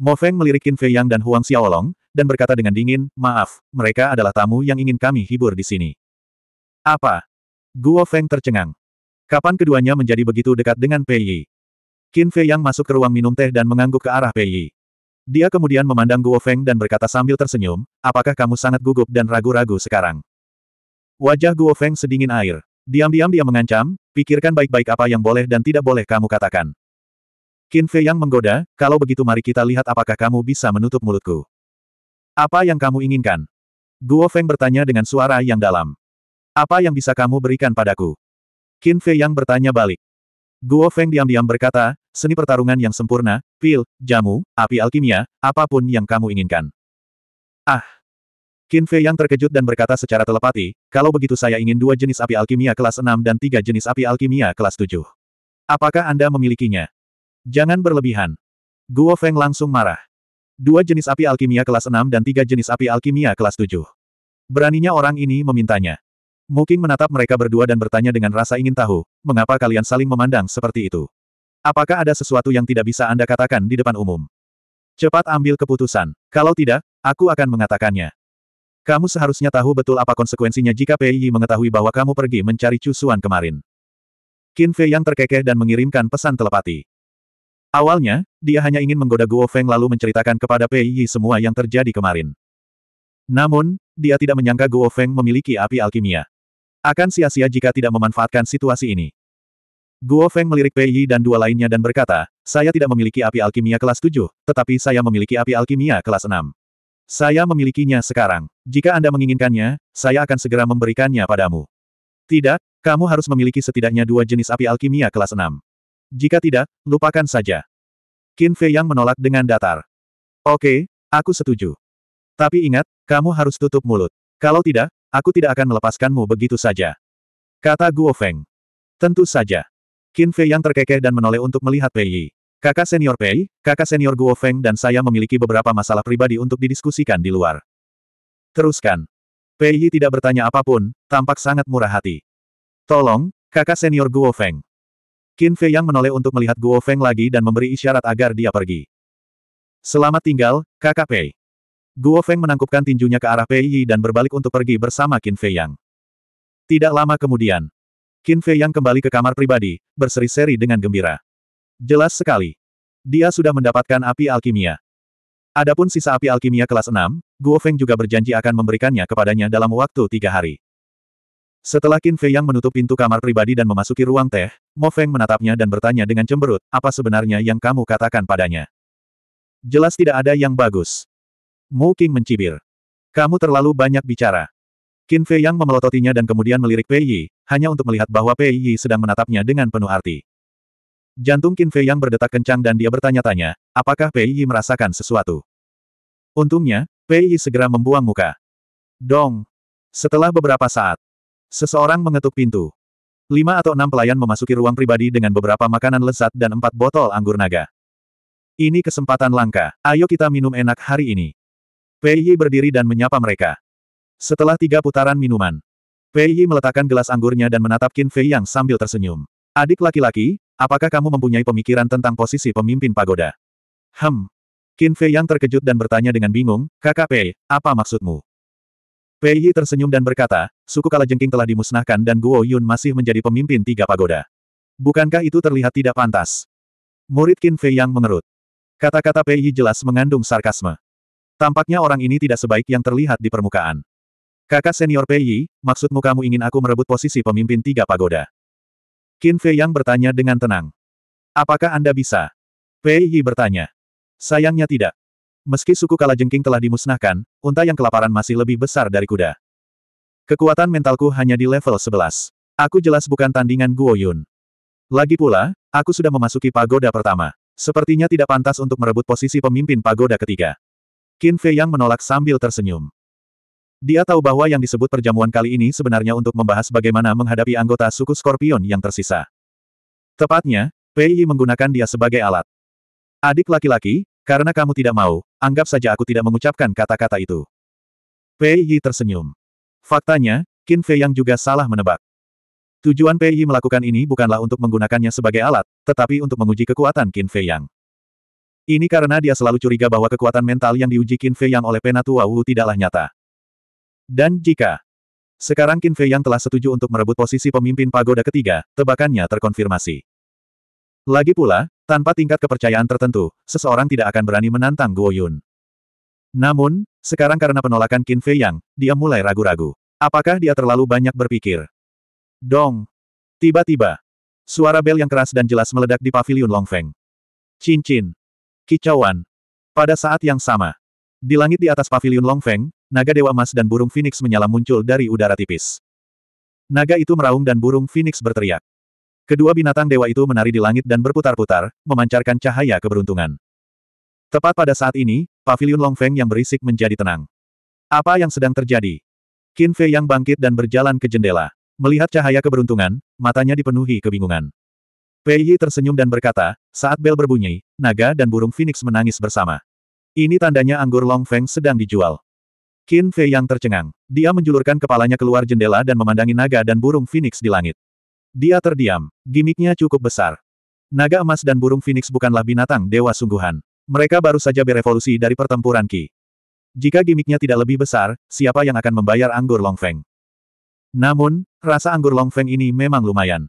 Mo Feng melirik Qin Fei Yang dan Huang Xiaolong, dan berkata dengan dingin, maaf, mereka adalah tamu yang ingin kami hibur di sini. Apa? Guo Feng tercengang. Kapan keduanya menjadi begitu dekat dengan Pei Yi? Qin Fei Yang masuk ke ruang minum teh dan mengangguk ke arah Pei Yi. Dia kemudian memandang Guo Feng dan berkata sambil tersenyum, apakah kamu sangat gugup dan ragu-ragu sekarang? Wajah Guo Feng sedingin air. Diam-diam dia mengancam, pikirkan baik-baik apa yang boleh dan tidak boleh kamu katakan. Qin Fei yang menggoda, kalau begitu mari kita lihat apakah kamu bisa menutup mulutku. Apa yang kamu inginkan? Guo Feng bertanya dengan suara yang dalam. Apa yang bisa kamu berikan padaku? Qin Fei yang bertanya balik. Guo Feng diam-diam berkata, seni pertarungan yang sempurna, pil, jamu, api alkimia, apapun yang kamu inginkan. Ah! Qin Fei yang terkejut dan berkata secara telepati, kalau begitu saya ingin dua jenis api alkimia kelas 6 dan tiga jenis api alkimia kelas 7. Apakah Anda memilikinya? Jangan berlebihan. Guo Feng langsung marah. Dua jenis api alkimia kelas 6 dan tiga jenis api alkimia kelas 7. Beraninya orang ini memintanya. Mungkin menatap mereka berdua dan bertanya dengan rasa ingin tahu, mengapa kalian saling memandang seperti itu? Apakah ada sesuatu yang tidak bisa Anda katakan di depan umum? Cepat ambil keputusan. Kalau tidak, aku akan mengatakannya. Kamu seharusnya tahu betul apa konsekuensinya jika Pei Yi mengetahui bahwa kamu pergi mencari Cusuan kemarin. Qin Fei yang terkekeh dan mengirimkan pesan telepati. Awalnya, dia hanya ingin menggoda Guo Feng lalu menceritakan kepada Pei Yi semua yang terjadi kemarin. Namun, dia tidak menyangka Guo Feng memiliki api alkimia. Akan sia-sia jika tidak memanfaatkan situasi ini. Guo Feng melirik Pei Yi dan dua lainnya dan berkata, saya tidak memiliki api alkimia kelas 7, tetapi saya memiliki api alkimia kelas 6. Saya memilikinya sekarang. Jika Anda menginginkannya, saya akan segera memberikannya padamu. Tidak, kamu harus memiliki setidaknya dua jenis api alkimia kelas 6. Jika tidak, lupakan saja. Qin Fei Yang menolak dengan datar. Oke, aku setuju. Tapi ingat, kamu harus tutup mulut. Kalau tidak, aku tidak akan melepaskanmu begitu saja. Kata Guo Feng. Tentu saja. Qin Fei Yang terkekeh dan menoleh untuk melihat Pei Yi. Kakak senior Pei, kakak senior Guo Feng dan saya memiliki beberapa masalah pribadi untuk didiskusikan di luar. Teruskan. Pei Yi tidak bertanya apapun, tampak sangat murah hati. Tolong, kakak senior Guo Feng. Qin Fei Yang menoleh untuk melihat Guo Feng lagi dan memberi isyarat agar dia pergi. Selamat tinggal, kakak Pei. Guo Feng menangkupkan tinjunya ke arah Pei Yi dan berbalik untuk pergi bersama Qin Fei Yang. Tidak lama kemudian, Qin Fei Yang kembali ke kamar pribadi, berseri-seri dengan gembira. Jelas sekali. Dia sudah mendapatkan api alkimia. Adapun sisa api alkimia kelas 6, Guo Feng juga berjanji akan memberikannya kepadanya dalam waktu tiga hari. Setelah Qin Fei yang menutup pintu kamar pribadi dan memasuki ruang teh, Mo Feng menatapnya dan bertanya dengan cemberut, apa sebenarnya yang kamu katakan padanya? Jelas tidak ada yang bagus. Mu King mencibir. Kamu terlalu banyak bicara. Qin Fei yang memelototinya dan kemudian melirik Pei Yi, hanya untuk melihat bahwa Pei Yi sedang menatapnya dengan penuh arti. Jantung Qin Fei yang berdetak kencang dan dia bertanya-tanya, apakah Pei Yi merasakan sesuatu. Untungnya, Pei Yi segera membuang muka. Dong! Setelah beberapa saat, seseorang mengetuk pintu. Lima atau enam pelayan memasuki ruang pribadi dengan beberapa makanan lezat dan empat botol anggur naga. Ini kesempatan langka, ayo kita minum enak hari ini. Pei Yi berdiri dan menyapa mereka. Setelah tiga putaran minuman, Pei Yi meletakkan gelas anggurnya dan menatap Qin Fei Yang sambil tersenyum. Adik laki-laki, Apakah kamu mempunyai pemikiran tentang posisi pemimpin pagoda? Hem. Qin Fei yang terkejut dan bertanya dengan bingung, kakak Pei, apa maksudmu? Pei Yi tersenyum dan berkata, suku Kalajengking telah dimusnahkan dan Guo Yun masih menjadi pemimpin tiga pagoda. Bukankah itu terlihat tidak pantas? Murid Qin Fei yang mengerut. Kata-kata Pei Yi jelas mengandung sarkasme. Tampaknya orang ini tidak sebaik yang terlihat di permukaan. Kakak senior Pei Yi, maksudmu kamu ingin aku merebut posisi pemimpin tiga pagoda? Qin Fei Yang bertanya dengan tenang. Apakah Anda bisa? Pei Yi bertanya. Sayangnya tidak. Meski suku Kalajengking telah dimusnahkan, unta yang kelaparan masih lebih besar dari kuda. Kekuatan mentalku hanya di level 11. Aku jelas bukan tandingan Guo Yun. Lagi pula, aku sudah memasuki pagoda pertama. Sepertinya tidak pantas untuk merebut posisi pemimpin pagoda ketiga. Qin Fei Yang menolak sambil tersenyum. Dia tahu bahwa yang disebut perjamuan kali ini sebenarnya untuk membahas bagaimana menghadapi anggota suku Scorpion yang tersisa. Tepatnya, Pei menggunakan dia sebagai alat. Adik laki-laki, karena kamu tidak mau, anggap saja aku tidak mengucapkan kata-kata itu. Pei Yi tersenyum. Faktanya, Qin Fei yang juga salah menebak. Tujuan Pei Yi melakukan ini bukanlah untuk menggunakannya sebagai alat, tetapi untuk menguji kekuatan Qin Fei yang. Ini karena dia selalu curiga bahwa kekuatan mental yang diuji Qin Fei yang oleh Penatua Wu tidaklah nyata. Dan jika sekarang Qin Fei yang telah setuju untuk merebut posisi pemimpin pagoda ketiga, tebakannya terkonfirmasi. Lagi pula, tanpa tingkat kepercayaan tertentu, seseorang tidak akan berani menantang Guo Yun. Namun, sekarang karena penolakan Qin Fei Yang, dia mulai ragu-ragu. Apakah dia terlalu banyak berpikir? Dong! Tiba-tiba, suara bel yang keras dan jelas meledak di pavilion Feng. Cincin! Kicauan! Pada saat yang sama, di langit di atas pavilion Feng naga Dewa emas dan burung Phoenix menyala muncul dari udara tipis. Naga itu meraung dan burung Phoenix berteriak. Kedua binatang dewa itu menari di langit dan berputar-putar, memancarkan cahaya keberuntungan. Tepat pada saat ini, pavilion Longfeng yang berisik menjadi tenang. Apa yang sedang terjadi? Qin Fei yang bangkit dan berjalan ke jendela. Melihat cahaya keberuntungan, matanya dipenuhi kebingungan. Pei Yi tersenyum dan berkata, saat bel berbunyi, naga dan burung phoenix menangis bersama. Ini tandanya anggur Long Feng sedang dijual. Qin Fei yang tercengang. Dia menjulurkan kepalanya keluar jendela dan memandangi naga dan burung phoenix di langit. Dia terdiam. Gimiknya cukup besar. Naga emas dan burung phoenix bukanlah binatang dewa sungguhan. Mereka baru saja berevolusi dari pertempuran Qi. Jika gimiknya tidak lebih besar, siapa yang akan membayar anggur Long Feng? Namun, rasa anggur Long Feng ini memang lumayan.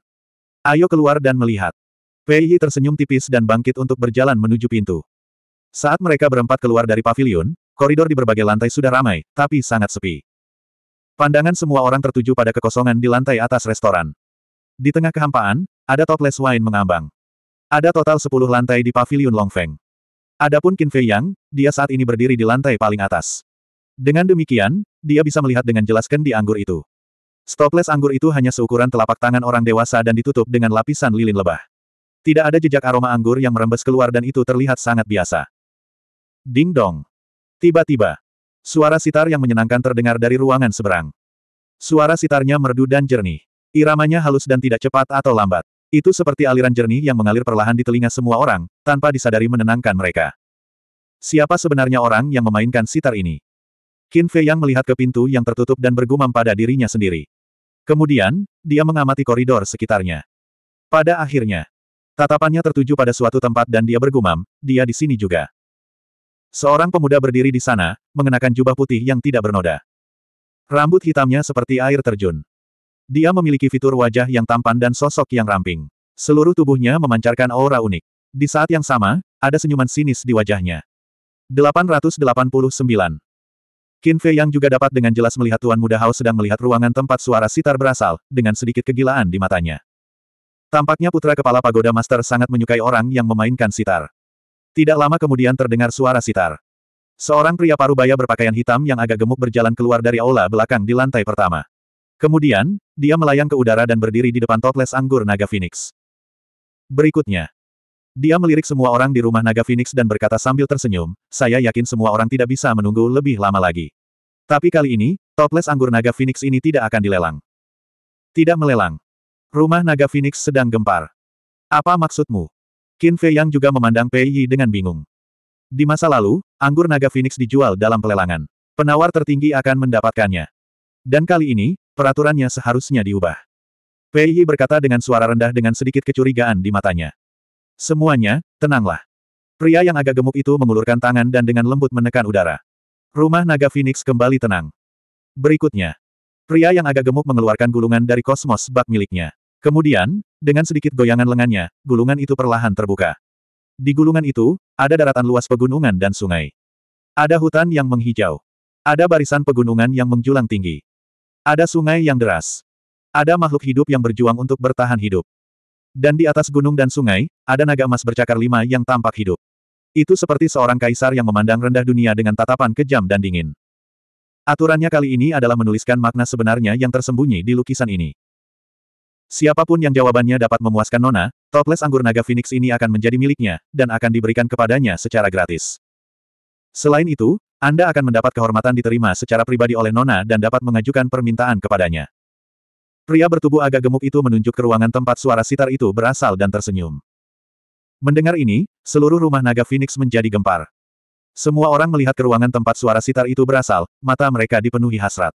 Ayo keluar dan melihat. Pei Yi tersenyum tipis dan bangkit untuk berjalan menuju pintu. Saat mereka berempat keluar dari pavilion, koridor di berbagai lantai sudah ramai, tapi sangat sepi. Pandangan semua orang tertuju pada kekosongan di lantai atas restoran. Di tengah kehampaan, ada toples wine mengambang. Ada total 10 lantai di pavilion Longfeng. Adapun Qin Fei Yang, dia saat ini berdiri di lantai paling atas. Dengan demikian, dia bisa melihat dengan jelas kendi anggur itu. Stoples anggur itu hanya seukuran telapak tangan orang dewasa dan ditutup dengan lapisan lilin lebah. Tidak ada jejak aroma anggur yang merembes keluar dan itu terlihat sangat biasa. Ding dong. Tiba-tiba, suara sitar yang menyenangkan terdengar dari ruangan seberang. Suara sitarnya merdu dan jernih. Iramanya halus dan tidak cepat atau lambat. Itu seperti aliran jernih yang mengalir perlahan di telinga semua orang, tanpa disadari menenangkan mereka. Siapa sebenarnya orang yang memainkan sitar ini? Qin Fei Yang melihat ke pintu yang tertutup dan bergumam pada dirinya sendiri. Kemudian, dia mengamati koridor sekitarnya. Pada akhirnya, tatapannya tertuju pada suatu tempat dan dia bergumam, dia di sini juga. Seorang pemuda berdiri di sana, mengenakan jubah putih yang tidak bernoda. Rambut hitamnya seperti air terjun. Dia memiliki fitur wajah yang tampan dan sosok yang ramping. Seluruh tubuhnya memancarkan aura unik. Di saat yang sama, ada senyuman sinis di wajahnya. 889. Qin Fei yang juga dapat dengan jelas melihat Tuan Muda Hao sedang melihat ruangan tempat suara sitar berasal, dengan sedikit kegilaan di matanya. Tampaknya putra kepala pagoda master sangat menyukai orang yang memainkan sitar. Tidak lama kemudian terdengar suara sitar. Seorang pria parubaya berpakaian hitam yang agak gemuk berjalan keluar dari aula belakang di lantai pertama. Kemudian, dia melayang ke udara dan berdiri di depan toples anggur naga Phoenix. Berikutnya. Dia melirik semua orang di rumah naga Phoenix dan berkata sambil tersenyum, saya yakin semua orang tidak bisa menunggu lebih lama lagi. Tapi kali ini, toples anggur naga Phoenix ini tidak akan dilelang. Tidak melelang. Rumah naga Phoenix sedang gempar. Apa maksudmu? Qin Fei Yang juga memandang Pei Yi dengan bingung. Di masa lalu, anggur naga Phoenix dijual dalam pelelangan. Penawar tertinggi akan mendapatkannya. Dan kali ini, peraturannya seharusnya diubah. Pei Yi berkata dengan suara rendah dengan sedikit kecurigaan di matanya. Semuanya, tenanglah. Pria yang agak gemuk itu mengulurkan tangan dan dengan lembut menekan udara. Rumah naga Phoenix kembali tenang. Berikutnya. Pria yang agak gemuk mengeluarkan gulungan dari kosmos bak miliknya. Kemudian, dengan sedikit goyangan lengannya, gulungan itu perlahan terbuka. Di gulungan itu, ada daratan luas pegunungan dan sungai. Ada hutan yang menghijau. Ada barisan pegunungan yang menjulang tinggi. Ada sungai yang deras. Ada makhluk hidup yang berjuang untuk bertahan hidup. Dan di atas gunung dan sungai, ada naga emas bercakar lima yang tampak hidup. Itu seperti seorang kaisar yang memandang rendah dunia dengan tatapan kejam dan dingin. Aturannya kali ini adalah menuliskan makna sebenarnya yang tersembunyi di lukisan ini. Siapapun yang jawabannya dapat memuaskan Nona, toples anggur naga Phoenix ini akan menjadi miliknya, dan akan diberikan kepadanya secara gratis. Selain itu, Anda akan mendapat kehormatan diterima secara pribadi oleh Nona dan dapat mengajukan permintaan kepadanya. Pria bertubuh agak gemuk itu menunjuk ke ruangan tempat suara sitar itu berasal dan tersenyum. Mendengar ini, seluruh rumah naga Phoenix menjadi gempar. Semua orang melihat ke ruangan tempat suara sitar itu berasal, mata mereka dipenuhi hasrat.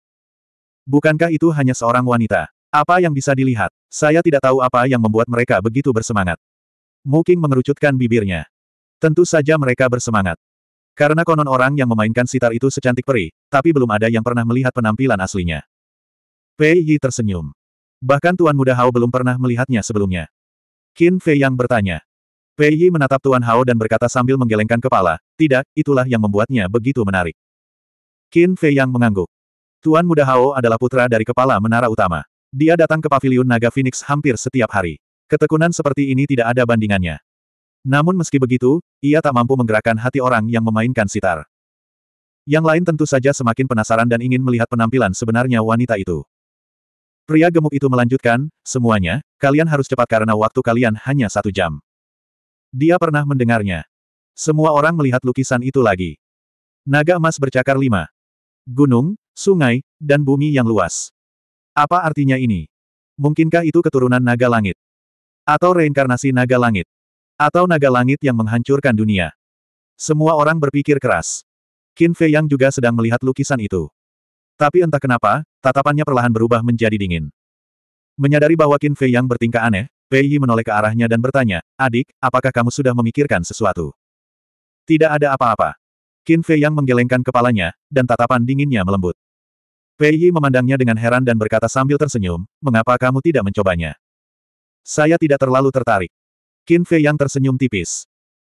Bukankah itu hanya seorang wanita? Apa yang bisa dilihat? Saya tidak tahu apa yang membuat mereka begitu bersemangat. Muking mengerucutkan bibirnya. Tentu saja mereka bersemangat. Karena konon orang yang memainkan sitar itu secantik peri, tapi belum ada yang pernah melihat penampilan aslinya. Pei Yi tersenyum. Bahkan Tuan Muda Hao belum pernah melihatnya sebelumnya. Qin Fei yang bertanya. Pei Yi menatap Tuan Hao dan berkata sambil menggelengkan kepala, tidak, itulah yang membuatnya begitu menarik. Qin Fei yang mengangguk. Tuan Muda Hao adalah putra dari kepala menara utama. Dia datang ke paviliun naga Phoenix hampir setiap hari. Ketekunan seperti ini tidak ada bandingannya. Namun meski begitu, ia tak mampu menggerakkan hati orang yang memainkan sitar. Yang lain tentu saja semakin penasaran dan ingin melihat penampilan sebenarnya wanita itu. Pria gemuk itu melanjutkan, semuanya, kalian harus cepat karena waktu kalian hanya satu jam. Dia pernah mendengarnya. Semua orang melihat lukisan itu lagi. Naga emas bercakar lima. Gunung, sungai, dan bumi yang luas. Apa artinya ini? Mungkinkah itu keturunan naga langit? Atau reinkarnasi naga langit? Atau naga langit yang menghancurkan dunia? Semua orang berpikir keras. Qin Fei Yang juga sedang melihat lukisan itu. Tapi entah kenapa, tatapannya perlahan berubah menjadi dingin. Menyadari bahwa Qin Fei Yang bertingkah aneh, Pei Yi menoleh ke arahnya dan bertanya, Adik, apakah kamu sudah memikirkan sesuatu? Tidak ada apa-apa. Qin Fei Yang menggelengkan kepalanya, dan tatapan dinginnya melembut. Pei Yi memandangnya dengan heran dan berkata sambil tersenyum, mengapa kamu tidak mencobanya? Saya tidak terlalu tertarik. Qin Fei yang tersenyum tipis.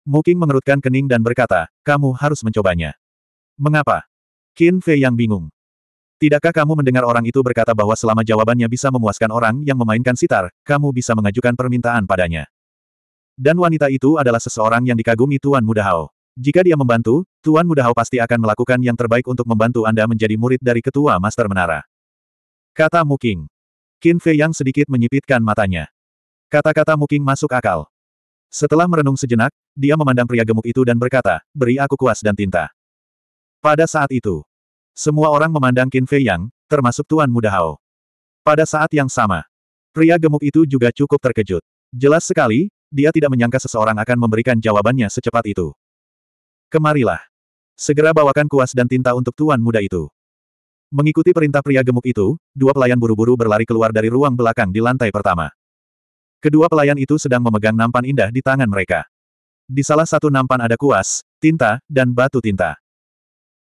Muking mengerutkan kening dan berkata, kamu harus mencobanya. Mengapa? Qin Fei yang bingung. Tidakkah kamu mendengar orang itu berkata bahwa selama jawabannya bisa memuaskan orang yang memainkan sitar, kamu bisa mengajukan permintaan padanya. Dan wanita itu adalah seseorang yang dikagumi Tuan Muda Hao. Jika dia membantu, Tuan Muda Hao pasti akan melakukan yang terbaik untuk membantu Anda menjadi murid dari Ketua Master Menara. Kata Muking. Qin Fei yang sedikit menyipitkan matanya. Kata-kata Muking masuk akal. Setelah merenung sejenak, dia memandang pria gemuk itu dan berkata, beri aku kuas dan tinta. Pada saat itu, semua orang memandang Qin Fei Yang, termasuk Tuan Muda Hao. Pada saat yang sama, pria gemuk itu juga cukup terkejut. Jelas sekali, dia tidak menyangka seseorang akan memberikan jawabannya secepat itu. Kemarilah. Segera bawakan kuas dan tinta untuk tuan muda itu. Mengikuti perintah pria gemuk itu, dua pelayan buru-buru berlari keluar dari ruang belakang di lantai pertama. Kedua pelayan itu sedang memegang nampan indah di tangan mereka. Di salah satu nampan ada kuas, tinta, dan batu tinta.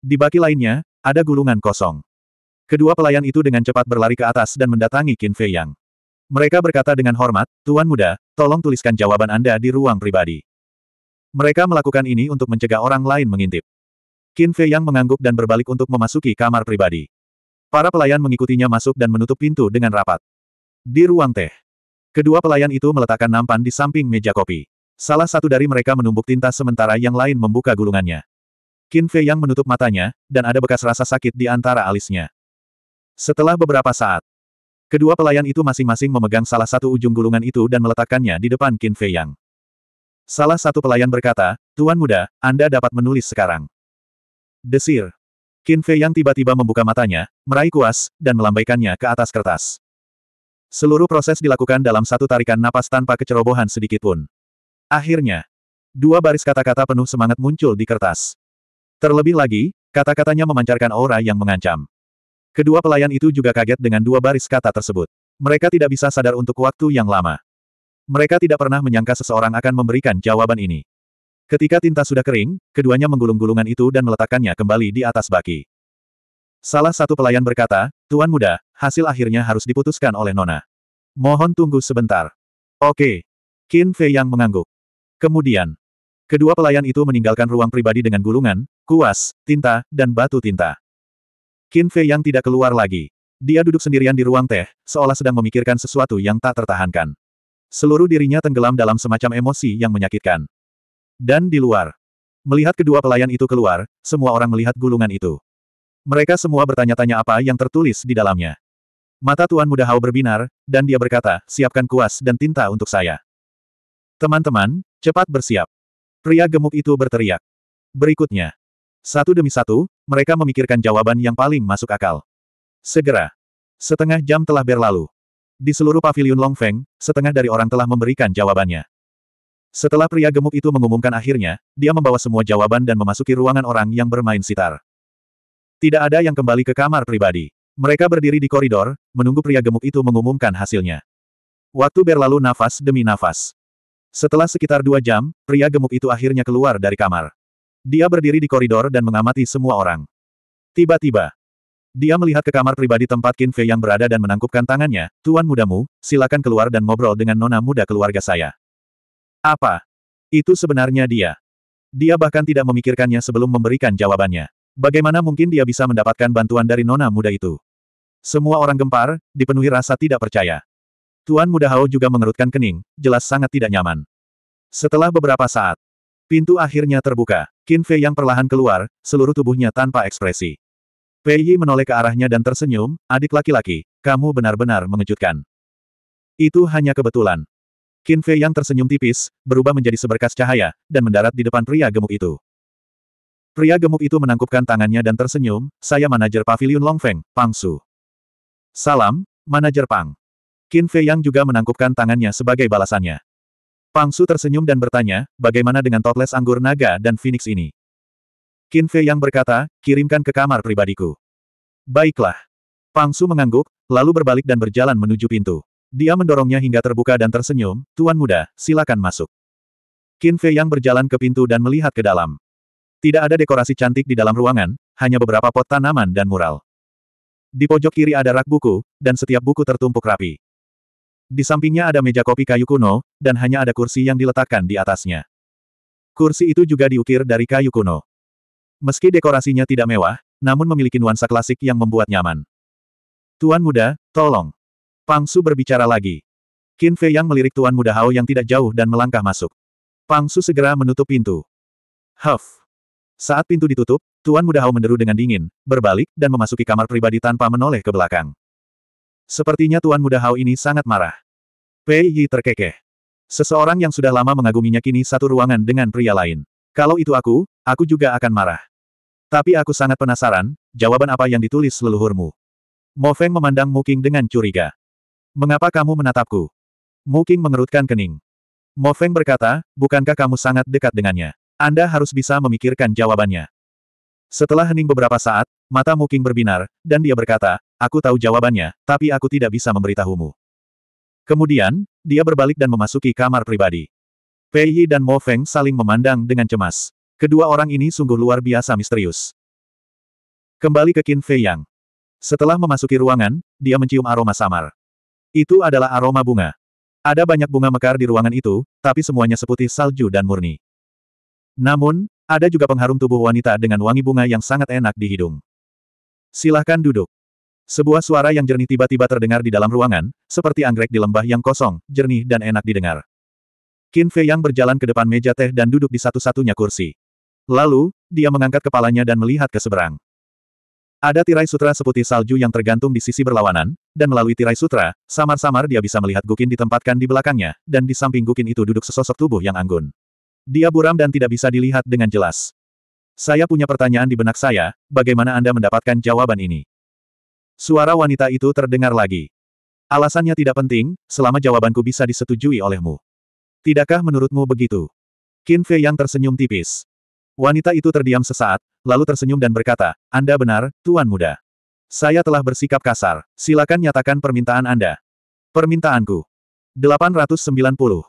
Di baki lainnya, ada gulungan kosong. Kedua pelayan itu dengan cepat berlari ke atas dan mendatangi Qin Fei Yang. Mereka berkata dengan hormat, Tuan Muda, tolong tuliskan jawaban Anda di ruang pribadi. Mereka melakukan ini untuk mencegah orang lain mengintip. Qin Fei Yang mengangguk dan berbalik untuk memasuki kamar pribadi. Para pelayan mengikutinya masuk dan menutup pintu dengan rapat. Di ruang teh, kedua pelayan itu meletakkan nampan di samping meja kopi. Salah satu dari mereka menumbuk tinta sementara yang lain membuka gulungannya. Qin Fei Yang menutup matanya, dan ada bekas rasa sakit di antara alisnya. Setelah beberapa saat, kedua pelayan itu masing-masing memegang salah satu ujung gulungan itu dan meletakkannya di depan Qin Fei Yang. Salah satu pelayan berkata, Tuan muda, Anda dapat menulis sekarang. Desir. Qin Fei yang tiba-tiba membuka matanya, meraih kuas, dan melambaikannya ke atas kertas. Seluruh proses dilakukan dalam satu tarikan napas tanpa kecerobohan sedikitpun. Akhirnya, dua baris kata-kata penuh semangat muncul di kertas. Terlebih lagi, kata-katanya memancarkan aura yang mengancam. Kedua pelayan itu juga kaget dengan dua baris kata tersebut. Mereka tidak bisa sadar untuk waktu yang lama. Mereka tidak pernah menyangka seseorang akan memberikan jawaban ini. Ketika tinta sudah kering, keduanya menggulung-gulungan itu dan meletakkannya kembali di atas baki. Salah satu pelayan berkata, Tuan muda, hasil akhirnya harus diputuskan oleh Nona. Mohon tunggu sebentar. Oke. Qin Fei yang mengangguk. Kemudian, kedua pelayan itu meninggalkan ruang pribadi dengan gulungan, kuas, tinta, dan batu tinta. Qin Fei yang tidak keluar lagi. Dia duduk sendirian di ruang teh, seolah sedang memikirkan sesuatu yang tak tertahankan. Seluruh dirinya tenggelam dalam semacam emosi yang menyakitkan. Dan di luar. Melihat kedua pelayan itu keluar, semua orang melihat gulungan itu. Mereka semua bertanya-tanya apa yang tertulis di dalamnya. Mata Tuan Muda Hao berbinar, dan dia berkata, siapkan kuas dan tinta untuk saya. Teman-teman, cepat bersiap. Pria gemuk itu berteriak. Berikutnya. Satu demi satu, mereka memikirkan jawaban yang paling masuk akal. Segera. Setengah jam telah berlalu. Di seluruh pavilion Long Feng, setengah dari orang telah memberikan jawabannya. Setelah pria gemuk itu mengumumkan akhirnya, dia membawa semua jawaban dan memasuki ruangan orang yang bermain sitar. Tidak ada yang kembali ke kamar pribadi. Mereka berdiri di koridor, menunggu pria gemuk itu mengumumkan hasilnya. Waktu berlalu nafas demi nafas. Setelah sekitar dua jam, pria gemuk itu akhirnya keluar dari kamar. Dia berdiri di koridor dan mengamati semua orang. Tiba-tiba, dia melihat ke kamar pribadi tempat Qin Fei yang berada dan menangkupkan tangannya, Tuan mudamu, silakan keluar dan ngobrol dengan nona muda keluarga saya. Apa? Itu sebenarnya dia. Dia bahkan tidak memikirkannya sebelum memberikan jawabannya. Bagaimana mungkin dia bisa mendapatkan bantuan dari nona muda itu? Semua orang gempar, dipenuhi rasa tidak percaya. Tuan muda Hao juga mengerutkan kening, jelas sangat tidak nyaman. Setelah beberapa saat, pintu akhirnya terbuka. Qin Fei yang perlahan keluar, seluruh tubuhnya tanpa ekspresi. Pei Yi menoleh ke arahnya dan tersenyum, adik laki-laki, kamu benar-benar mengejutkan. Itu hanya kebetulan. Qin Fei yang tersenyum tipis, berubah menjadi seberkas cahaya, dan mendarat di depan pria gemuk itu. Pria gemuk itu menangkupkan tangannya dan tersenyum, saya manajer pavilion Longfeng, Pang Su. Salam, manajer Pang. Qin Fei yang juga menangkupkan tangannya sebagai balasannya. Pang Su tersenyum dan bertanya, bagaimana dengan toples anggur naga dan phoenix ini? Qin Fei yang berkata, kirimkan ke kamar pribadiku. Baiklah. Pang Su mengangguk, lalu berbalik dan berjalan menuju pintu. Dia mendorongnya hingga terbuka dan tersenyum, Tuan Muda, silakan masuk. Qin Fei yang berjalan ke pintu dan melihat ke dalam. Tidak ada dekorasi cantik di dalam ruangan, hanya beberapa pot tanaman dan mural. Di pojok kiri ada rak buku, dan setiap buku tertumpuk rapi. Di sampingnya ada meja kopi kayu kuno, dan hanya ada kursi yang diletakkan di atasnya. Kursi itu juga diukir dari kayu kuno. Meski dekorasinya tidak mewah, namun memiliki nuansa klasik yang membuat nyaman. Tuan muda, tolong. Pang Su berbicara lagi. Qin Fei yang melirik Tuan muda Hao yang tidak jauh dan melangkah masuk. Pang Su segera menutup pintu. Huff. Saat pintu ditutup, Tuan muda Hao menderu dengan dingin, berbalik dan memasuki kamar pribadi tanpa menoleh ke belakang. Sepertinya Tuan muda Hao ini sangat marah. Pei Yi terkekeh. Seseorang yang sudah lama mengaguminya kini satu ruangan dengan pria lain. Kalau itu aku, aku juga akan marah. Tapi aku sangat penasaran, jawaban apa yang ditulis leluhurmu. Mo Feng memandang Mu dengan curiga. Mengapa kamu menatapku? Mu mengerutkan kening. Mo Feng berkata, bukankah kamu sangat dekat dengannya? Anda harus bisa memikirkan jawabannya. Setelah hening beberapa saat, mata Mu berbinar, dan dia berkata, aku tahu jawabannya, tapi aku tidak bisa memberitahumu. Kemudian, dia berbalik dan memasuki kamar pribadi. Pei Yi dan Mo Feng saling memandang dengan cemas. Kedua orang ini sungguh luar biasa misterius. Kembali ke Qin Fei Yang. Setelah memasuki ruangan, dia mencium aroma samar. Itu adalah aroma bunga. Ada banyak bunga mekar di ruangan itu, tapi semuanya seputih salju dan murni. Namun, ada juga pengharum tubuh wanita dengan wangi bunga yang sangat enak di hidung. Silahkan duduk. Sebuah suara yang jernih tiba-tiba terdengar di dalam ruangan, seperti anggrek di lembah yang kosong, jernih dan enak didengar. Qin Fei Yang berjalan ke depan meja teh dan duduk di satu-satunya kursi. Lalu, dia mengangkat kepalanya dan melihat ke seberang. Ada tirai sutra seputih salju yang tergantung di sisi berlawanan, dan melalui tirai sutra, samar-samar dia bisa melihat Gukin ditempatkan di belakangnya, dan di samping Gukin itu duduk sesosok tubuh yang anggun. Dia buram dan tidak bisa dilihat dengan jelas. Saya punya pertanyaan di benak saya, bagaimana Anda mendapatkan jawaban ini? Suara wanita itu terdengar lagi. Alasannya tidak penting, selama jawabanku bisa disetujui olehmu. Tidakkah menurutmu begitu? Qin Fei yang tersenyum tipis. Wanita itu terdiam sesaat, lalu tersenyum dan berkata, Anda benar, Tuan Muda. Saya telah bersikap kasar, silakan nyatakan permintaan Anda. Permintaanku. 890.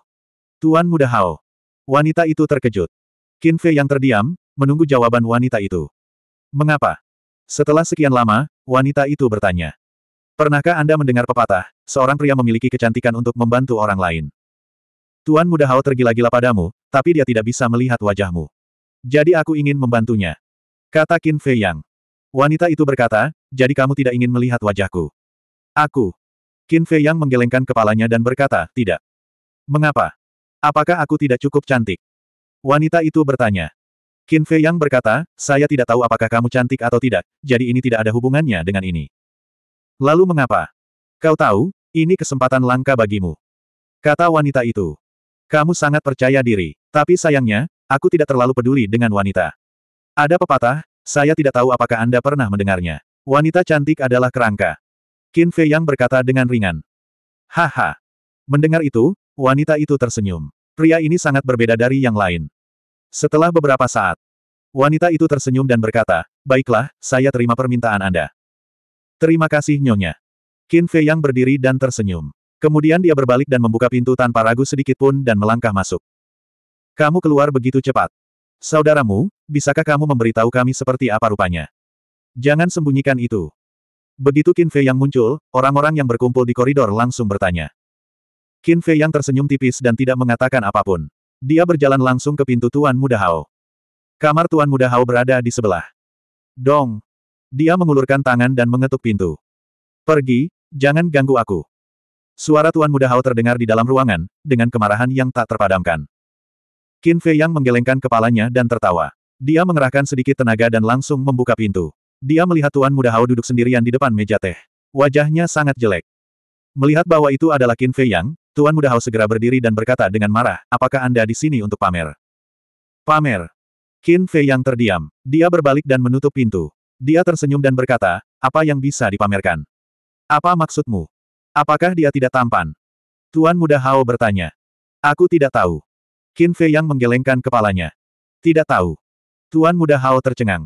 Tuan Muda Hao. Wanita itu terkejut. Qin Fei yang terdiam, menunggu jawaban wanita itu. Mengapa? Setelah sekian lama, wanita itu bertanya. Pernahkah Anda mendengar pepatah, seorang pria memiliki kecantikan untuk membantu orang lain? Tuan Muda Hao tergila-gila padamu, tapi dia tidak bisa melihat wajahmu. Jadi aku ingin membantunya. Kata Qin Fei Yang. Wanita itu berkata, jadi kamu tidak ingin melihat wajahku. Aku. Qin Fei Yang menggelengkan kepalanya dan berkata, tidak. Mengapa? Apakah aku tidak cukup cantik? Wanita itu bertanya. Qin Fei Yang berkata, saya tidak tahu apakah kamu cantik atau tidak, jadi ini tidak ada hubungannya dengan ini. Lalu mengapa? Kau tahu, ini kesempatan langka bagimu. Kata wanita itu. Kamu sangat percaya diri, tapi sayangnya, Aku tidak terlalu peduli dengan wanita. Ada pepatah, saya tidak tahu apakah Anda pernah mendengarnya. Wanita cantik adalah kerangka. Qin Fei Yang berkata dengan ringan. Haha. Mendengar itu, wanita itu tersenyum. Pria ini sangat berbeda dari yang lain. Setelah beberapa saat, wanita itu tersenyum dan berkata, Baiklah, saya terima permintaan Anda. Terima kasih Nyonya. Qin Fei Yang berdiri dan tersenyum. Kemudian dia berbalik dan membuka pintu tanpa ragu sedikit pun dan melangkah masuk. Kamu keluar begitu cepat. Saudaramu, bisakah kamu memberitahu kami seperti apa rupanya? Jangan sembunyikan itu. Begitu Qin Fei yang muncul, orang-orang yang berkumpul di koridor langsung bertanya. Qin Fei yang tersenyum tipis dan tidak mengatakan apapun. Dia berjalan langsung ke pintu Tuan Muda Hao. Kamar Tuan Muda Hao berada di sebelah. Dong! Dia mengulurkan tangan dan mengetuk pintu. Pergi, jangan ganggu aku. Suara Tuan Muda Hao terdengar di dalam ruangan, dengan kemarahan yang tak terpadamkan. Qin Fei Yang menggelengkan kepalanya dan tertawa. Dia mengerahkan sedikit tenaga dan langsung membuka pintu. Dia melihat Tuan Muda Hao duduk sendirian di depan meja teh. Wajahnya sangat jelek. Melihat bahwa itu adalah Qin Fei Yang, Tuan Muda Hao segera berdiri dan berkata dengan marah, apakah Anda di sini untuk pamer? Pamer. Qin Fei Yang terdiam. Dia berbalik dan menutup pintu. Dia tersenyum dan berkata, apa yang bisa dipamerkan? Apa maksudmu? Apakah dia tidak tampan? Tuan Muda Hao bertanya. Aku tidak tahu. Qin Fei yang menggelengkan kepalanya. Tidak tahu. Tuan muda Hao tercengang.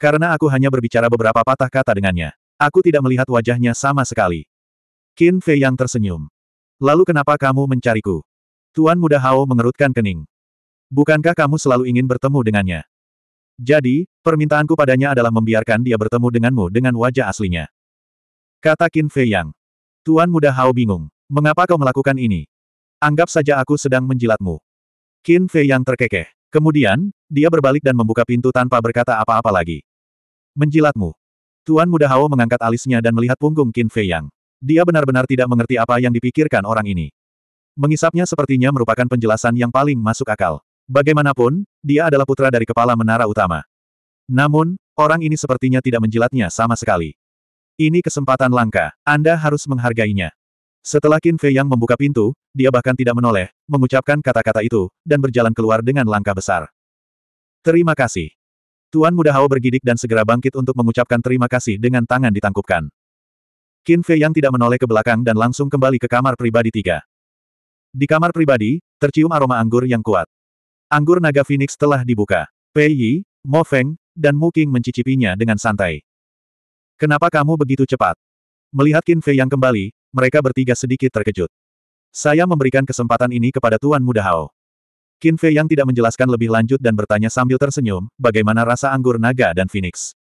Karena aku hanya berbicara beberapa patah kata dengannya. Aku tidak melihat wajahnya sama sekali. Qin Fei yang tersenyum. Lalu kenapa kamu mencariku? Tuan muda Hao mengerutkan kening. Bukankah kamu selalu ingin bertemu dengannya? Jadi, permintaanku padanya adalah membiarkan dia bertemu denganmu dengan wajah aslinya. Kata Qin Fei Yang. Tuan muda Hao bingung. Mengapa kau melakukan ini? Anggap saja aku sedang menjilatmu. Qin Fei yang terkekeh. Kemudian, dia berbalik dan membuka pintu tanpa berkata apa-apa lagi. Menjilatmu. Tuan Muda Hao mengangkat alisnya dan melihat punggung Qin Fei yang. Dia benar-benar tidak mengerti apa yang dipikirkan orang ini. Mengisapnya sepertinya merupakan penjelasan yang paling masuk akal. Bagaimanapun, dia adalah putra dari kepala menara utama. Namun, orang ini sepertinya tidak menjilatnya sama sekali. Ini kesempatan langka, Anda harus menghargainya. Setelah Qin Fei yang membuka pintu, dia bahkan tidak menoleh, mengucapkan kata-kata itu, dan berjalan keluar dengan langkah besar. Terima kasih. Tuan Muda Hao bergidik dan segera bangkit untuk mengucapkan terima kasih dengan tangan ditangkupkan. Qin Fei yang tidak menoleh ke belakang dan langsung kembali ke kamar pribadi tiga. Di kamar pribadi, tercium aroma anggur yang kuat. Anggur naga Phoenix telah dibuka. Pei Yi, Mo Feng, dan Mu King mencicipinya dengan santai. Kenapa kamu begitu cepat? Melihat Qin Fei yang kembali, mereka bertiga sedikit terkejut. Saya memberikan kesempatan ini kepada Tuan Muda Hao. Qin Fei yang tidak menjelaskan lebih lanjut dan bertanya sambil tersenyum, bagaimana rasa anggur naga dan phoenix.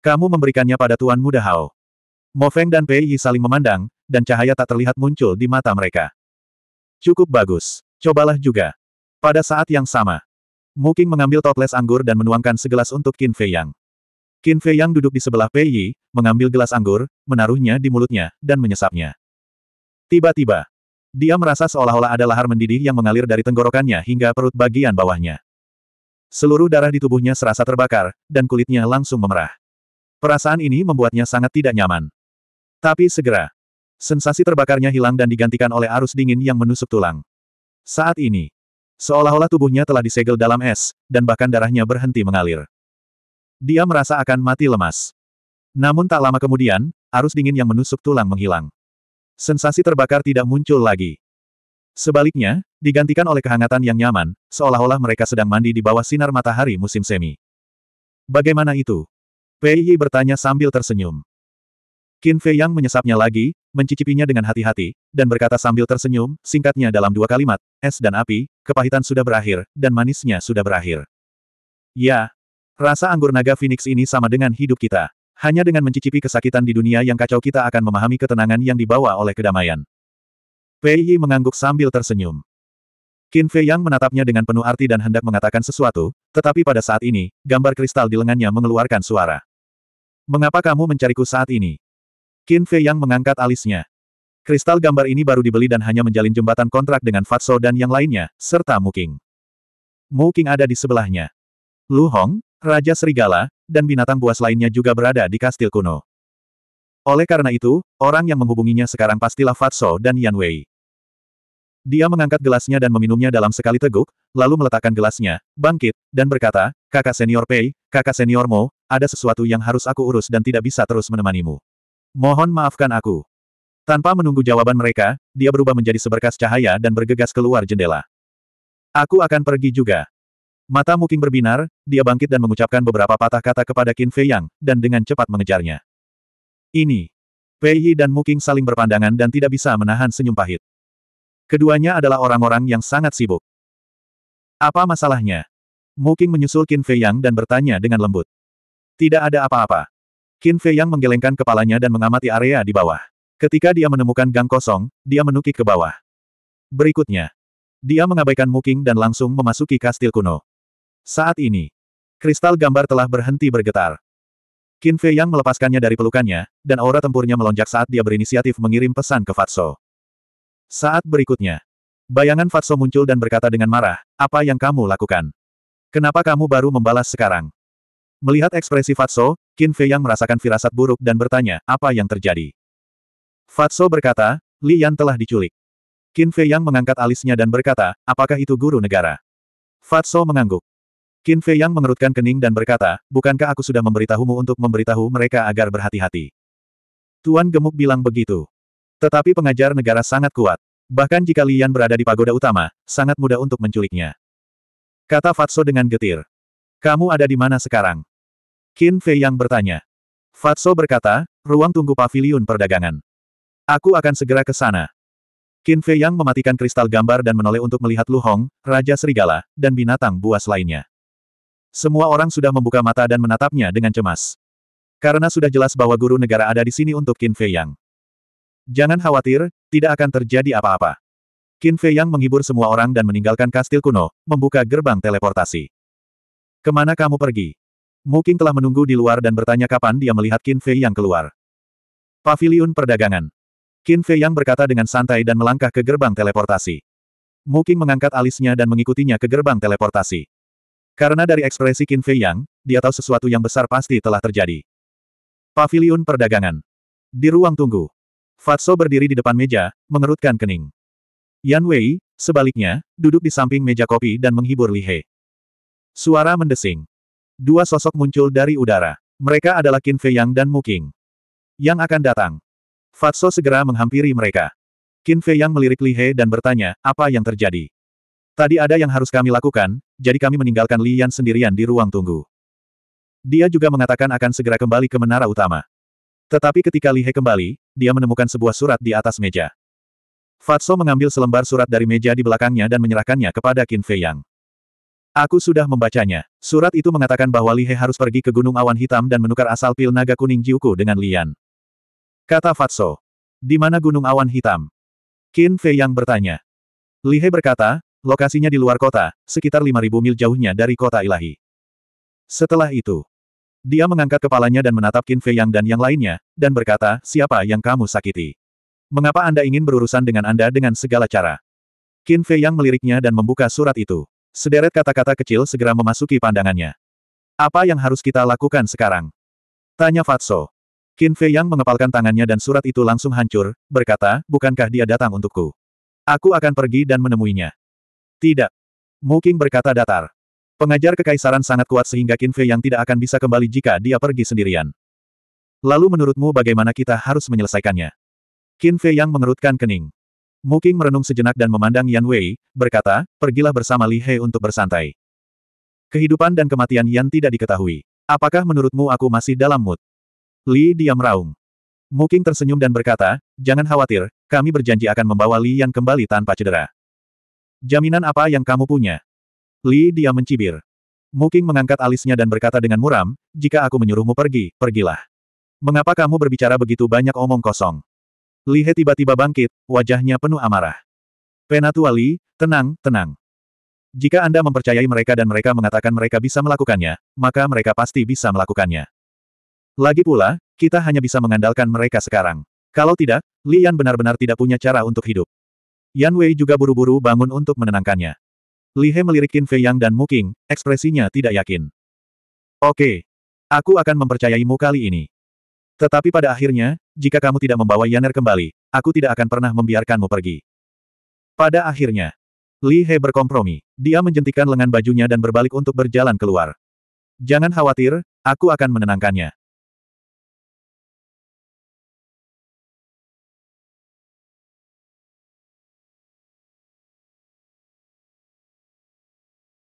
Kamu memberikannya pada Tuan Muda Hao. Mo Feng dan Pei Yi saling memandang, dan cahaya tak terlihat muncul di mata mereka. Cukup bagus. Cobalah juga. Pada saat yang sama, Mu Qing mengambil toples anggur dan menuangkan segelas untuk Qin Fei Yang. Qin Fei yang duduk di sebelah Pei Yi, mengambil gelas anggur, menaruhnya di mulutnya, dan menyesapnya. Tiba-tiba, dia merasa seolah-olah ada lahar mendidih yang mengalir dari tenggorokannya hingga perut bagian bawahnya. Seluruh darah di tubuhnya serasa terbakar, dan kulitnya langsung memerah. Perasaan ini membuatnya sangat tidak nyaman. Tapi segera, sensasi terbakarnya hilang dan digantikan oleh arus dingin yang menusuk tulang. Saat ini, seolah-olah tubuhnya telah disegel dalam es, dan bahkan darahnya berhenti mengalir. Dia merasa akan mati lemas. Namun tak lama kemudian, arus dingin yang menusuk tulang menghilang. Sensasi terbakar tidak muncul lagi. Sebaliknya, digantikan oleh kehangatan yang nyaman, seolah-olah mereka sedang mandi di bawah sinar matahari musim semi. Bagaimana itu? Pei bertanya sambil tersenyum. Qin Fei Yang menyesapnya lagi, mencicipinya dengan hati-hati, dan berkata sambil tersenyum, singkatnya dalam dua kalimat, es dan api, kepahitan sudah berakhir, dan manisnya sudah berakhir. Ya, Rasa anggur naga Phoenix ini sama dengan hidup kita. Hanya dengan mencicipi kesakitan di dunia yang kacau kita akan memahami ketenangan yang dibawa oleh kedamaian. Pei Yi mengangguk sambil tersenyum. Qin Fei Yang menatapnya dengan penuh arti dan hendak mengatakan sesuatu, tetapi pada saat ini, gambar kristal di lengannya mengeluarkan suara. Mengapa kamu mencariku saat ini? Qin Fei Yang mengangkat alisnya. Kristal gambar ini baru dibeli dan hanya menjalin jembatan kontrak dengan Fatso dan yang lainnya, serta Muking. Muking ada di sebelahnya. Lu Hong, Raja Serigala, dan binatang buas lainnya juga berada di kastil kuno. Oleh karena itu, orang yang menghubunginya sekarang pastilah Fatso dan Yan Wei. Dia mengangkat gelasnya dan meminumnya dalam sekali teguk, lalu meletakkan gelasnya, bangkit, dan berkata, kakak senior Pei, kakak senior Mo, ada sesuatu yang harus aku urus dan tidak bisa terus menemanimu. Mohon maafkan aku. Tanpa menunggu jawaban mereka, dia berubah menjadi seberkas cahaya dan bergegas keluar jendela. Aku akan pergi juga. Mata Muking berbinar, dia bangkit dan mengucapkan beberapa patah kata kepada Qin Fei Yang, dan dengan cepat mengejarnya. Ini. Fei Yi dan Muking saling berpandangan dan tidak bisa menahan senyum pahit. Keduanya adalah orang-orang yang sangat sibuk. Apa masalahnya? Muking menyusul Qin Fei Yang dan bertanya dengan lembut. Tidak ada apa-apa. Qin Fei Yang menggelengkan kepalanya dan mengamati area di bawah. Ketika dia menemukan gang kosong, dia menukik ke bawah. Berikutnya, dia mengabaikan Muking dan langsung memasuki kastil kuno. Saat ini, kristal gambar telah berhenti bergetar. Qin Fei Yang melepaskannya dari pelukannya, dan aura tempurnya melonjak saat dia berinisiatif mengirim pesan ke Fatso. Saat berikutnya, bayangan Fatso muncul dan berkata dengan marah, apa yang kamu lakukan? Kenapa kamu baru membalas sekarang? Melihat ekspresi Fatso, Qin Fei Yang merasakan firasat buruk dan bertanya, apa yang terjadi? Fatso berkata, Li Yan telah diculik. Qin Fei Yang mengangkat alisnya dan berkata, apakah itu guru negara? Fatso mengangguk. Qin Fei Yang mengerutkan kening dan berkata, bukankah aku sudah memberitahumu untuk memberitahu mereka agar berhati-hati? Tuan Gemuk bilang begitu. Tetapi pengajar negara sangat kuat. Bahkan jika Lian berada di pagoda utama, sangat mudah untuk menculiknya. Kata Fatso dengan getir. Kamu ada di mana sekarang? Qin Fei Yang bertanya. Fatso berkata, ruang tunggu pavilion perdagangan. Aku akan segera ke sana. Qin Fei Yang mematikan kristal gambar dan menoleh untuk melihat Lu Hong, Raja Serigala, dan binatang buas lainnya. Semua orang sudah membuka mata dan menatapnya dengan cemas. Karena sudah jelas bahwa guru negara ada di sini untuk Qin Fei Yang. Jangan khawatir, tidak akan terjadi apa-apa. Qin Fei Yang menghibur semua orang dan meninggalkan kastil kuno, membuka gerbang teleportasi. Kemana kamu pergi? Mungkin telah menunggu di luar dan bertanya kapan dia melihat Qin Fei Yang keluar. Paviliun Perdagangan. Qin Fei Yang berkata dengan santai dan melangkah ke gerbang teleportasi. Mungkin mengangkat alisnya dan mengikutinya ke gerbang teleportasi. Karena dari ekspresi Qin Fei Yang, dia tahu sesuatu yang besar pasti telah terjadi. Paviliun Perdagangan. Di ruang tunggu. Fatso berdiri di depan meja, mengerutkan kening. Yan Wei, sebaliknya, duduk di samping meja kopi dan menghibur Li He. Suara mendesing. Dua sosok muncul dari udara. Mereka adalah Qin Fei Yang dan Mu Muking. Yang akan datang. Fatso segera menghampiri mereka. Qin Fei Yang melirik Li He dan bertanya, apa yang terjadi? Tadi ada yang harus kami lakukan, jadi kami meninggalkan Lian sendirian di ruang tunggu. Dia juga mengatakan akan segera kembali ke menara utama. Tetapi ketika Li He kembali, dia menemukan sebuah surat di atas meja. Fatso mengambil selembar surat dari meja di belakangnya dan menyerahkannya kepada Qin Fei Yang. Aku sudah membacanya. Surat itu mengatakan bahwa Li He harus pergi ke Gunung Awan Hitam dan menukar asal pil naga kuning Jiuku dengan Lian. Kata Fatso. Di mana Gunung Awan Hitam? Qin Fei Yang bertanya. Li He berkata, Lokasinya di luar kota, sekitar 5.000 mil jauhnya dari kota ilahi. Setelah itu, dia mengangkat kepalanya dan menatap Qin Fei Yang dan yang lainnya, dan berkata, siapa yang kamu sakiti? Mengapa Anda ingin berurusan dengan Anda dengan segala cara? Qin Fei Yang meliriknya dan membuka surat itu. Sederet kata-kata kecil segera memasuki pandangannya. Apa yang harus kita lakukan sekarang? Tanya Fatso. Qin Fei Yang mengepalkan tangannya dan surat itu langsung hancur, berkata, bukankah dia datang untukku? Aku akan pergi dan menemuinya. Tidak. Muking berkata datar. Pengajar kekaisaran sangat kuat sehingga Qin Fei yang tidak akan bisa kembali jika dia pergi sendirian. Lalu menurutmu bagaimana kita harus menyelesaikannya? Qin Fei yang mengerutkan kening. Muking merenung sejenak dan memandang Yan Wei, berkata, pergilah bersama Li He untuk bersantai. Kehidupan dan kematian Yan tidak diketahui. Apakah menurutmu aku masih dalam mood? Li diam raung. Muking tersenyum dan berkata, jangan khawatir, kami berjanji akan membawa Li Yan kembali tanpa cedera. Jaminan apa yang kamu punya? Li dia mencibir. Muking mengangkat alisnya dan berkata dengan muram, jika aku menyuruhmu pergi, pergilah. Mengapa kamu berbicara begitu banyak omong kosong? Li He tiba-tiba bangkit, wajahnya penuh amarah. Penatua Li, tenang, tenang. Jika Anda mempercayai mereka dan mereka mengatakan mereka bisa melakukannya, maka mereka pasti bisa melakukannya. Lagi pula, kita hanya bisa mengandalkan mereka sekarang. Kalau tidak, Li Yan benar-benar tidak punya cara untuk hidup. Yan Wei juga buru-buru bangun untuk menenangkannya. Li He melirik Qin Fei Yang dan Mu ekspresinya tidak yakin. Oke. Aku akan mempercayaimu kali ini. Tetapi pada akhirnya, jika kamu tidak membawa Yaner kembali, aku tidak akan pernah membiarkanmu pergi. Pada akhirnya, Li He berkompromi. Dia menjentikan lengan bajunya dan berbalik untuk berjalan keluar. Jangan khawatir, aku akan menenangkannya.